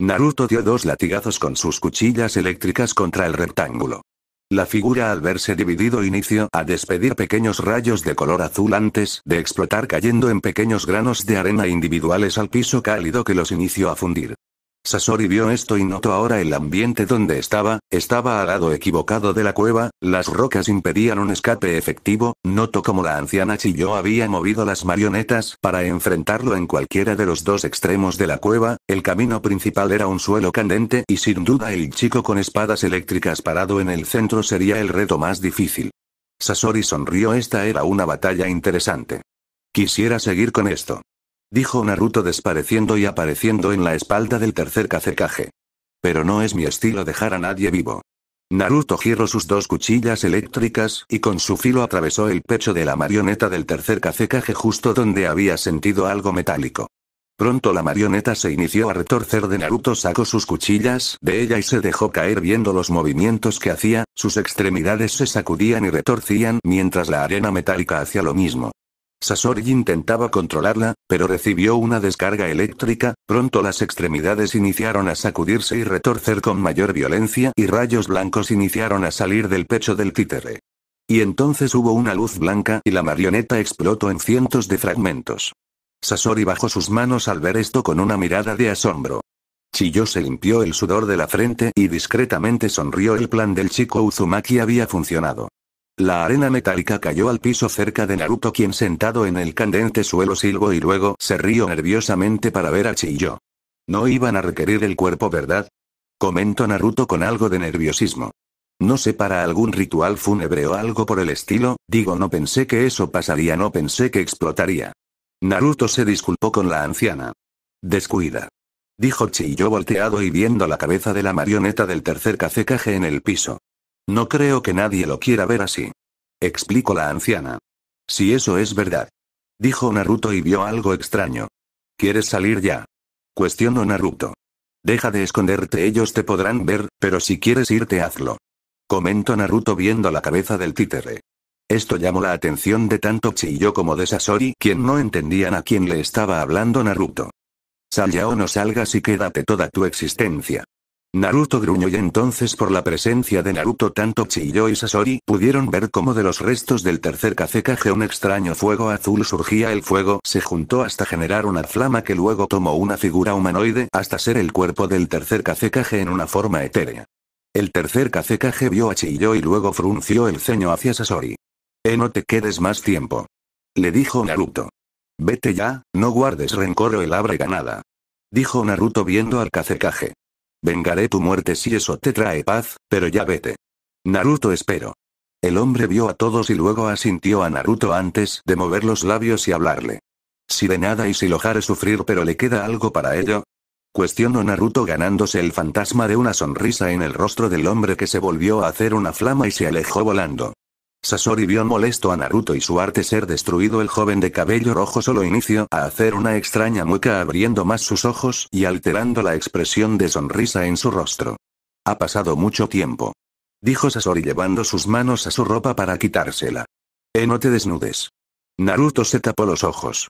Naruto dio dos latigazos con sus cuchillas eléctricas contra el rectángulo. La figura al verse dividido inició a despedir pequeños rayos de color azul antes de explotar cayendo en pequeños granos de arena individuales al piso cálido que los inició a fundir. Sasori vio esto y notó ahora el ambiente donde estaba, estaba al lado equivocado de la cueva, las rocas impedían un escape efectivo, notó como la anciana Chiyo había movido las marionetas para enfrentarlo en cualquiera de los dos extremos de la cueva, el camino principal era un suelo candente y sin duda el chico con espadas eléctricas parado en el centro sería el reto más difícil. Sasori sonrió esta era una batalla interesante. Quisiera seguir con esto. Dijo Naruto despareciendo y apareciendo en la espalda del tercer cacercaje. Pero no es mi estilo dejar a nadie vivo. Naruto giró sus dos cuchillas eléctricas y con su filo atravesó el pecho de la marioneta del tercer Kazekage justo donde había sentido algo metálico. Pronto la marioneta se inició a retorcer de Naruto sacó sus cuchillas de ella y se dejó caer viendo los movimientos que hacía, sus extremidades se sacudían y retorcían mientras la arena metálica hacía lo mismo. Sasori intentaba controlarla, pero recibió una descarga eléctrica, pronto las extremidades iniciaron a sacudirse y retorcer con mayor violencia y rayos blancos iniciaron a salir del pecho del títere. Y entonces hubo una luz blanca y la marioneta explotó en cientos de fragmentos. Sasori bajó sus manos al ver esto con una mirada de asombro. Chiyo se limpió el sudor de la frente y discretamente sonrió el plan del chico Uzumaki había funcionado. La arena metálica cayó al piso cerca de Naruto quien sentado en el candente suelo silbó y luego se rió nerviosamente para ver a Chiyo. No iban a requerir el cuerpo, ¿verdad? Comentó Naruto con algo de nerviosismo. No sé para algún ritual fúnebre o algo por el estilo, digo no pensé que eso pasaría, no pensé que explotaría. Naruto se disculpó con la anciana. Descuida. Dijo Chiyo volteado y viendo la cabeza de la marioneta del tercer Kazekage en el piso. No creo que nadie lo quiera ver así. Explicó la anciana. Si eso es verdad. Dijo Naruto y vio algo extraño. ¿Quieres salir ya? Cuestionó Naruto. Deja de esconderte, ellos te podrán ver, pero si quieres irte, hazlo. Comentó Naruto viendo la cabeza del títere. Esto llamó la atención de tanto Chiyo como de Sasori, quien no entendían a quién le estaba hablando Naruto. Sal ya o no salgas y quédate toda tu existencia. Naruto gruñó y entonces por la presencia de Naruto tanto Chiyo y Sasori pudieron ver como de los restos del tercer Kazekage un extraño fuego azul surgía el fuego se juntó hasta generar una flama que luego tomó una figura humanoide hasta ser el cuerpo del tercer Kazekage en una forma etérea. El tercer Kazekage vio a Chiyo y luego frunció el ceño hacia Sasori. Eh no te quedes más tiempo. Le dijo Naruto. Vete ya, no guardes rencor o el abre ganada. Dijo Naruto viendo al Kazekage. Vengaré tu muerte si eso te trae paz, pero ya vete. Naruto espero. El hombre vio a todos y luego asintió a Naruto antes de mover los labios y hablarle. Si de nada y si lo haré sufrir pero le queda algo para ello. Cuestionó Naruto ganándose el fantasma de una sonrisa en el rostro del hombre que se volvió a hacer una flama y se alejó volando. Sasori vio molesto a Naruto y su arte ser destruido el joven de cabello rojo solo inició a hacer una extraña mueca abriendo más sus ojos y alterando la expresión de sonrisa en su rostro. Ha pasado mucho tiempo. Dijo Sasori llevando sus manos a su ropa para quitársela. Eh no te desnudes. Naruto se tapó los ojos.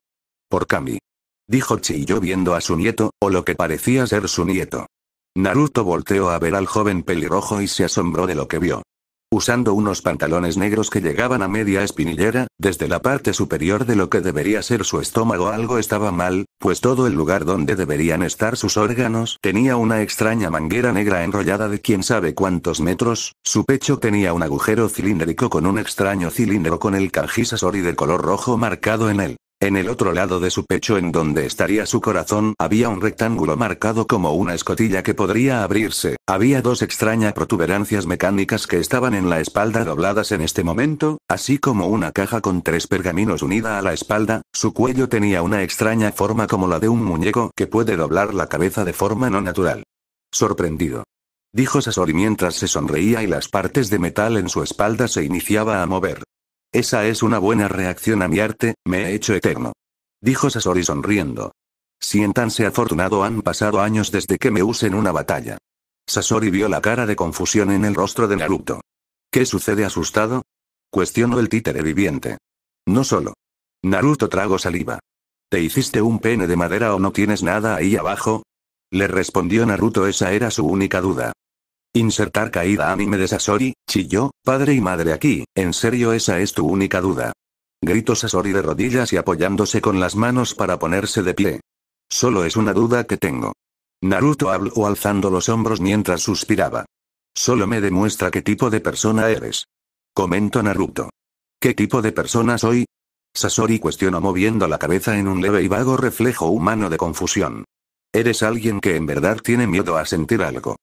Por Kami. Dijo Chiyo viendo a su nieto, o lo que parecía ser su nieto. Naruto volteó a ver al joven pelirrojo y se asombró de lo que vio usando unos pantalones negros que llegaban a media espinillera, desde la parte superior de lo que debería ser su estómago algo estaba mal, pues todo el lugar donde deberían estar sus órganos tenía una extraña manguera negra enrollada de quién sabe cuántos metros, su pecho tenía un agujero cilíndrico con un extraño cilindro con el cajisasori de color rojo marcado en él. En el otro lado de su pecho en donde estaría su corazón había un rectángulo marcado como una escotilla que podría abrirse, había dos extrañas protuberancias mecánicas que estaban en la espalda dobladas en este momento, así como una caja con tres pergaminos unida a la espalda, su cuello tenía una extraña forma como la de un muñeco que puede doblar la cabeza de forma no natural. Sorprendido. Dijo Sasori mientras se sonreía y las partes de metal en su espalda se iniciaba a mover. Esa es una buena reacción a mi arte, me he hecho eterno. Dijo Sasori sonriendo. Siéntanse afortunado, han pasado años desde que me usen en una batalla. Sasori vio la cara de confusión en el rostro de Naruto. ¿Qué sucede asustado? Cuestionó el títere viviente. No solo. Naruto trago saliva. ¿Te hiciste un pene de madera o no tienes nada ahí abajo? Le respondió Naruto, esa era su única duda. Insertar caída anime de Sasori, chilló, padre y madre aquí, en serio esa es tu única duda. Gritó Sasori de rodillas y apoyándose con las manos para ponerse de pie. Solo es una duda que tengo. Naruto habló alzando los hombros mientras suspiraba. Solo me demuestra qué tipo de persona eres. Comento Naruto. ¿Qué tipo de persona soy? Sasori cuestionó moviendo la cabeza en un leve y vago reflejo humano de confusión. Eres alguien que en verdad tiene miedo a sentir algo.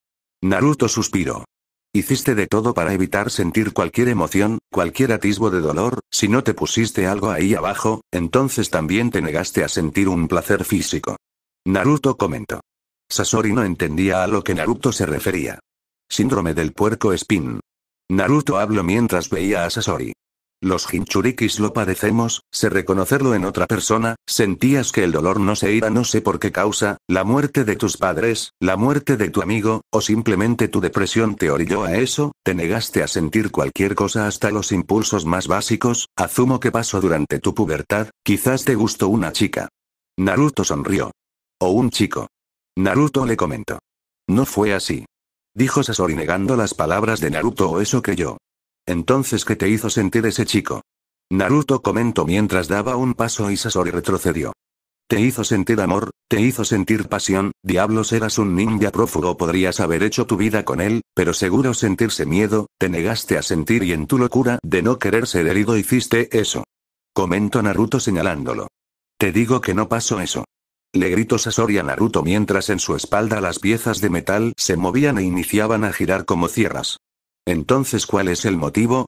Naruto suspiró. Hiciste de todo para evitar sentir cualquier emoción, cualquier atisbo de dolor, si no te pusiste algo ahí abajo, entonces también te negaste a sentir un placer físico. Naruto comentó. Sasori no entendía a lo que Naruto se refería. Síndrome del puerco spin. Naruto habló mientras veía a Sasori. Los hinchurikis lo padecemos, sé reconocerlo en otra persona, sentías que el dolor no se iba no sé por qué causa, la muerte de tus padres, la muerte de tu amigo, o simplemente tu depresión te orilló a eso, te negaste a sentir cualquier cosa hasta los impulsos más básicos, azumo que pasó durante tu pubertad, quizás te gustó una chica. Naruto sonrió. O un chico. Naruto le comentó. No fue así. Dijo Sasori negando las palabras de Naruto o eso que yo. Entonces, ¿qué te hizo sentir ese chico? Naruto comentó mientras daba un paso y Sasori retrocedió. Te hizo sentir amor, te hizo sentir pasión, diablos eras un ninja prófugo, podrías haber hecho tu vida con él, pero seguro sentirse miedo, te negaste a sentir y en tu locura de no querer ser herido hiciste eso. Comentó Naruto señalándolo. Te digo que no pasó eso. Le gritó Sasori a Naruto mientras en su espalda las piezas de metal se movían e iniciaban a girar como cierras. Entonces, ¿cuál es el motivo?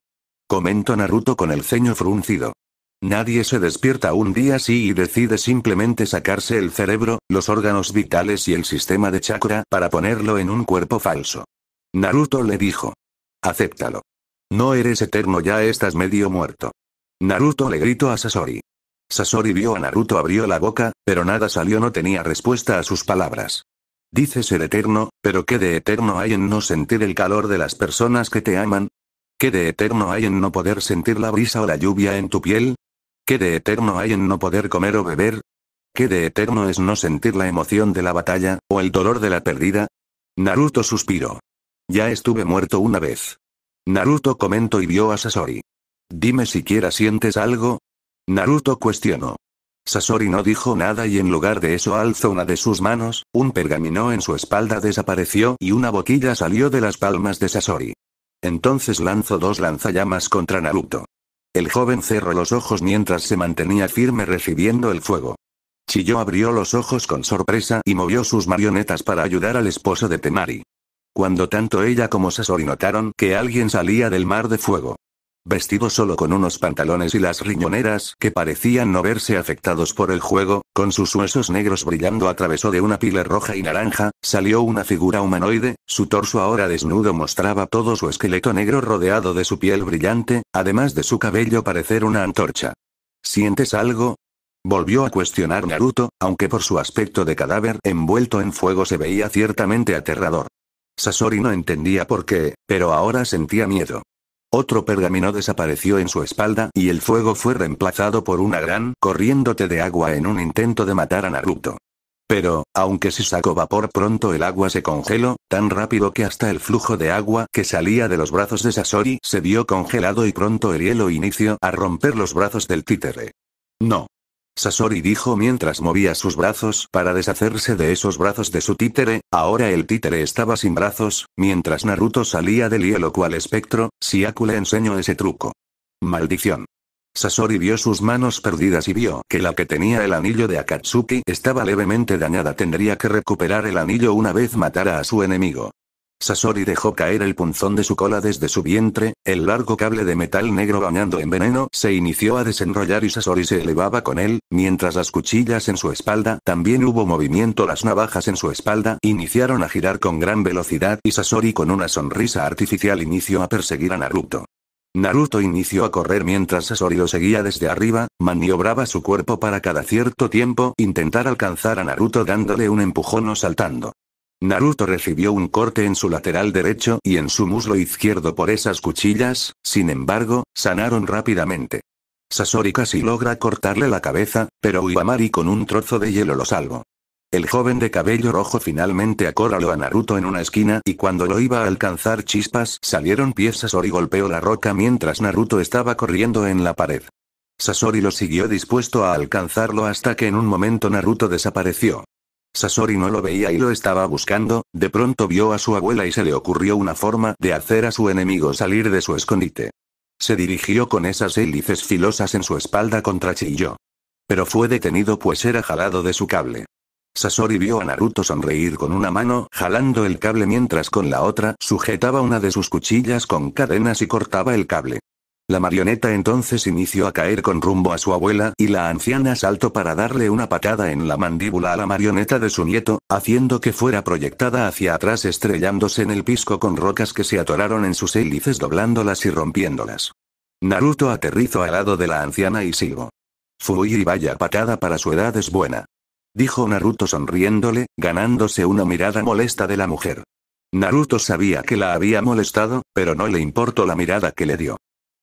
Comentó Naruto con el ceño fruncido. Nadie se despierta un día así y decide simplemente sacarse el cerebro, los órganos vitales y el sistema de chakra para ponerlo en un cuerpo falso. Naruto le dijo. Acéptalo. No eres eterno, ya estás medio muerto. Naruto le gritó a Sasori. Sasori vio a Naruto abrió la boca, pero nada salió, no tenía respuesta a sus palabras. Dice ser eterno, pero ¿qué de eterno hay en no sentir el calor de las personas que te aman? ¿Qué de eterno hay en no poder sentir la brisa o la lluvia en tu piel? ¿Qué de eterno hay en no poder comer o beber? ¿Qué de eterno es no sentir la emoción de la batalla, o el dolor de la pérdida? Naruto suspiró. Ya estuve muerto una vez. Naruto comentó y vio a Sasori. Dime siquiera sientes algo. Naruto cuestionó. Sasori no dijo nada y en lugar de eso alzó una de sus manos, un pergamino en su espalda desapareció y una boquilla salió de las palmas de Sasori. Entonces lanzó dos lanzallamas contra Naruto. El joven cerró los ojos mientras se mantenía firme recibiendo el fuego. Chiyo abrió los ojos con sorpresa y movió sus marionetas para ayudar al esposo de Temari. Cuando tanto ella como Sasori notaron que alguien salía del mar de fuego vestido solo con unos pantalones y las riñoneras que parecían no verse afectados por el juego, con sus huesos negros brillando a través de una pila roja y naranja, salió una figura humanoide, su torso ahora desnudo mostraba todo su esqueleto negro rodeado de su piel brillante, además de su cabello parecer una antorcha. ¿Sientes algo? Volvió a cuestionar Naruto, aunque por su aspecto de cadáver envuelto en fuego se veía ciertamente aterrador. Sasori no entendía por qué, pero ahora sentía miedo. Otro pergamino desapareció en su espalda y el fuego fue reemplazado por una gran corriéndote de agua en un intento de matar a Naruto. Pero, aunque se sacó vapor pronto el agua se congeló, tan rápido que hasta el flujo de agua que salía de los brazos de Sasori se vio congelado y pronto el hielo inició a romper los brazos del títere. No, Sasori dijo mientras movía sus brazos para deshacerse de esos brazos de su títere, ahora el títere estaba sin brazos, mientras Naruto salía del hielo cual espectro, Siaku le enseñó ese truco. Maldición. Sasori vio sus manos perdidas y vio que la que tenía el anillo de Akatsuki estaba levemente dañada. Tendría que recuperar el anillo una vez matara a su enemigo. Sasori dejó caer el punzón de su cola desde su vientre, el largo cable de metal negro bañando en veneno se inició a desenrollar y Sasori se elevaba con él, mientras las cuchillas en su espalda también hubo movimiento, las navajas en su espalda iniciaron a girar con gran velocidad y Sasori con una sonrisa artificial inició a perseguir a Naruto. Naruto inició a correr mientras Sasori lo seguía desde arriba, maniobraba su cuerpo para cada cierto tiempo intentar alcanzar a Naruto dándole un empujón o saltando. Naruto recibió un corte en su lateral derecho y en su muslo izquierdo por esas cuchillas, sin embargo, sanaron rápidamente. Sasori casi logra cortarle la cabeza, pero Uibamari con un trozo de hielo lo salvo. El joven de cabello rojo finalmente acórralo a Naruto en una esquina y cuando lo iba a alcanzar chispas salieron pies. Sasori golpeó la roca mientras Naruto estaba corriendo en la pared. Sasori lo siguió dispuesto a alcanzarlo hasta que en un momento Naruto desapareció. Sasori no lo veía y lo estaba buscando, de pronto vio a su abuela y se le ocurrió una forma de hacer a su enemigo salir de su escondite. Se dirigió con esas hélices filosas en su espalda contra Chiyo. Pero fue detenido pues era jalado de su cable. Sasori vio a Naruto sonreír con una mano jalando el cable mientras con la otra sujetaba una de sus cuchillas con cadenas y cortaba el cable. La marioneta entonces inició a caer con rumbo a su abuela y la anciana saltó para darle una patada en la mandíbula a la marioneta de su nieto, haciendo que fuera proyectada hacia atrás estrellándose en el pisco con rocas que se atoraron en sus hélices doblándolas y rompiéndolas. Naruto aterrizó al lado de la anciana y sigo. Fui y vaya patada para su edad es buena. Dijo Naruto sonriéndole, ganándose una mirada molesta de la mujer. Naruto sabía que la había molestado, pero no le importó la mirada que le dio.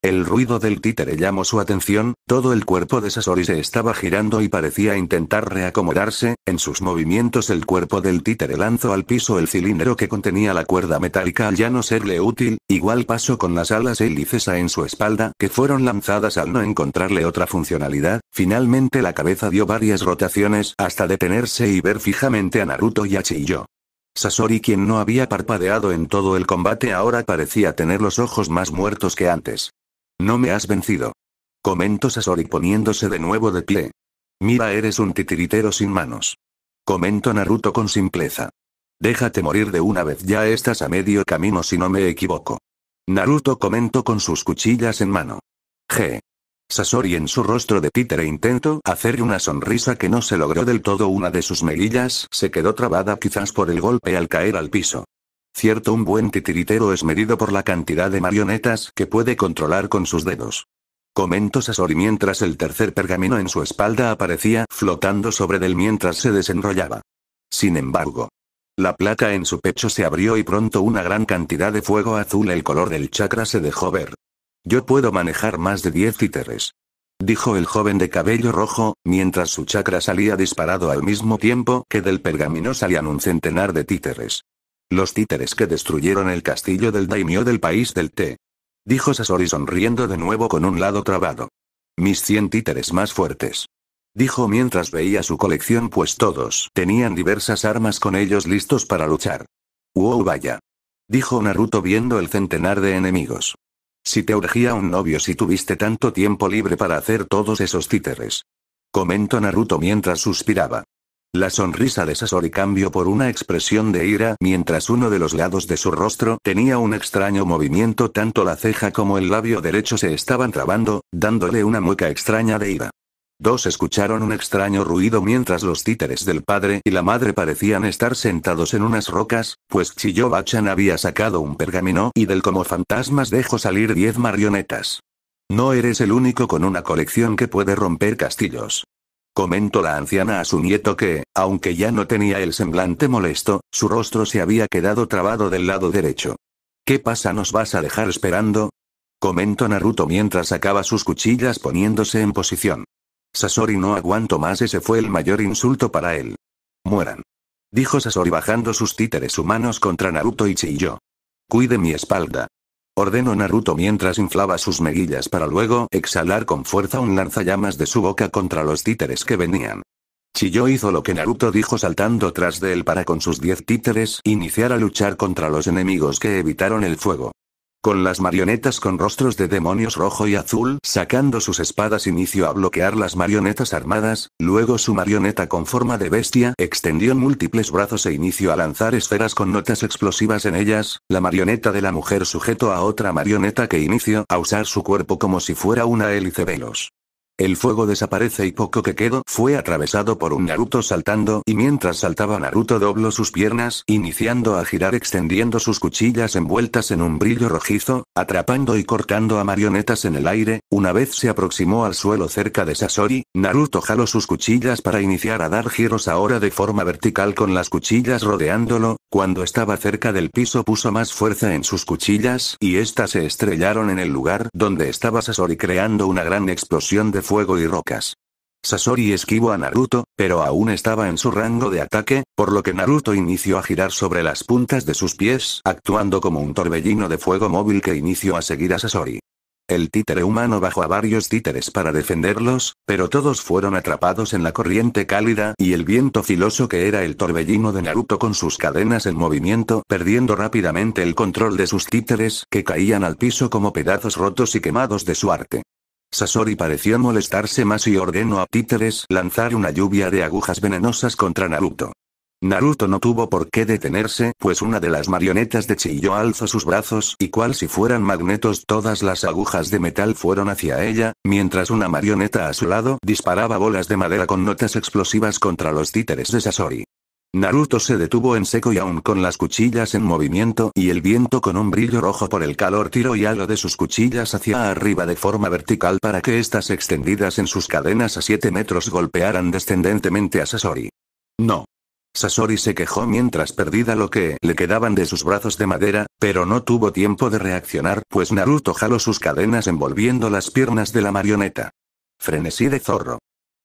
El ruido del títere llamó su atención, todo el cuerpo de Sasori se estaba girando y parecía intentar reacomodarse, en sus movimientos el cuerpo del títere lanzó al piso el cilindro que contenía la cuerda metálica al ya no serle útil, igual pasó con las alas helicesa en su espalda que fueron lanzadas al no encontrarle otra funcionalidad, finalmente la cabeza dio varias rotaciones hasta detenerse y ver fijamente a Naruto y a Chiyo. Sasori quien no había parpadeado en todo el combate ahora parecía tener los ojos más muertos que antes. No me has vencido. Comento Sasori poniéndose de nuevo de pie. Mira, eres un titiritero sin manos. Comento Naruto con simpleza. Déjate morir de una vez, ya estás a medio camino si no me equivoco. Naruto comentó con sus cuchillas en mano. G. Sasori en su rostro de títere intentó hacer una sonrisa que no se logró del todo. Una de sus mejillas se quedó trabada quizás por el golpe al caer al piso. Cierto un buen titiritero es medido por la cantidad de marionetas que puede controlar con sus dedos. Comentó Sasori mientras el tercer pergamino en su espalda aparecía flotando sobre él mientras se desenrollaba. Sin embargo, la placa en su pecho se abrió y pronto una gran cantidad de fuego azul el color del chakra se dejó ver. Yo puedo manejar más de 10 títeres. Dijo el joven de cabello rojo, mientras su chakra salía disparado al mismo tiempo que del pergamino salían un centenar de títeres. Los títeres que destruyeron el castillo del Daimyo del país del té. Dijo Sasori sonriendo de nuevo con un lado trabado. Mis cien títeres más fuertes. Dijo mientras veía su colección pues todos tenían diversas armas con ellos listos para luchar. Wow vaya. Dijo Naruto viendo el centenar de enemigos. Si te urgía un novio si tuviste tanto tiempo libre para hacer todos esos títeres. Comentó Naruto mientras suspiraba. La sonrisa de Sasori cambió por una expresión de ira mientras uno de los lados de su rostro tenía un extraño movimiento tanto la ceja como el labio derecho se estaban trabando, dándole una mueca extraña de ira. Dos escucharon un extraño ruido mientras los títeres del padre y la madre parecían estar sentados en unas rocas, pues Chiyobachan había sacado un pergamino y del como fantasmas dejó salir diez marionetas. No eres el único con una colección que puede romper castillos comentó la anciana a su nieto que, aunque ya no tenía el semblante molesto, su rostro se había quedado trabado del lado derecho. ¿Qué pasa? ¿Nos vas a dejar esperando? comentó Naruto mientras sacaba sus cuchillas poniéndose en posición. Sasori no aguanto más, ese fue el mayor insulto para él. Mueran. Dijo Sasori bajando sus títeres humanos contra Naruto y chilló. Cuide mi espalda. Ordenó Naruto mientras inflaba sus meguillas para luego exhalar con fuerza un lanzallamas de su boca contra los títeres que venían. Chiyo hizo lo que Naruto dijo saltando tras de él para con sus 10 títeres iniciar a luchar contra los enemigos que evitaron el fuego. Con las marionetas con rostros de demonios rojo y azul sacando sus espadas inició a bloquear las marionetas armadas, luego su marioneta con forma de bestia extendió múltiples brazos e inició a lanzar esferas con notas explosivas en ellas, la marioneta de la mujer sujeto a otra marioneta que inició a usar su cuerpo como si fuera una hélice velos. El fuego desaparece y poco que quedó fue atravesado por un Naruto saltando y mientras saltaba Naruto dobló sus piernas, iniciando a girar extendiendo sus cuchillas envueltas en un brillo rojizo, Atrapando y cortando a marionetas en el aire, una vez se aproximó al suelo cerca de Sasori, Naruto jaló sus cuchillas para iniciar a dar giros ahora de forma vertical con las cuchillas rodeándolo, cuando estaba cerca del piso puso más fuerza en sus cuchillas y éstas se estrellaron en el lugar donde estaba Sasori creando una gran explosión de fuego y rocas. Sasori esquivó a Naruto, pero aún estaba en su rango de ataque, por lo que Naruto inició a girar sobre las puntas de sus pies, actuando como un torbellino de fuego móvil que inició a seguir a Sasori. El títere humano bajó a varios títeres para defenderlos, pero todos fueron atrapados en la corriente cálida y el viento filoso que era el torbellino de Naruto con sus cadenas en movimiento, perdiendo rápidamente el control de sus títeres que caían al piso como pedazos rotos y quemados de su arte. Sasori pareció molestarse más y ordenó a títeres lanzar una lluvia de agujas venenosas contra Naruto. Naruto no tuvo por qué detenerse, pues una de las marionetas de Chiyo alzó sus brazos y cual si fueran magnetos todas las agujas de metal fueron hacia ella, mientras una marioneta a su lado disparaba bolas de madera con notas explosivas contra los títeres de Sasori. Naruto se detuvo en seco y aún con las cuchillas en movimiento y el viento con un brillo rojo por el calor tiró y halo de sus cuchillas hacia arriba de forma vertical para que estas extendidas en sus cadenas a 7 metros golpearan descendentemente a Sasori. No. Sasori se quejó mientras perdida lo que le quedaban de sus brazos de madera, pero no tuvo tiempo de reaccionar pues Naruto jaló sus cadenas envolviendo las piernas de la marioneta. Frenesí de zorro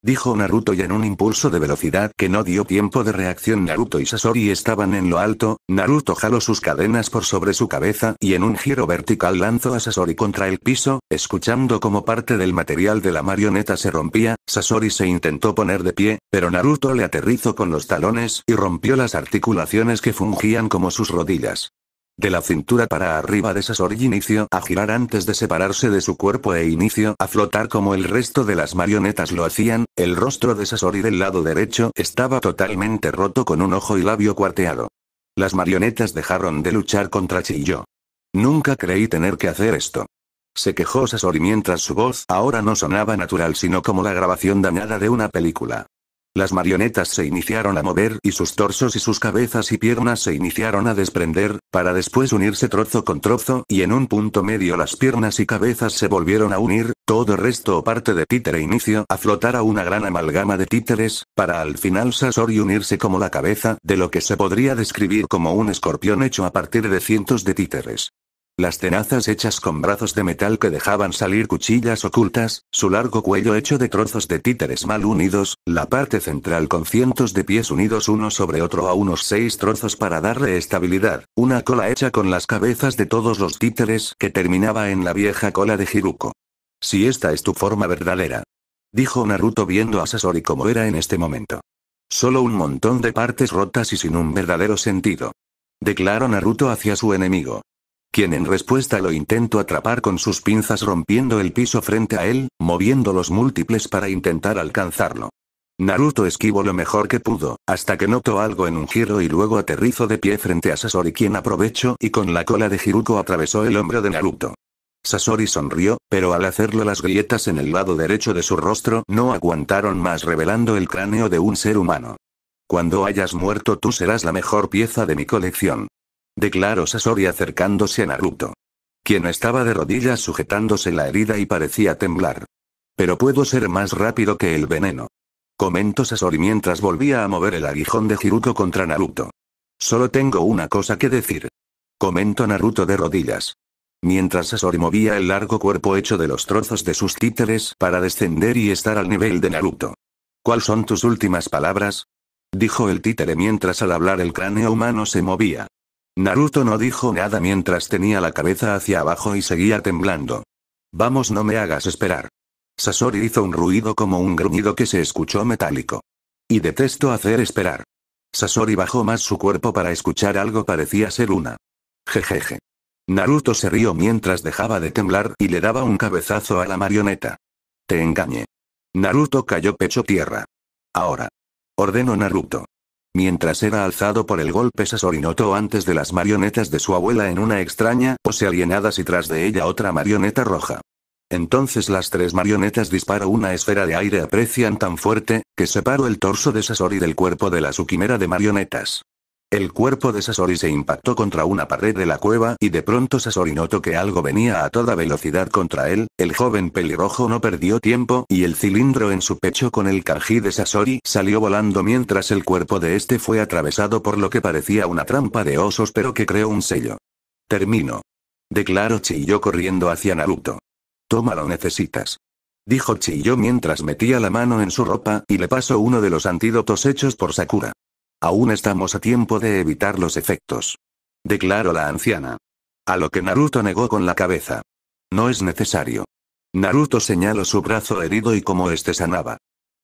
dijo Naruto y en un impulso de velocidad que no dio tiempo de reacción Naruto y Sasori estaban en lo alto, Naruto jaló sus cadenas por sobre su cabeza y en un giro vertical lanzó a Sasori contra el piso, escuchando como parte del material de la marioneta se rompía, Sasori se intentó poner de pie, pero Naruto le aterrizó con los talones y rompió las articulaciones que fungían como sus rodillas. De la cintura para arriba de Sasori inició a girar antes de separarse de su cuerpo e inició a flotar como el resto de las marionetas lo hacían, el rostro de Sasori del lado derecho estaba totalmente roto con un ojo y labio cuarteado. Las marionetas dejaron de luchar contra yo. Nunca creí tener que hacer esto. Se quejó Sasori mientras su voz ahora no sonaba natural sino como la grabación dañada de una película. Las marionetas se iniciaron a mover y sus torsos y sus cabezas y piernas se iniciaron a desprender, para después unirse trozo con trozo y en un punto medio las piernas y cabezas se volvieron a unir, todo resto o parte de títere inicio a flotar a una gran amalgama de títeres, para al final Sasori unirse como la cabeza de lo que se podría describir como un escorpión hecho a partir de cientos de títeres las tenazas hechas con brazos de metal que dejaban salir cuchillas ocultas, su largo cuello hecho de trozos de títeres mal unidos, la parte central con cientos de pies unidos uno sobre otro a unos seis trozos para darle estabilidad, una cola hecha con las cabezas de todos los títeres que terminaba en la vieja cola de Hiruko. Si esta es tu forma verdadera. Dijo Naruto viendo a Sasori como era en este momento. Solo un montón de partes rotas y sin un verdadero sentido. Declaró Naruto hacia su enemigo quien en respuesta lo intentó atrapar con sus pinzas rompiendo el piso frente a él, moviendo los múltiples para intentar alcanzarlo. Naruto esquivó lo mejor que pudo, hasta que notó algo en un giro y luego aterrizó de pie frente a Sasori quien aprovechó y con la cola de Hiruko atravesó el hombro de Naruto. Sasori sonrió, pero al hacerlo las grietas en el lado derecho de su rostro no aguantaron más revelando el cráneo de un ser humano. Cuando hayas muerto tú serás la mejor pieza de mi colección declaró Sasori acercándose a Naruto. Quien estaba de rodillas sujetándose la herida y parecía temblar. Pero puedo ser más rápido que el veneno. Comentó Sasori mientras volvía a mover el aguijón de Hiruko contra Naruto. Solo tengo una cosa que decir. Comentó Naruto de rodillas. Mientras Sasori movía el largo cuerpo hecho de los trozos de sus títeres para descender y estar al nivel de Naruto. ¿Cuáles son tus últimas palabras? Dijo el títere mientras al hablar el cráneo humano se movía. Naruto no dijo nada mientras tenía la cabeza hacia abajo y seguía temblando. Vamos, no me hagas esperar. Sasori hizo un ruido como un gruñido que se escuchó metálico. Y detesto hacer esperar. Sasori bajó más su cuerpo para escuchar algo parecía ser una. Jejeje. Naruto se rió mientras dejaba de temblar y le daba un cabezazo a la marioneta. Te engañé. Naruto cayó pecho tierra. Ahora. Ordeno Naruto. Mientras era alzado por el golpe Sasori notó antes de las marionetas de su abuela en una extraña pose alienadas y tras de ella otra marioneta roja. Entonces las tres marionetas disparo una esfera de aire aprecian tan fuerte, que separó el torso de Sasori del cuerpo de la suquimera de marionetas. El cuerpo de Sasori se impactó contra una pared de la cueva y de pronto Sasori notó que algo venía a toda velocidad contra él, el joven pelirrojo no perdió tiempo y el cilindro en su pecho con el kanji de Sasori salió volando mientras el cuerpo de este fue atravesado por lo que parecía una trampa de osos pero que creó un sello. Termino. Declaró Chiyo corriendo hacia Naruto. Toma lo necesitas. Dijo Chiyo mientras metía la mano en su ropa y le pasó uno de los antídotos hechos por Sakura. Aún estamos a tiempo de evitar los efectos. Declaró la anciana. A lo que Naruto negó con la cabeza. No es necesario. Naruto señaló su brazo herido y cómo este sanaba.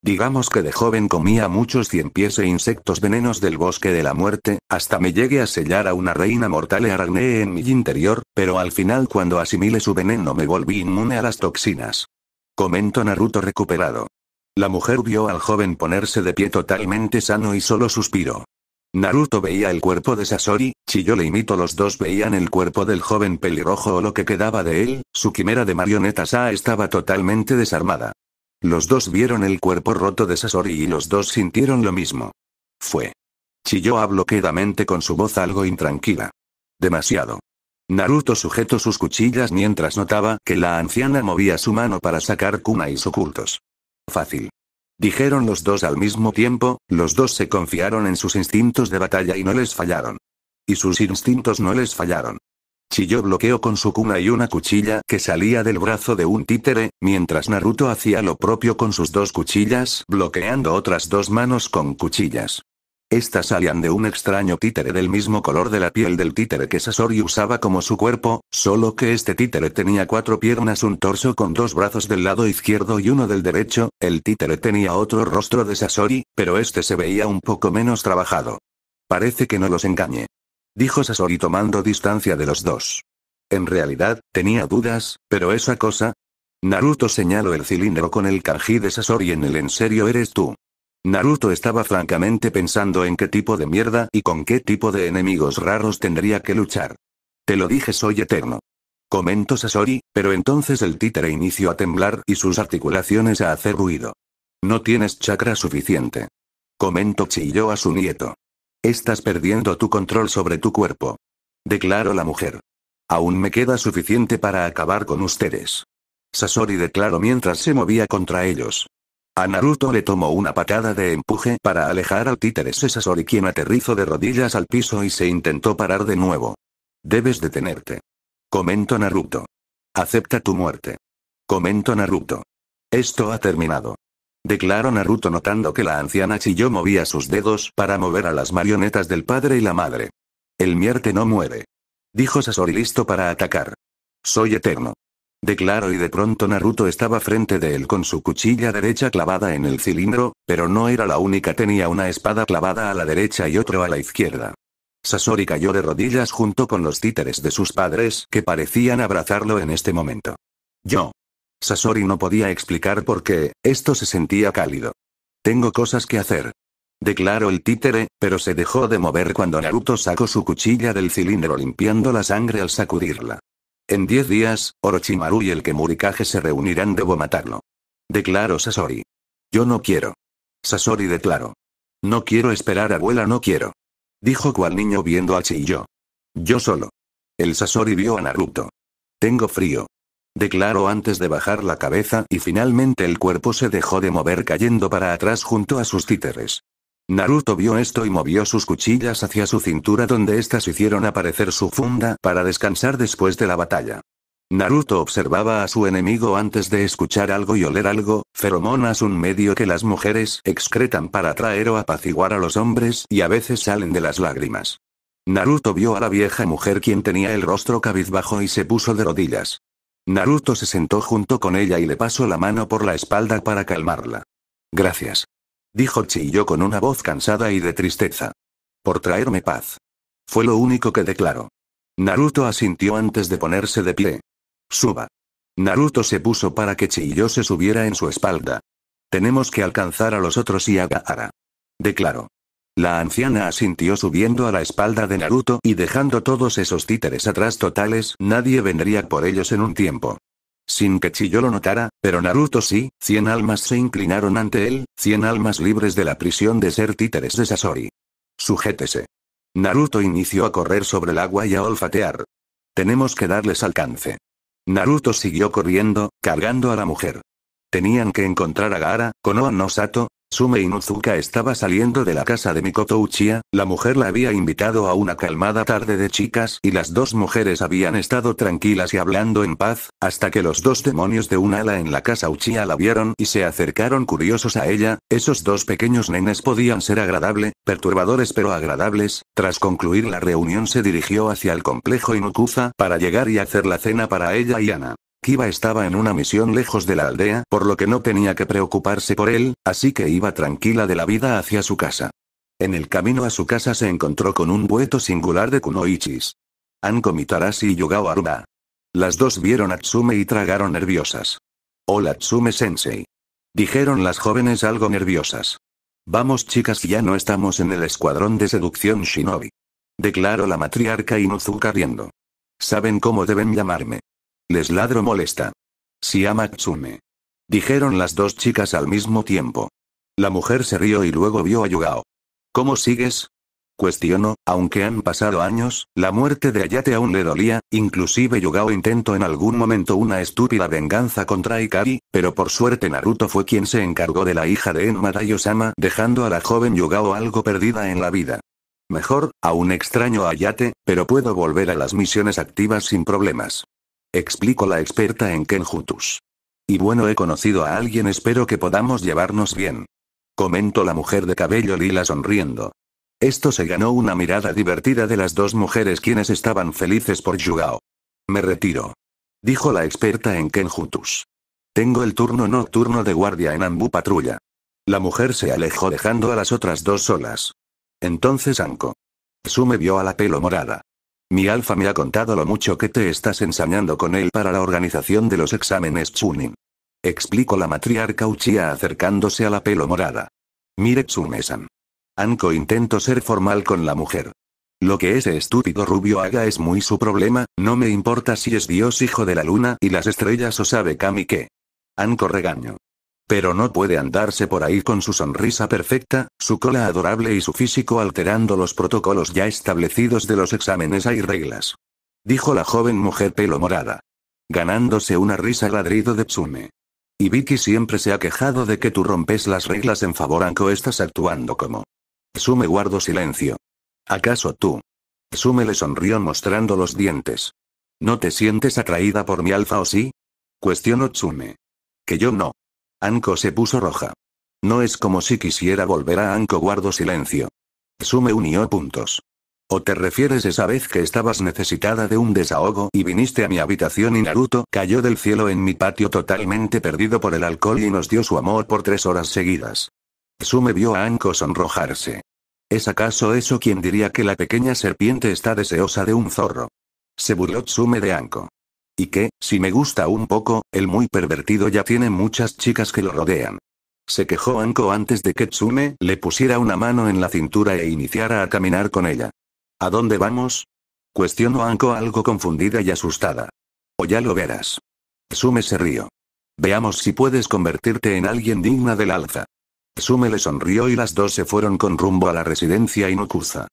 Digamos que de joven comía muchos pies e insectos venenos del bosque de la muerte, hasta me llegué a sellar a una reina mortal y e arañe en mi interior, pero al final cuando asimile su veneno me volví inmune a las toxinas. Comento Naruto recuperado. La mujer vio al joven ponerse de pie totalmente sano y solo suspiró. Naruto veía el cuerpo de Sasori, chiyo le imito los dos veían el cuerpo del joven pelirrojo o lo que quedaba de él, su quimera de marionetas a estaba totalmente desarmada. Los dos vieron el cuerpo roto de Sasori y los dos sintieron lo mismo. Fue. Chiyo habló quedamente con su voz algo intranquila. Demasiado. Naruto sujetó sus cuchillas mientras notaba que la anciana movía su mano para sacar kunais ocultos fácil. Dijeron los dos al mismo tiempo, los dos se confiaron en sus instintos de batalla y no les fallaron. Y sus instintos no les fallaron. Chiyo bloqueó con su cuna y una cuchilla que salía del brazo de un títere, mientras Naruto hacía lo propio con sus dos cuchillas, bloqueando otras dos manos con cuchillas. Estas salían de un extraño títere del mismo color de la piel del títere que Sasori usaba como su cuerpo, solo que este títere tenía cuatro piernas, un torso con dos brazos del lado izquierdo y uno del derecho, el títere tenía otro rostro de Sasori, pero este se veía un poco menos trabajado. Parece que no los engañe. Dijo Sasori tomando distancia de los dos. En realidad, tenía dudas, pero esa cosa... Naruto señaló el cilindro con el kanji de Sasori en el en serio eres tú. Naruto estaba francamente pensando en qué tipo de mierda y con qué tipo de enemigos raros tendría que luchar. Te lo dije soy eterno. Comentó Sasori, pero entonces el títere inició a temblar y sus articulaciones a hacer ruido. No tienes chakra suficiente. Comento Chiyo a su nieto. Estás perdiendo tu control sobre tu cuerpo. Declaró la mujer. Aún me queda suficiente para acabar con ustedes. Sasori declaró mientras se movía contra ellos. A Naruto le tomó una patada de empuje para alejar al títeres Sasori quien aterrizó de rodillas al piso y se intentó parar de nuevo. Debes detenerte. Comento Naruto. Acepta tu muerte. Comento Naruto. Esto ha terminado. Declaró Naruto notando que la anciana Chiyo movía sus dedos para mover a las marionetas del padre y la madre. El mierte no muere. Dijo Sasori listo para atacar. Soy eterno declaró y de pronto Naruto estaba frente de él con su cuchilla derecha clavada en el cilindro, pero no era la única tenía una espada clavada a la derecha y otro a la izquierda. Sasori cayó de rodillas junto con los títeres de sus padres que parecían abrazarlo en este momento. Yo. Sasori no podía explicar por qué, esto se sentía cálido. Tengo cosas que hacer. Declaró el títere, pero se dejó de mover cuando Naruto sacó su cuchilla del cilindro limpiando la sangre al sacudirla. En diez días, Orochimaru y el Kemurikage se reunirán. Debo matarlo. Declaro Sasori. Yo no quiero. Sasori declaró. No quiero esperar, abuela, no quiero. Dijo cual niño viendo a Chiyo. Yo solo. El Sasori vio a Naruto. Tengo frío. Declaró antes de bajar la cabeza y finalmente el cuerpo se dejó de mover cayendo para atrás junto a sus títeres. Naruto vio esto y movió sus cuchillas hacia su cintura donde éstas hicieron aparecer su funda para descansar después de la batalla. Naruto observaba a su enemigo antes de escuchar algo y oler algo, feromonas un medio que las mujeres excretan para atraer o apaciguar a los hombres y a veces salen de las lágrimas. Naruto vio a la vieja mujer quien tenía el rostro cabizbajo y se puso de rodillas. Naruto se sentó junto con ella y le pasó la mano por la espalda para calmarla. Gracias. Dijo Chiyo con una voz cansada y de tristeza. Por traerme paz. Fue lo único que declaró. Naruto asintió antes de ponerse de pie. Suba. Naruto se puso para que Chiyo se subiera en su espalda. Tenemos que alcanzar a los otros y a Gaara. Declaró. La anciana asintió subiendo a la espalda de Naruto y dejando todos esos títeres atrás totales, nadie vendría por ellos en un tiempo sin que Chiyo lo notara, pero Naruto sí, cien almas se inclinaron ante él, cien almas libres de la prisión de ser títeres de Sasori. Sujétese. Naruto inició a correr sobre el agua y a olfatear. Tenemos que darles alcance. Naruto siguió corriendo, cargando a la mujer. Tenían que encontrar a Gaara, Konoha no Sato, Sume Inuzuka estaba saliendo de la casa de Mikoto Uchiha, la mujer la había invitado a una calmada tarde de chicas y las dos mujeres habían estado tranquilas y hablando en paz, hasta que los dos demonios de un ala en la casa Uchiha la vieron y se acercaron curiosos a ella, esos dos pequeños nenes podían ser agradable, perturbadores pero agradables, tras concluir la reunión se dirigió hacia el complejo Inukuza para llegar y hacer la cena para ella y Ana. Kiba estaba en una misión lejos de la aldea, por lo que no tenía que preocuparse por él, así que iba tranquila de la vida hacia su casa. En el camino a su casa se encontró con un bueto singular de kunoichis. Anko Mitarashi y Yugao Aruba. Las dos vieron a Tsume y tragaron nerviosas. Hola Tsume-sensei. Dijeron las jóvenes algo nerviosas. Vamos chicas, ya no estamos en el escuadrón de seducción shinobi. Declaró la matriarca Inuzuka riendo. Saben cómo deben llamarme. Les ladro molesta. Si Amatsume. Dijeron las dos chicas al mismo tiempo. La mujer se rió y luego vio a Yugao. ¿Cómo sigues? Cuestionó, aunque han pasado años, la muerte de Ayate aún le dolía, inclusive Yugao intentó en algún momento una estúpida venganza contra Ikari, pero por suerte Naruto fue quien se encargó de la hija de Enma y sama dejando a la joven Yugao algo perdida en la vida. Mejor, aún extraño a Ayate, pero puedo volver a las misiones activas sin problemas explicó la experta en Kenjutus. Y bueno, he conocido a alguien, espero que podamos llevarnos bien. Comentó la mujer de cabello lila sonriendo. Esto se ganó una mirada divertida de las dos mujeres quienes estaban felices por Yugao. Me retiro. Dijo la experta en Kenjutus. Tengo el turno nocturno de guardia en Ambu Patrulla. La mujer se alejó dejando a las otras dos solas. Entonces Anko. Sume vio a la pelo morada. Mi alfa me ha contado lo mucho que te estás ensañando con él para la organización de los exámenes Chunin. Explicó la matriarca Uchiha acercándose a la pelo morada. Mire Tsunesan. Anko intento ser formal con la mujer. Lo que ese estúpido rubio haga es muy su problema, no me importa si es Dios hijo de la luna y las estrellas o sabe Kami que. Anko regaño. Pero no puede andarse por ahí con su sonrisa perfecta, su cola adorable y su físico alterando los protocolos ya establecidos de los exámenes hay reglas. Dijo la joven mujer pelo morada. Ganándose una risa ladrido de Tsume. Y Vicky siempre se ha quejado de que tú rompes las reglas en favor anco estás actuando como. Tsume guardó silencio. ¿Acaso tú? Tsume le sonrió mostrando los dientes. ¿No te sientes atraída por mi alfa o sí? Cuestionó Tsume. Que yo no. Anko se puso roja. No es como si quisiera volver a Anko, guardo silencio. Sume unió puntos. ¿O te refieres esa vez que estabas necesitada de un desahogo y viniste a mi habitación y Naruto cayó del cielo en mi patio totalmente perdido por el alcohol y nos dio su amor por tres horas seguidas? Sume vio a Anko sonrojarse. ¿Es acaso eso quien diría que la pequeña serpiente está deseosa de un zorro? Se burló Tsume de Anko. Y que, si me gusta un poco, el muy pervertido ya tiene muchas chicas que lo rodean. Se quejó Anko antes de que Tsume le pusiera una mano en la cintura e iniciara a caminar con ella. ¿A dónde vamos? Cuestionó Anko algo confundida y asustada. O ya lo verás. Tsume se rió. Veamos si puedes convertirte en alguien digna del alza. Tsume le sonrió y las dos se fueron con rumbo a la residencia Inukuza.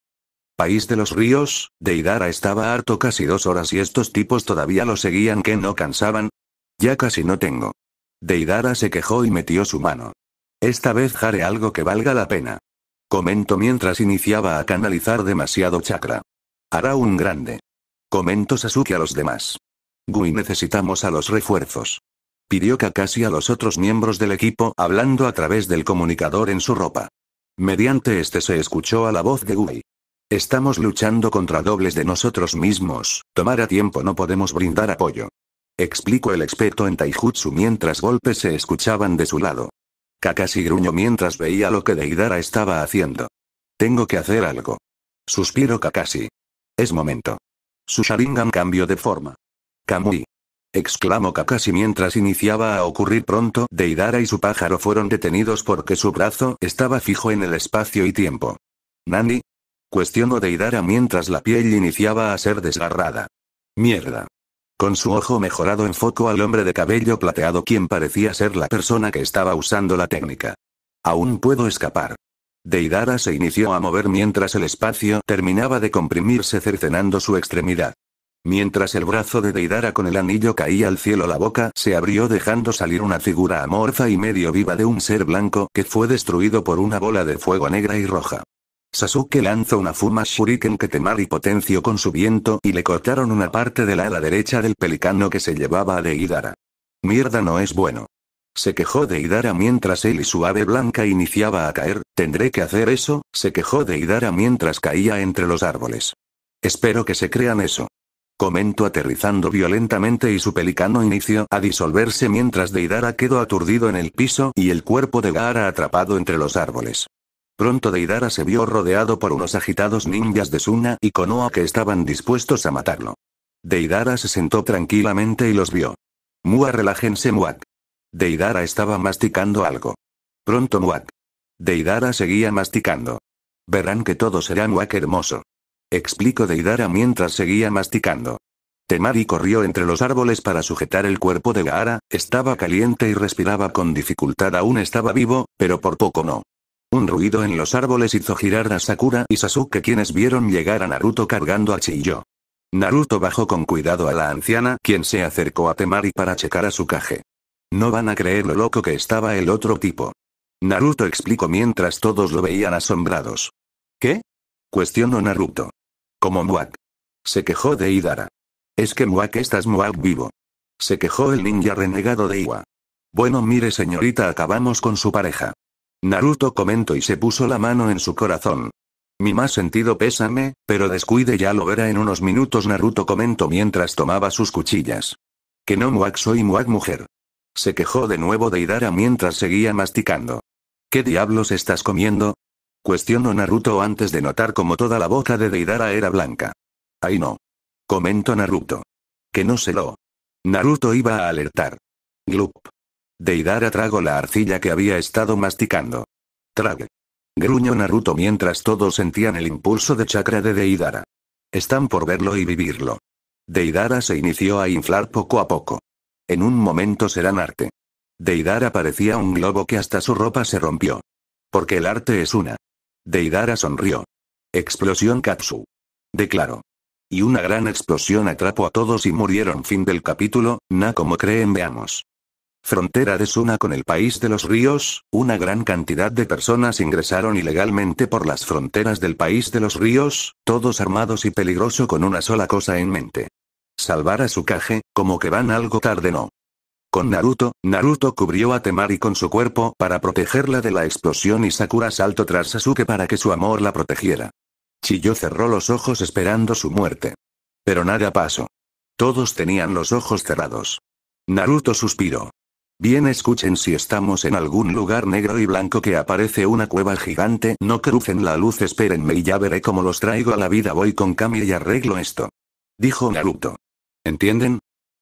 País de los ríos, Deidara estaba harto casi dos horas y estos tipos todavía lo seguían que no cansaban. Ya casi no tengo. Deidara se quejó y metió su mano. Esta vez haré algo que valga la pena. Comento mientras iniciaba a canalizar demasiado chakra. Hará un grande. Comento Sasuke a los demás. Gui necesitamos a los refuerzos. Pidió Kakashi a los otros miembros del equipo hablando a través del comunicador en su ropa. Mediante este se escuchó a la voz de Gui. Estamos luchando contra dobles de nosotros mismos, tomar a tiempo no podemos brindar apoyo. Explicó el experto en taijutsu mientras golpes se escuchaban de su lado. Kakashi gruñó mientras veía lo que Deidara estaba haciendo. Tengo que hacer algo. Suspiro Kakashi. Es momento. Su Sharingan cambió de forma. Kamui. Exclamó Kakashi mientras iniciaba a ocurrir pronto. Deidara y su pájaro fueron detenidos porque su brazo estaba fijo en el espacio y tiempo. Nani, cuestionó Deidara mientras la piel iniciaba a ser desgarrada. Mierda. Con su ojo mejorado enfocó al hombre de cabello plateado quien parecía ser la persona que estaba usando la técnica. Aún puedo escapar. Deidara se inició a mover mientras el espacio terminaba de comprimirse cercenando su extremidad. Mientras el brazo de Deidara con el anillo caía al cielo la boca se abrió dejando salir una figura amorfa y medio viva de un ser blanco que fue destruido por una bola de fuego negra y roja. Sasuke lanzó una Fuma Shuriken que Temari potenció con su viento y le cortaron una parte de la ala derecha del pelicano que se llevaba a Deidara. Mierda no es bueno. Se quejó Deidara mientras él y su ave blanca iniciaba a caer, tendré que hacer eso, se quejó Deidara mientras caía entre los árboles. Espero que se crean eso. Comento aterrizando violentamente y su pelicano inició a disolverse mientras Deidara quedó aturdido en el piso y el cuerpo de Gaara atrapado entre los árboles. Pronto Deidara se vio rodeado por unos agitados ninjas de Suna y Konoha que estaban dispuestos a matarlo. Deidara se sentó tranquilamente y los vio. Mua relájense Muak. Deidara estaba masticando algo. Pronto Muak. Deidara seguía masticando. Verán que todo será Muak hermoso. Explicó Deidara mientras seguía masticando. Temari corrió entre los árboles para sujetar el cuerpo de Gaara, estaba caliente y respiraba con dificultad aún estaba vivo, pero por poco no. Un ruido en los árboles hizo girar a Sakura y Sasuke quienes vieron llegar a Naruto cargando a Chiyo. Naruto bajó con cuidado a la anciana quien se acercó a Temari para checar a su caje. No van a creer lo loco que estaba el otro tipo. Naruto explicó mientras todos lo veían asombrados. ¿Qué? Cuestionó Naruto. Como Muak. Se quejó de Idara. Es que Muak estás Muak vivo. Se quejó el ninja renegado de Iwa. Bueno mire señorita acabamos con su pareja. Naruto comentó y se puso la mano en su corazón. Mi más sentido pésame, pero descuide ya lo verá en unos minutos Naruto comentó mientras tomaba sus cuchillas. Que no muak soy muak mujer. Se quejó de nuevo Deidara mientras seguía masticando. ¿Qué diablos estás comiendo? Cuestionó Naruto antes de notar como toda la boca de Deidara era blanca. Ay no. Comentó Naruto. Que no se lo. Naruto iba a alertar. Glup. Deidara trago la arcilla que había estado masticando. Trague. Gruñó Naruto mientras todos sentían el impulso de chakra de Deidara. Están por verlo y vivirlo. Deidara se inició a inflar poco a poco. En un momento serán arte. Deidara parecía un globo que hasta su ropa se rompió. Porque el arte es una. Deidara sonrió. Explosión Katsu. Declaró. Y una gran explosión atrapó a todos y murieron. Fin del capítulo, na como creen veamos frontera de Suna con el país de los ríos, una gran cantidad de personas ingresaron ilegalmente por las fronteras del país de los ríos, todos armados y peligroso con una sola cosa en mente. Salvar a su Sukaje, como que van algo tarde no. Con Naruto, Naruto cubrió a Temari con su cuerpo para protegerla de la explosión y Sakura saltó tras Sasuke para que su amor la protegiera. Chiyo cerró los ojos esperando su muerte. Pero nada pasó. Todos tenían los ojos cerrados. Naruto suspiró. Bien escuchen si estamos en algún lugar negro y blanco que aparece una cueva gigante, no crucen la luz, espérenme y ya veré cómo los traigo a la vida, voy con Kami y arreglo esto. Dijo Naruto. ¿Entienden?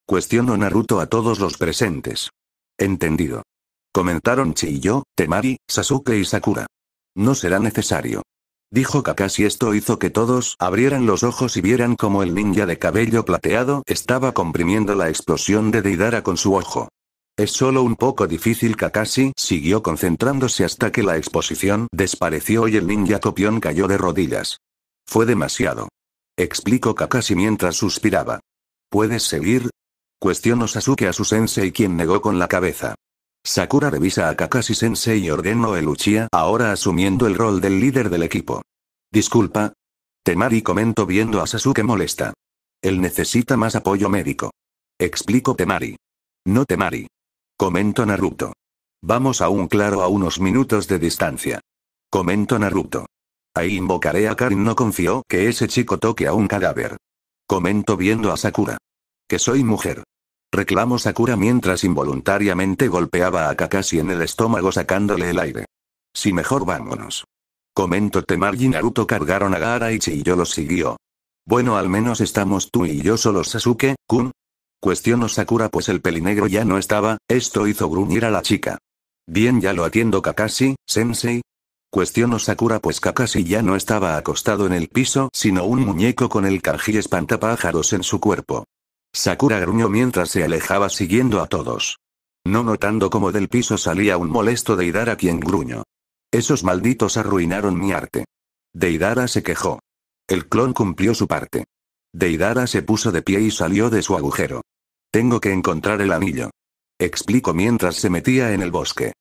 Cuestionó Naruto a todos los presentes. Entendido. Comentaron Chi Temari, Sasuke y Sakura. No será necesario. Dijo Kakashi esto hizo que todos abrieran los ojos y vieran cómo el ninja de cabello plateado estaba comprimiendo la explosión de Deidara con su ojo. Es solo un poco difícil Kakashi siguió concentrándose hasta que la exposición despareció y el ninja copión cayó de rodillas. Fue demasiado. Explicó Kakashi mientras suspiraba. ¿Puedes seguir? Cuestionó Sasuke a su sensei quien negó con la cabeza. Sakura revisa a Kakashi sensei y ordenó el Uchiha ahora asumiendo el rol del líder del equipo. Disculpa. Temari comentó viendo a Sasuke molesta. Él necesita más apoyo médico. Explico Temari. No Temari. Comento Naruto. Vamos a un claro a unos minutos de distancia. Comento Naruto. Ahí invocaré a Karin no confío que ese chico toque a un cadáver. Comento viendo a Sakura. Que soy mujer. Reclamo Sakura mientras involuntariamente golpeaba a Kakashi en el estómago sacándole el aire. Si mejor vámonos. Comento Temar y Naruto cargaron a Gaaraichi y yo los siguió. Bueno al menos estamos tú y yo solo Sasuke, Kun, Cuestionó Sakura pues el pelinegro ya no estaba, esto hizo gruñir a la chica. Bien ya lo atiendo Kakashi, sensei. Cuestionó Sakura pues Kakashi ya no estaba acostado en el piso sino un muñeco con el kanji espantapájaros en su cuerpo. Sakura gruñó mientras se alejaba siguiendo a todos. No notando cómo del piso salía un molesto Deidara quien gruñó. Esos malditos arruinaron mi arte. Deidara se quejó. El clon cumplió su parte. Deidara se puso de pie y salió de su agujero. Tengo que encontrar el anillo. Explico mientras se metía en el bosque.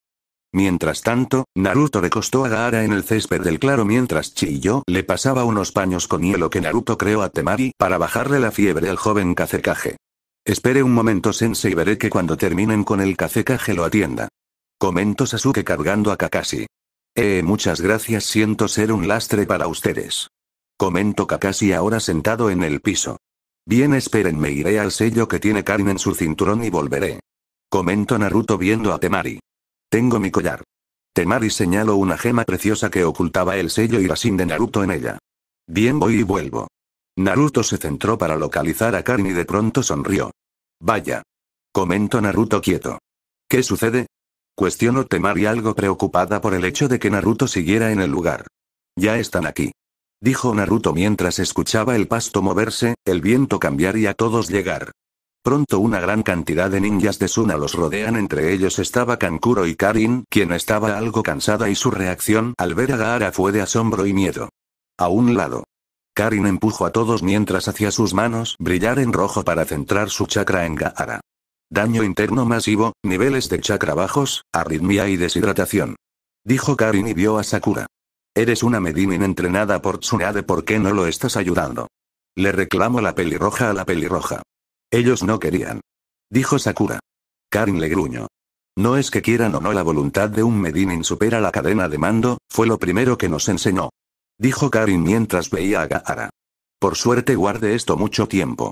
Mientras tanto, Naruto recostó a Gaara en el césped del claro mientras Chiyo le pasaba unos paños con hielo que Naruto creó a Temari para bajarle la fiebre al joven cacekaje. Espere un momento sensei y veré que cuando terminen con el cacekaje lo atienda. Comentó Sasuke cargando a Kakashi. Eh, muchas gracias siento ser un lastre para ustedes. Comentó Kakashi ahora sentado en el piso. Bien, espérenme, iré al sello que tiene Karin en su cinturón y volveré. Comento Naruto viendo a Temari. Tengo mi collar. Temari señaló una gema preciosa que ocultaba el sello y la sin de Naruto en ella. Bien, voy y vuelvo. Naruto se centró para localizar a Karin y de pronto sonrió. Vaya. Comento Naruto quieto. ¿Qué sucede? Cuestionó Temari algo preocupada por el hecho de que Naruto siguiera en el lugar. Ya están aquí dijo Naruto mientras escuchaba el pasto moverse, el viento cambiar y a todos llegar. Pronto una gran cantidad de ninjas de Suna los rodean, entre ellos estaba Kankuro y Karin, quien estaba algo cansada y su reacción al ver a Gaara fue de asombro y miedo. A un lado. Karin empujó a todos mientras hacía sus manos brillar en rojo para centrar su chakra en Gaara. Daño interno masivo, niveles de chakra bajos, arritmia y deshidratación. Dijo Karin y vio a Sakura. Eres una Medinin entrenada por Tsunade, ¿por qué no lo estás ayudando? Le reclamo la pelirroja a la pelirroja. Ellos no querían. Dijo Sakura. Karin le gruñó. No es que quieran o no la voluntad de un Medinin supera la cadena de mando, fue lo primero que nos enseñó. Dijo Karin mientras veía a Gaara. Por suerte guarde esto mucho tiempo.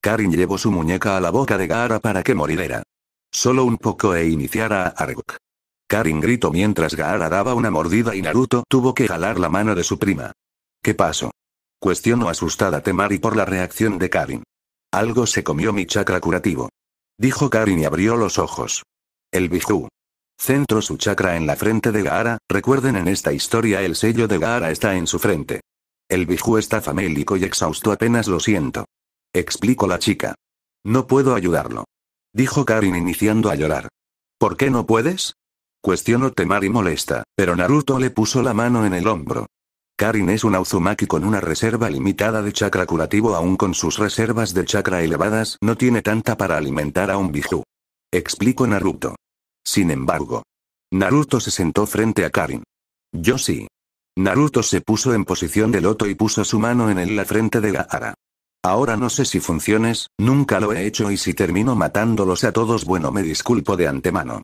Karin llevó su muñeca a la boca de Gaara para que moridera. Solo un poco e iniciara a Karin gritó mientras Gaara daba una mordida y Naruto tuvo que jalar la mano de su prima. ¿Qué pasó? Cuestionó asustada Temari por la reacción de Karin. Algo se comió mi chakra curativo. Dijo Karin y abrió los ojos. El Biju. Centró su chakra en la frente de Gaara, recuerden en esta historia el sello de Gaara está en su frente. El Biju está famélico y exhausto apenas lo siento. Explicó la chica. No puedo ayudarlo. Dijo Karin iniciando a llorar. ¿Por qué no puedes? Cuestionó Temari molesta, pero Naruto le puso la mano en el hombro. Karin es una Uzumaki con una reserva limitada de chakra curativo aún con sus reservas de chakra elevadas no tiene tanta para alimentar a un Biju. Explico Naruto. Sin embargo. Naruto se sentó frente a Karin. Yo sí. Naruto se puso en posición de loto y puso su mano en la frente de Gaara. Ahora no sé si funciones, nunca lo he hecho y si termino matándolos a todos bueno me disculpo de antemano.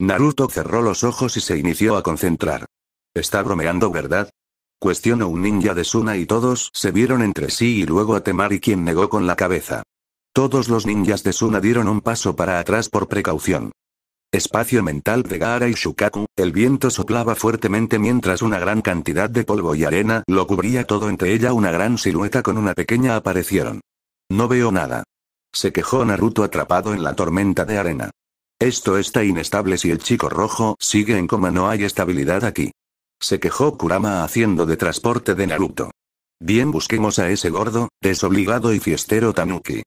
Naruto cerró los ojos y se inició a concentrar. Está bromeando, ¿verdad? Cuestionó un ninja de Suna y todos se vieron entre sí y luego a Temari quien negó con la cabeza. Todos los ninjas de Suna dieron un paso para atrás por precaución. Espacio mental de Gaara y Shukaku, el viento soplaba fuertemente mientras una gran cantidad de polvo y arena lo cubría todo entre ella una gran silueta con una pequeña aparecieron. No veo nada. Se quejó Naruto atrapado en la tormenta de arena. Esto está inestable si el chico rojo sigue en coma no hay estabilidad aquí. Se quejó Kurama haciendo de transporte de Naruto. Bien busquemos a ese gordo, desobligado y fiestero Tanuki.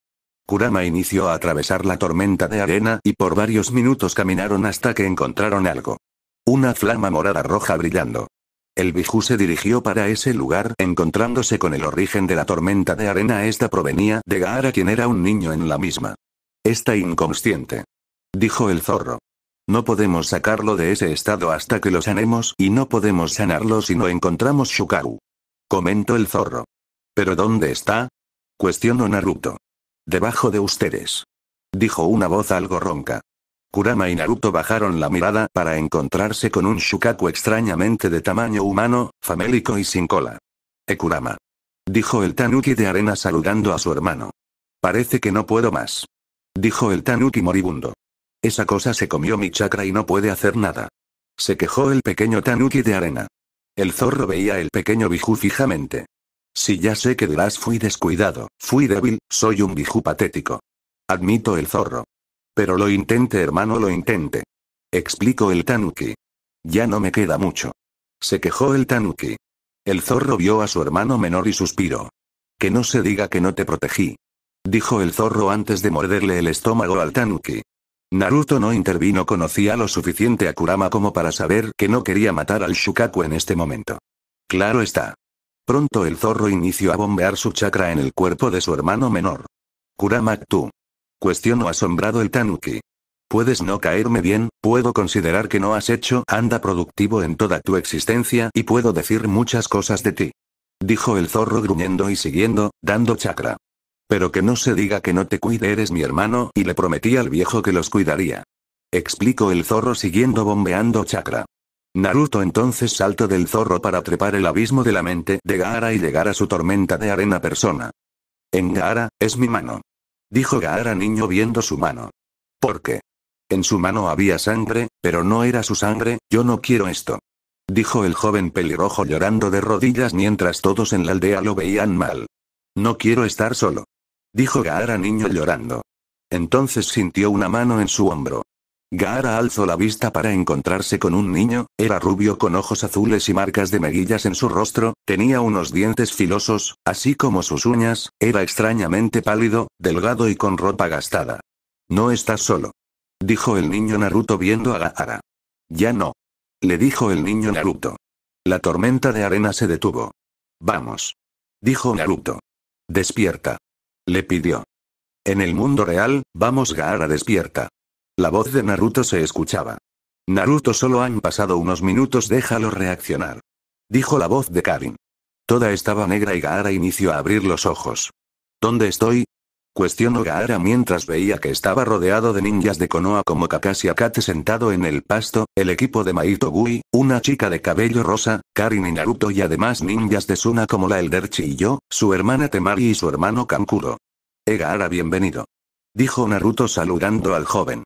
Kurama inició a atravesar la tormenta de arena y por varios minutos caminaron hasta que encontraron algo. Una flama morada roja brillando. El Biju se dirigió para ese lugar encontrándose con el origen de la tormenta de arena esta provenía de Gaara quien era un niño en la misma. Está inconsciente dijo el zorro. No podemos sacarlo de ese estado hasta que lo sanemos y no podemos sanarlo si no encontramos Shukaku. Comentó el zorro. ¿Pero dónde está? Cuestionó Naruto. Debajo de ustedes. Dijo una voz algo ronca. Kurama y Naruto bajaron la mirada para encontrarse con un Shukaku extrañamente de tamaño humano, famélico y sin cola. Ekurama. Eh, dijo el Tanuki de arena saludando a su hermano. Parece que no puedo más. Dijo el Tanuki moribundo. Esa cosa se comió mi chakra y no puede hacer nada. Se quejó el pequeño tanuki de arena. El zorro veía el pequeño bijú fijamente. Si ya sé que dirás fui descuidado, fui débil, soy un bijú patético. Admito el zorro. Pero lo intente hermano lo intente. Explicó el tanuki. Ya no me queda mucho. Se quejó el tanuki. El zorro vio a su hermano menor y suspiró. Que no se diga que no te protegí. Dijo el zorro antes de morderle el estómago al tanuki. Naruto no intervino conocía lo suficiente a Kurama como para saber que no quería matar al Shukaku en este momento. Claro está. Pronto el zorro inició a bombear su chakra en el cuerpo de su hermano menor. Kurama, tú. Cuestionó asombrado el Tanuki. Puedes no caerme bien, puedo considerar que no has hecho anda productivo en toda tu existencia y puedo decir muchas cosas de ti. Dijo el zorro gruñendo y siguiendo, dando chakra. Pero que no se diga que no te cuide eres mi hermano, y le prometí al viejo que los cuidaría. Explicó el zorro siguiendo bombeando chakra. Naruto entonces saltó del zorro para trepar el abismo de la mente de Gaara y llegar a su tormenta de arena persona. En Gaara, es mi mano. Dijo Gaara niño viendo su mano. ¿Por qué? En su mano había sangre, pero no era su sangre, yo no quiero esto. Dijo el joven pelirrojo llorando de rodillas mientras todos en la aldea lo veían mal. No quiero estar solo dijo Gaara niño llorando. Entonces sintió una mano en su hombro. Gaara alzó la vista para encontrarse con un niño, era rubio con ojos azules y marcas de mejillas en su rostro, tenía unos dientes filosos, así como sus uñas, era extrañamente pálido, delgado y con ropa gastada. No estás solo. Dijo el niño Naruto viendo a Gaara. Ya no. Le dijo el niño Naruto. La tormenta de arena se detuvo. Vamos. Dijo Naruto. Despierta le pidió. En el mundo real, vamos Gaara despierta. La voz de Naruto se escuchaba. Naruto solo han pasado unos minutos déjalo reaccionar. Dijo la voz de Karin. Toda estaba negra y Gaara inició a abrir los ojos. ¿Dónde estoy? Cuestionó Gaara mientras veía que estaba rodeado de ninjas de Konoha como Kakashi Akate sentado en el pasto, el equipo de Maito Gui, una chica de cabello rosa, Karin y Naruto y además ninjas de Suna como la Elderchi y yo, su hermana Temari y su hermano Kankuro. E Gaara bienvenido. Dijo Naruto saludando al joven.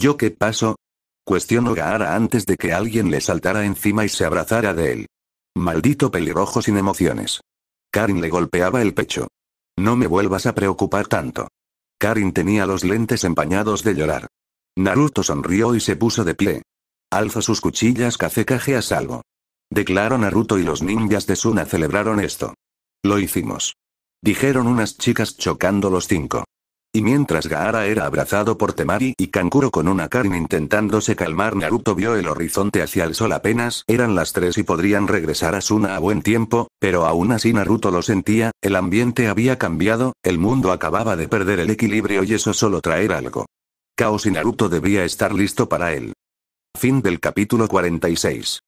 ¿Yo qué paso? Cuestionó Gaara antes de que alguien le saltara encima y se abrazara de él. Maldito pelirrojo sin emociones. Karin le golpeaba el pecho. No me vuelvas a preocupar tanto. Karin tenía los lentes empañados de llorar. Naruto sonrió y se puso de pie. Alza sus cuchillas Kazekage a salvo. Declaró Naruto y los ninjas de Suna celebraron esto. Lo hicimos. Dijeron unas chicas chocando los cinco. Y mientras Gaara era abrazado por Temari y Kankuro con una Karin intentándose calmar, Naruto vio el horizonte hacia el sol apenas eran las tres y podrían regresar a Suna a buen tiempo, pero aún así Naruto lo sentía, el ambiente había cambiado, el mundo acababa de perder el equilibrio y eso solo traer algo. Caos y Naruto debía estar listo para él. Fin del capítulo 46.